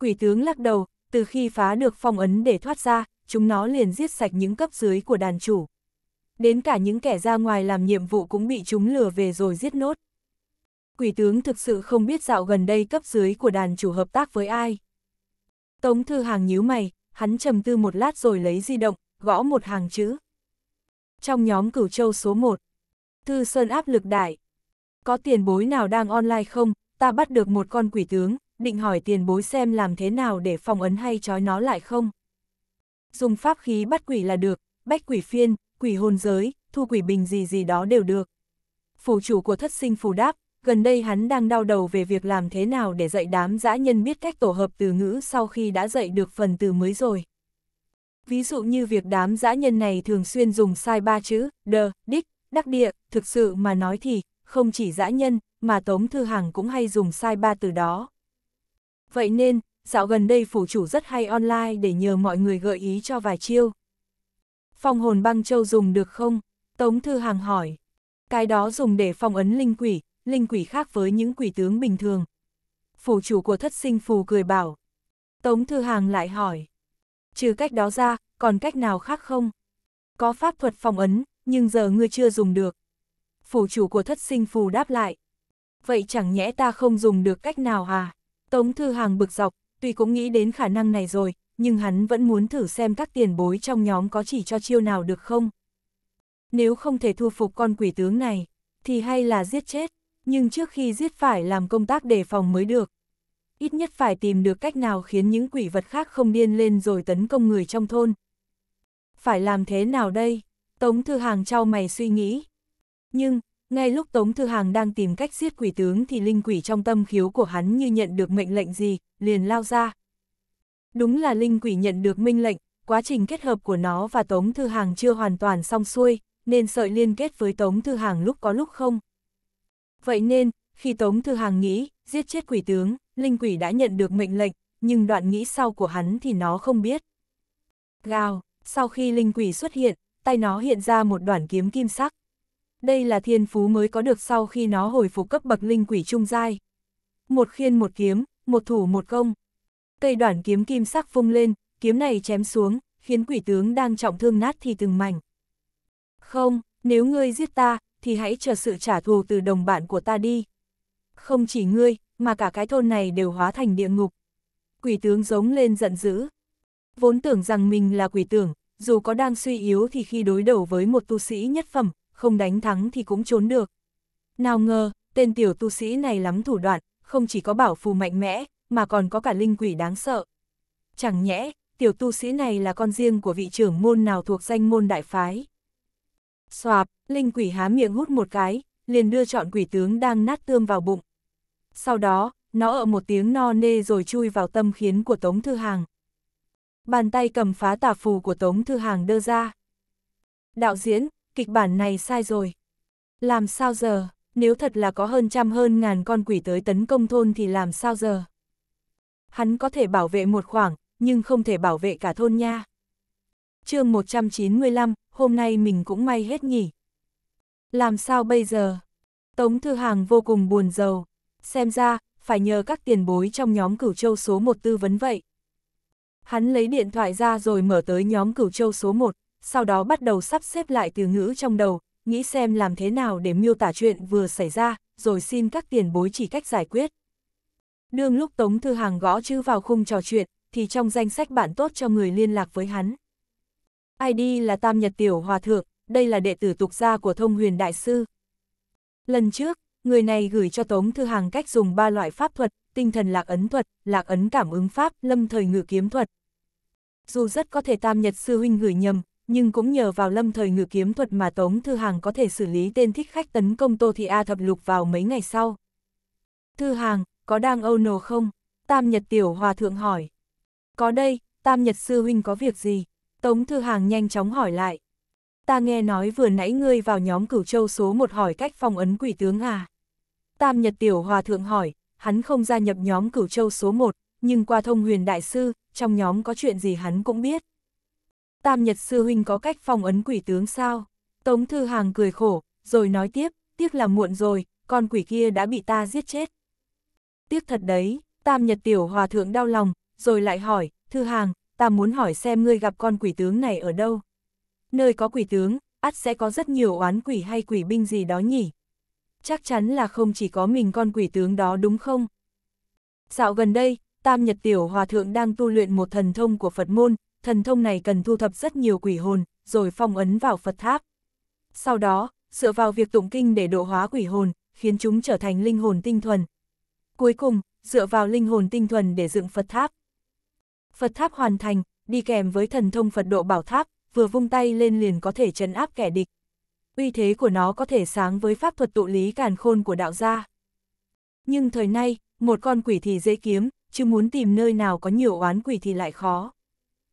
[SPEAKER 1] Quỷ tướng lắc đầu, từ khi phá được phong ấn để thoát ra, chúng nó liền giết sạch những cấp dưới của đàn chủ. Đến cả những kẻ ra ngoài làm nhiệm vụ cũng bị chúng lừa về rồi giết nốt. Quỷ tướng thực sự không biết dạo gần đây cấp dưới của đàn chủ hợp tác với ai. Tống Thư Hàng nhíu mày, hắn trầm tư một lát rồi lấy di động, gõ một hàng chữ. Trong nhóm cửu châu số 1, Thư Sơn áp lực đại. Có tiền bối nào đang online không, ta bắt được một con quỷ tướng, định hỏi tiền bối xem làm thế nào để phòng ấn hay trói nó lại không. Dùng pháp khí bắt quỷ là được, bách quỷ phiên, quỷ hồn giới, thu quỷ bình gì gì đó đều được. Phủ chủ của thất sinh phù đáp, gần đây hắn đang đau đầu về việc làm thế nào để dạy đám dã nhân biết cách tổ hợp từ ngữ sau khi đã dạy được phần từ mới rồi. Ví dụ như việc đám dã nhân này thường xuyên dùng sai ba chữ, đờ, đích, đắc địa, thực sự mà nói thì, không chỉ dã nhân, mà Tống Thư hàng cũng hay dùng sai ba từ đó. Vậy nên, dạo gần đây phủ chủ rất hay online để nhờ mọi người gợi ý cho vài chiêu. Phong hồn băng châu dùng được không? Tống Thư Hàng hỏi. Cái đó dùng để phong ấn linh quỷ, linh quỷ khác với những quỷ tướng bình thường. Phủ chủ của thất sinh phù cười bảo. Tống Thư Hàng lại hỏi. Trừ cách đó ra, còn cách nào khác không? Có pháp thuật phong ấn, nhưng giờ ngươi chưa dùng được. Phủ chủ của thất sinh phù đáp lại. Vậy chẳng nhẽ ta không dùng được cách nào à? Tống Thư Hàng bực dọc, tuy cũng nghĩ đến khả năng này rồi, nhưng hắn vẫn muốn thử xem các tiền bối trong nhóm có chỉ cho chiêu nào được không. Nếu không thể thu phục con quỷ tướng này, thì hay là giết chết, nhưng trước khi giết phải làm công tác đề phòng mới được. Ít nhất phải tìm được cách nào khiến những quỷ vật khác không điên lên rồi tấn công người trong thôn. Phải làm thế nào đây? Tống Thư Hàng trao mày suy nghĩ. Nhưng, ngay lúc Tống Thư Hàng đang tìm cách giết quỷ tướng thì linh quỷ trong tâm khiếu của hắn như nhận được mệnh lệnh gì, liền lao ra. Đúng là linh quỷ nhận được minh lệnh, quá trình kết hợp của nó và Tống Thư Hàng chưa hoàn toàn xong xuôi, nên sợi liên kết với Tống Thư Hàng lúc có lúc không. Vậy nên, khi Tống Thư Hàng nghĩ, giết chết quỷ tướng, linh quỷ đã nhận được mệnh lệnh, nhưng đoạn nghĩ sau của hắn thì nó không biết. Gào, sau khi linh quỷ xuất hiện, tay nó hiện ra một đoạn kiếm kim sắc. Đây là thiên phú mới có được sau khi nó hồi phục cấp bậc linh quỷ trung giai. Một khiên một kiếm, một thủ một công, cây đoạn kiếm kim sắc vung lên, kiếm này chém xuống, khiến quỷ tướng đang trọng thương nát thì từng mảnh. Không, nếu ngươi giết ta, thì hãy chờ sự trả thù từ đồng bạn của ta đi. Không chỉ ngươi, mà cả cái thôn này đều hóa thành địa ngục. Quỷ tướng giống lên giận dữ. Vốn tưởng rằng mình là quỷ tưởng, dù có đang suy yếu thì khi đối đầu với một tu sĩ nhất phẩm, không đánh thắng thì cũng trốn được. Nào ngờ, tên tiểu tu sĩ này lắm thủ đoạn, không chỉ có bảo phù mạnh mẽ, mà còn có cả linh quỷ đáng sợ. Chẳng nhẽ, tiểu tu sĩ này là con riêng của vị trưởng môn nào thuộc danh môn đại phái. Xoạp, linh quỷ há miệng hút một cái, liền đưa chọn quỷ tướng đang nát tương vào bụng. Sau đó, nó ở một tiếng no nê rồi chui vào tâm khiến của Tống Thư Hàng. Bàn tay cầm phá tà phù của Tống Thư Hàng đưa ra. Đạo diễn, kịch bản này sai rồi. Làm sao giờ, nếu thật là có hơn trăm hơn ngàn con quỷ tới tấn công thôn thì làm sao giờ? hắn có thể bảo vệ một khoảng, nhưng không thể bảo vệ cả thôn nha. chương 195, hôm nay mình cũng may hết nhỉ. Làm sao bây giờ? Tống Thư Hàng vô cùng buồn giàu. Xem ra, phải nhờ các tiền bối trong nhóm cửu châu số 1 tư vấn vậy. Hắn lấy điện thoại ra rồi mở tới nhóm cửu châu số 1, sau đó bắt đầu sắp xếp lại từ ngữ trong đầu, nghĩ xem làm thế nào để miêu tả chuyện vừa xảy ra, rồi xin các tiền bối chỉ cách giải quyết. Nương lúc Tống Thư Hàng gõ chữ vào khung trò chuyện, thì trong danh sách bạn tốt cho người liên lạc với hắn. ID là Tam Nhật Tiểu Hòa Thượng, đây là đệ tử tục gia của Thông Huyền Đại Sư. Lần trước, người này gửi cho Tống Thư Hàng cách dùng ba loại pháp thuật, tinh thần lạc ấn thuật, lạc ấn cảm ứng pháp, lâm thời ngự kiếm thuật. Dù rất có thể Tam Nhật Sư Huynh gửi nhầm, nhưng cũng nhờ vào lâm thời ngự kiếm thuật mà Tống Thư Hàng có thể xử lý tên thích khách tấn công Tô Thị A thập lục vào mấy ngày sau. Thư Hàng, có đang âu nồ không? Tam Nhật Tiểu Hòa Thượng hỏi. Có đây, Tam Nhật Sư Huynh có việc gì? Tống Thư Hàng nhanh chóng hỏi lại. Ta nghe nói vừa nãy ngươi vào nhóm cửu châu số một hỏi cách phong ấn quỷ tướng à? Tam Nhật Tiểu Hòa Thượng hỏi, hắn không gia nhập nhóm cửu châu số một nhưng qua thông huyền đại sư, trong nhóm có chuyện gì hắn cũng biết. Tam Nhật Sư Huynh có cách phong ấn quỷ tướng sao? Tống Thư Hàng cười khổ, rồi nói tiếp, tiếc là muộn rồi, con quỷ kia đã bị ta giết chết tiếc thật đấy, tam nhật tiểu hòa thượng đau lòng, rồi lại hỏi, thư hàng, ta muốn hỏi xem ngươi gặp con quỷ tướng này ở đâu. Nơi có quỷ tướng, ắt sẽ có rất nhiều oán quỷ hay quỷ binh gì đó nhỉ. Chắc chắn là không chỉ có mình con quỷ tướng đó đúng không? Dạo gần đây, Tam Nhật Tiểu Hòa Thượng đang tu luyện một thần thông của Phật môn, thần thông này cần thu thập rất nhiều quỷ hồn, rồi phong ấn vào Phật tháp. Sau đó, dựa vào việc tụng kinh để độ hóa quỷ hồn, khiến chúng trở thành linh hồn tinh thuần, Cuối cùng, dựa vào linh hồn tinh thuần để dựng Phật tháp. Phật tháp hoàn thành, đi kèm với thần thông Phật độ bảo tháp, vừa vung tay lên liền có thể trấn áp kẻ địch. Uy thế của nó có thể sáng với pháp thuật tụ lý càn khôn của đạo gia. Nhưng thời nay, một con quỷ thì dễ kiếm, chứ muốn tìm nơi nào có nhiều oán quỷ thì lại khó.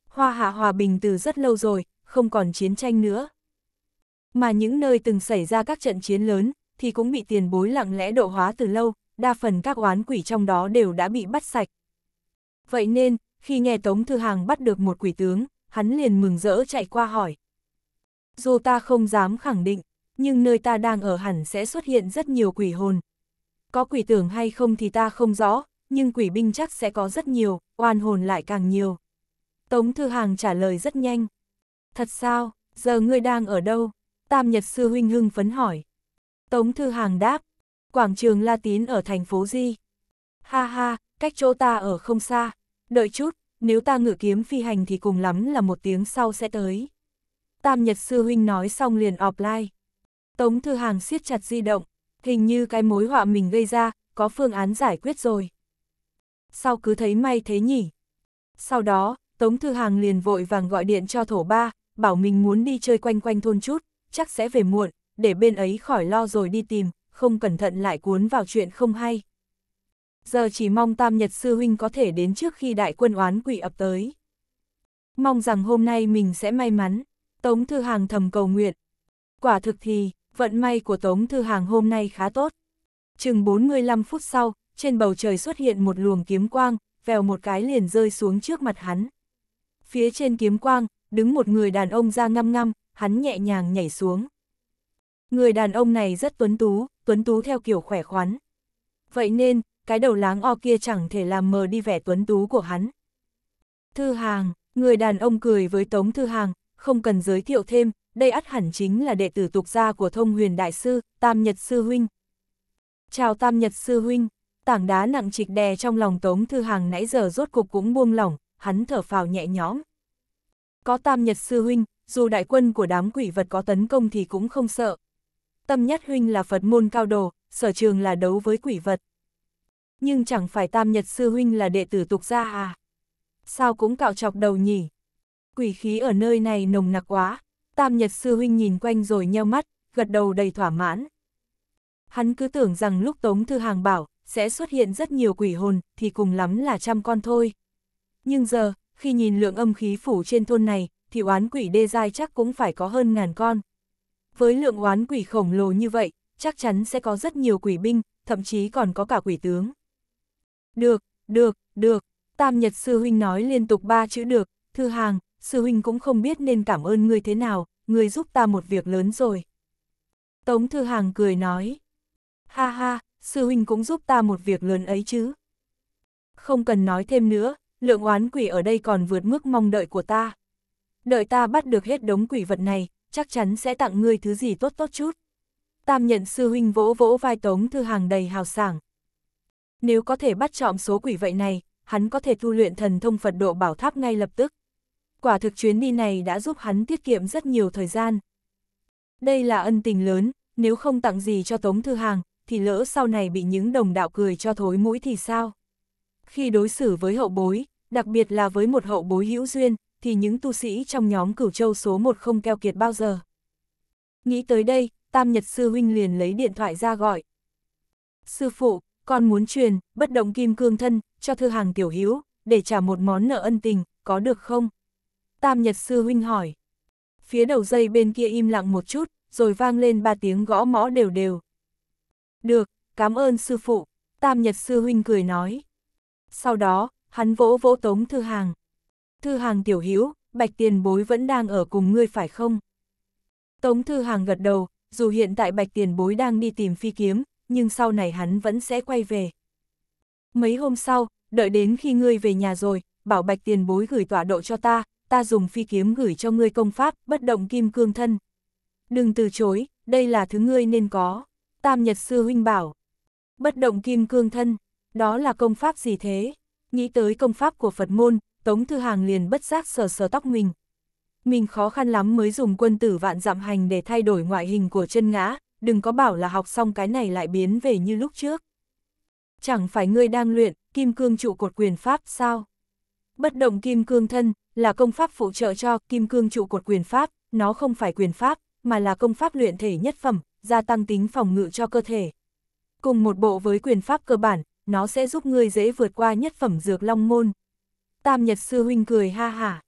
[SPEAKER 1] Hoa hạ hòa bình từ rất lâu rồi, không còn chiến tranh nữa. Mà những nơi từng xảy ra các trận chiến lớn, thì cũng bị tiền bối lặng lẽ độ hóa từ lâu, đa phần các oán quỷ trong đó đều đã bị bắt sạch. Vậy nên, khi nghe Tống Thư Hàng bắt được một quỷ tướng, hắn liền mừng rỡ chạy qua hỏi. Dù ta không dám khẳng định, nhưng nơi ta đang ở hẳn sẽ xuất hiện rất nhiều quỷ hồn. Có quỷ tưởng hay không thì ta không rõ, nhưng quỷ binh chắc sẽ có rất nhiều, oan hồn lại càng nhiều. Tống Thư Hàng trả lời rất nhanh. Thật sao, giờ ngươi đang ở đâu? Tam Nhật Sư Huynh hưng phấn hỏi. Tống Thư Hàng đáp, quảng trường La Tín ở thành phố Di. Ha ha, cách chỗ ta ở không xa, đợi chút, nếu ta ngựa kiếm phi hành thì cùng lắm là một tiếng sau sẽ tới. Tam Nhật Sư Huynh nói xong liền offline. Tống Thư Hàng siết chặt di động, hình như cái mối họa mình gây ra, có phương án giải quyết rồi. Sao cứ thấy may thế nhỉ? Sau đó, Tống Thư Hàng liền vội vàng gọi điện cho thổ ba, bảo mình muốn đi chơi quanh quanh thôn chút, chắc sẽ về muộn, để bên ấy khỏi lo rồi đi tìm, không cẩn thận lại cuốn vào chuyện không hay. Giờ chỉ mong Tam Nhật Sư Huynh có thể đến trước khi đại quân oán quỷ ập tới. Mong rằng hôm nay mình sẽ may mắn, Tống Thư Hàng thầm cầu nguyện. Quả thực thì, vận may của Tống Thư Hàng hôm nay khá tốt. Chừng 45 phút sau, trên bầu trời xuất hiện một luồng kiếm quang, vèo một cái liền rơi xuống trước mặt hắn. Phía trên kiếm quang, đứng một người đàn ông da ngăm ngăm, hắn nhẹ nhàng nhảy xuống. Người đàn ông này rất tuấn tú, tuấn tú theo kiểu khỏe khoắn. Vậy nên, cái đầu láng o kia chẳng thể làm mờ đi vẻ tuấn tú của hắn. Thư Hàng, người đàn ông cười với Tống Thư Hàng, không cần giới thiệu thêm, đây ắt hẳn chính là đệ tử tục gia của thông huyền đại sư, Tam Nhật Sư Huynh. Chào Tam Nhật Sư Huynh, tảng đá nặng trịch đè trong lòng Tống Thư Hàng nãy giờ rốt cục cũng buông lỏng, hắn thở phào nhẹ nhõm. Có Tam Nhật Sư Huynh, dù đại quân của đám quỷ vật có tấn công thì cũng không sợ, Tâm Nhất Huynh là Phật môn cao đồ, sở trường là đấu với quỷ vật. Nhưng chẳng phải Tam Nhật Sư Huynh là đệ tử tục gia à? Sao cũng cạo chọc đầu nhỉ? Quỷ khí ở nơi này nồng nặc quá, Tam Nhật Sư Huynh nhìn quanh rồi nheo mắt, gật đầu đầy thỏa mãn. Hắn cứ tưởng rằng lúc Tống Thư Hàng bảo, sẽ xuất hiện rất nhiều quỷ hồn, thì cùng lắm là trăm con thôi. Nhưng giờ, khi nhìn lượng âm khí phủ trên thôn này, thì oán quỷ đê dai chắc cũng phải có hơn ngàn con. Với lượng oán quỷ khổng lồ như vậy, chắc chắn sẽ có rất nhiều quỷ binh, thậm chí còn có cả quỷ tướng. Được, được, được, Tam Nhật Sư Huynh nói liên tục ba chữ được, Thư Hàng, Sư Huynh cũng không biết nên cảm ơn ngươi thế nào, ngươi giúp ta một việc lớn rồi. Tống Thư Hàng cười nói, ha ha, Sư Huynh cũng giúp ta một việc lớn ấy chứ. Không cần nói thêm nữa, lượng oán quỷ ở đây còn vượt mức mong đợi của ta. Đợi ta bắt được hết đống quỷ vật này, chắc chắn sẽ tặng ngươi thứ gì tốt tốt chút. Tam nhận sư huynh vỗ vỗ vai tống thư hàng đầy hào sảng. Nếu có thể bắt trộm số quỷ vậy này, hắn có thể tu luyện thần thông Phật độ bảo tháp ngay lập tức. Quả thực chuyến đi này đã giúp hắn tiết kiệm rất nhiều thời gian. Đây là ân tình lớn, nếu không tặng gì cho Tống Thư Hàng, thì lỡ sau này bị những đồng đạo cười cho thối mũi thì sao? Khi đối xử với hậu bối, đặc biệt là với một hậu bối hữu duyên, thì những tu sĩ trong nhóm cửu châu số một không keo kiệt bao giờ. Nghĩ tới đây, Tam Nhật Sư Huynh liền lấy điện thoại ra gọi. Sư phụ, con muốn truyền, bất động kim cương thân, cho thư hàng tiểu hiếu, để trả một món nợ ân tình, có được không? Tam Nhật Sư Huynh hỏi. Phía đầu dây bên kia im lặng một chút, rồi vang lên ba tiếng gõ mõ đều đều. Được, cảm ơn sư phụ, Tam Nhật Sư Huynh cười nói. Sau đó, hắn vỗ vỗ tống thư hàng. Thư hàng tiểu hữu bạch tiền bối vẫn đang ở cùng ngươi phải không? Tống thư hàng gật đầu, dù hiện tại bạch tiền bối đang đi tìm phi kiếm, nhưng sau này hắn vẫn sẽ quay về. Mấy hôm sau, đợi đến khi ngươi về nhà rồi, bảo bạch tiền bối gửi tọa độ cho ta, ta dùng phi kiếm gửi cho ngươi công pháp bất động kim cương thân. Đừng từ chối, đây là thứ ngươi nên có. Tam Nhật Sư Huynh bảo. Bất động kim cương thân, đó là công pháp gì thế? Nghĩ tới công pháp của Phật môn, Tống Thư Hàng liền bất giác sờ sờ tóc mình. Mình khó khăn lắm mới dùng quân tử vạn dặm hành để thay đổi ngoại hình của chân ngã, đừng có bảo là học xong cái này lại biến về như lúc trước. Chẳng phải ngươi đang luyện, kim cương trụ cột quyền pháp sao? Bất động kim cương thân, là công pháp phụ trợ cho kim cương trụ cột quyền pháp, nó không phải quyền pháp, mà là công pháp luyện thể nhất phẩm, gia tăng tính phòng ngự cho cơ thể. Cùng một bộ với quyền pháp cơ bản, nó sẽ giúp ngươi dễ vượt qua nhất phẩm dược long môn, Tam Nhật Sư Huynh cười ha hả.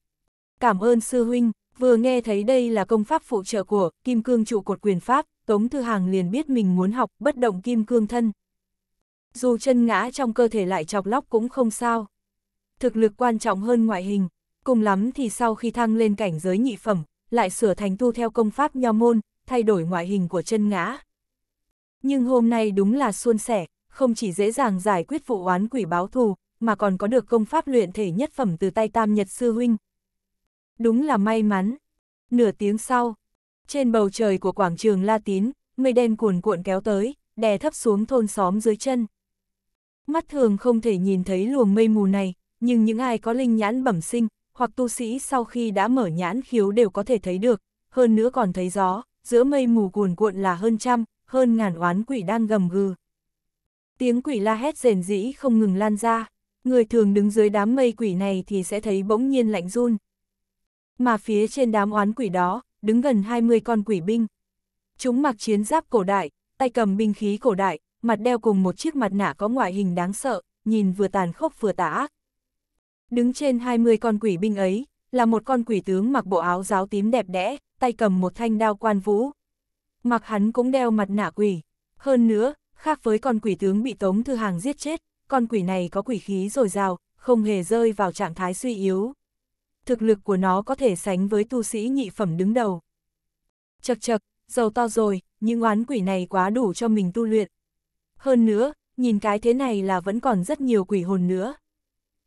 [SPEAKER 1] Cảm ơn Sư Huynh, vừa nghe thấy đây là công pháp phụ trợ của Kim Cương trụ cột quyền pháp, Tống Thư Hàng liền biết mình muốn học bất động Kim Cương thân. Dù chân ngã trong cơ thể lại chọc lóc cũng không sao. Thực lực quan trọng hơn ngoại hình, cùng lắm thì sau khi thăng lên cảnh giới nhị phẩm, lại sửa thành tu theo công pháp nho môn, thay đổi ngoại hình của chân ngã. Nhưng hôm nay đúng là suôn sẻ, không chỉ dễ dàng giải quyết vụ oán quỷ báo thù, mà còn có được công pháp luyện thể nhất phẩm từ tay tam nhật sư huynh. Đúng là may mắn. Nửa tiếng sau, trên bầu trời của quảng trường La Tín, mây đen cuồn cuộn kéo tới, đè thấp xuống thôn xóm dưới chân. Mắt thường không thể nhìn thấy luồng mây mù này, nhưng những ai có linh nhãn bẩm sinh, hoặc tu sĩ sau khi đã mở nhãn khiếu đều có thể thấy được, hơn nữa còn thấy gió, giữa mây mù cuồn cuộn là hơn trăm, hơn ngàn oán quỷ đang gầm gừ. Tiếng quỷ la hét rền rĩ không ngừng lan ra người thường đứng dưới đám mây quỷ này thì sẽ thấy bỗng nhiên lạnh run. Mà phía trên đám oán quỷ đó, đứng gần 20 con quỷ binh. Chúng mặc chiến giáp cổ đại, tay cầm binh khí cổ đại, mặt đeo cùng một chiếc mặt nạ có ngoại hình đáng sợ, nhìn vừa tàn khốc vừa tà ác. Đứng trên 20 con quỷ binh ấy, là một con quỷ tướng mặc bộ áo giáo tím đẹp đẽ, tay cầm một thanh đao quan vũ. Mặc hắn cũng đeo mặt nạ quỷ. Hơn nữa, khác với con quỷ tướng bị Tống Thư Hàng giết chết, con quỷ này có quỷ khí dồi dào, không hề rơi vào trạng thái suy yếu. Thực lực của nó có thể sánh với tu sĩ nhị phẩm đứng đầu. Chật chật, giàu to rồi, nhưng oán quỷ này quá đủ cho mình tu luyện. Hơn nữa, nhìn cái thế này là vẫn còn rất nhiều quỷ hồn nữa.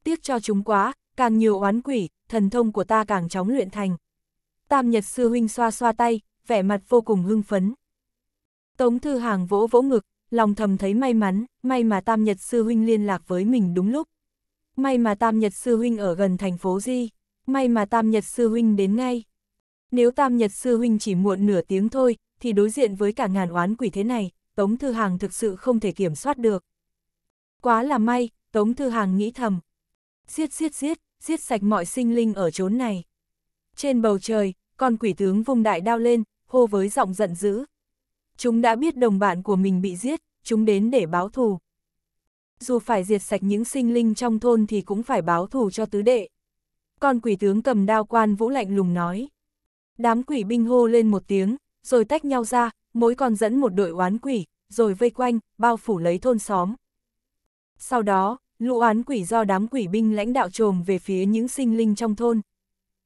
[SPEAKER 1] Tiếc cho chúng quá, càng nhiều oán quỷ, thần thông của ta càng chóng luyện thành. Tam Nhật Sư Huynh xoa xoa tay, vẻ mặt vô cùng hưng phấn. Tống Thư Hàng vỗ vỗ ngực, lòng thầm thấy may mắn, may mà Tam Nhật Sư Huynh liên lạc với mình đúng lúc. May mà Tam Nhật Sư Huynh ở gần thành phố Di, may mà Tam Nhật Sư Huynh đến ngay. Nếu Tam Nhật Sư Huynh chỉ muộn nửa tiếng thôi, thì đối diện với cả ngàn oán quỷ thế này, Tống Thư Hàng thực sự không thể kiểm soát được. Quá là may, Tống Thư Hàng nghĩ thầm. Giết giết giết, giết sạch mọi sinh linh ở chốn này. Trên bầu trời, con quỷ tướng vùng đại đao lên, hô với giọng giận dữ, chúng đã biết đồng bạn của mình bị giết, chúng đến để báo thù. Dù phải diệt sạch những sinh linh trong thôn thì cũng phải báo thù cho tứ đệ. Con quỷ tướng cầm đao quan vũ lạnh lùng nói. Đám quỷ binh hô lên một tiếng, rồi tách nhau ra, mỗi con dẫn một đội oán quỷ, rồi vây quanh, bao phủ lấy thôn xóm. Sau đó, lũ oán quỷ do đám quỷ binh lãnh đạo trồm về phía những sinh linh trong thôn.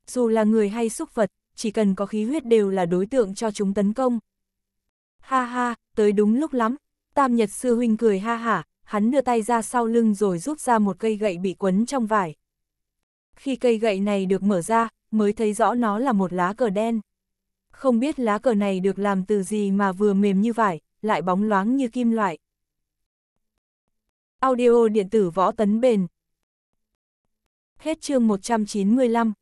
[SPEAKER 1] Dù là người hay súc vật, chỉ cần có khí huyết đều là đối tượng cho chúng tấn công ha ha, tới đúng lúc lắm. Tam Nhật Sư Huynh cười ha hả, hắn đưa tay ra sau lưng rồi rút ra một cây gậy bị quấn trong vải. Khi cây gậy này được mở ra, mới thấy rõ nó là một lá cờ đen. Không biết lá cờ này được làm từ gì mà vừa mềm như vải, lại bóng loáng như kim loại. Audio điện tử võ tấn bền. Hết chương 195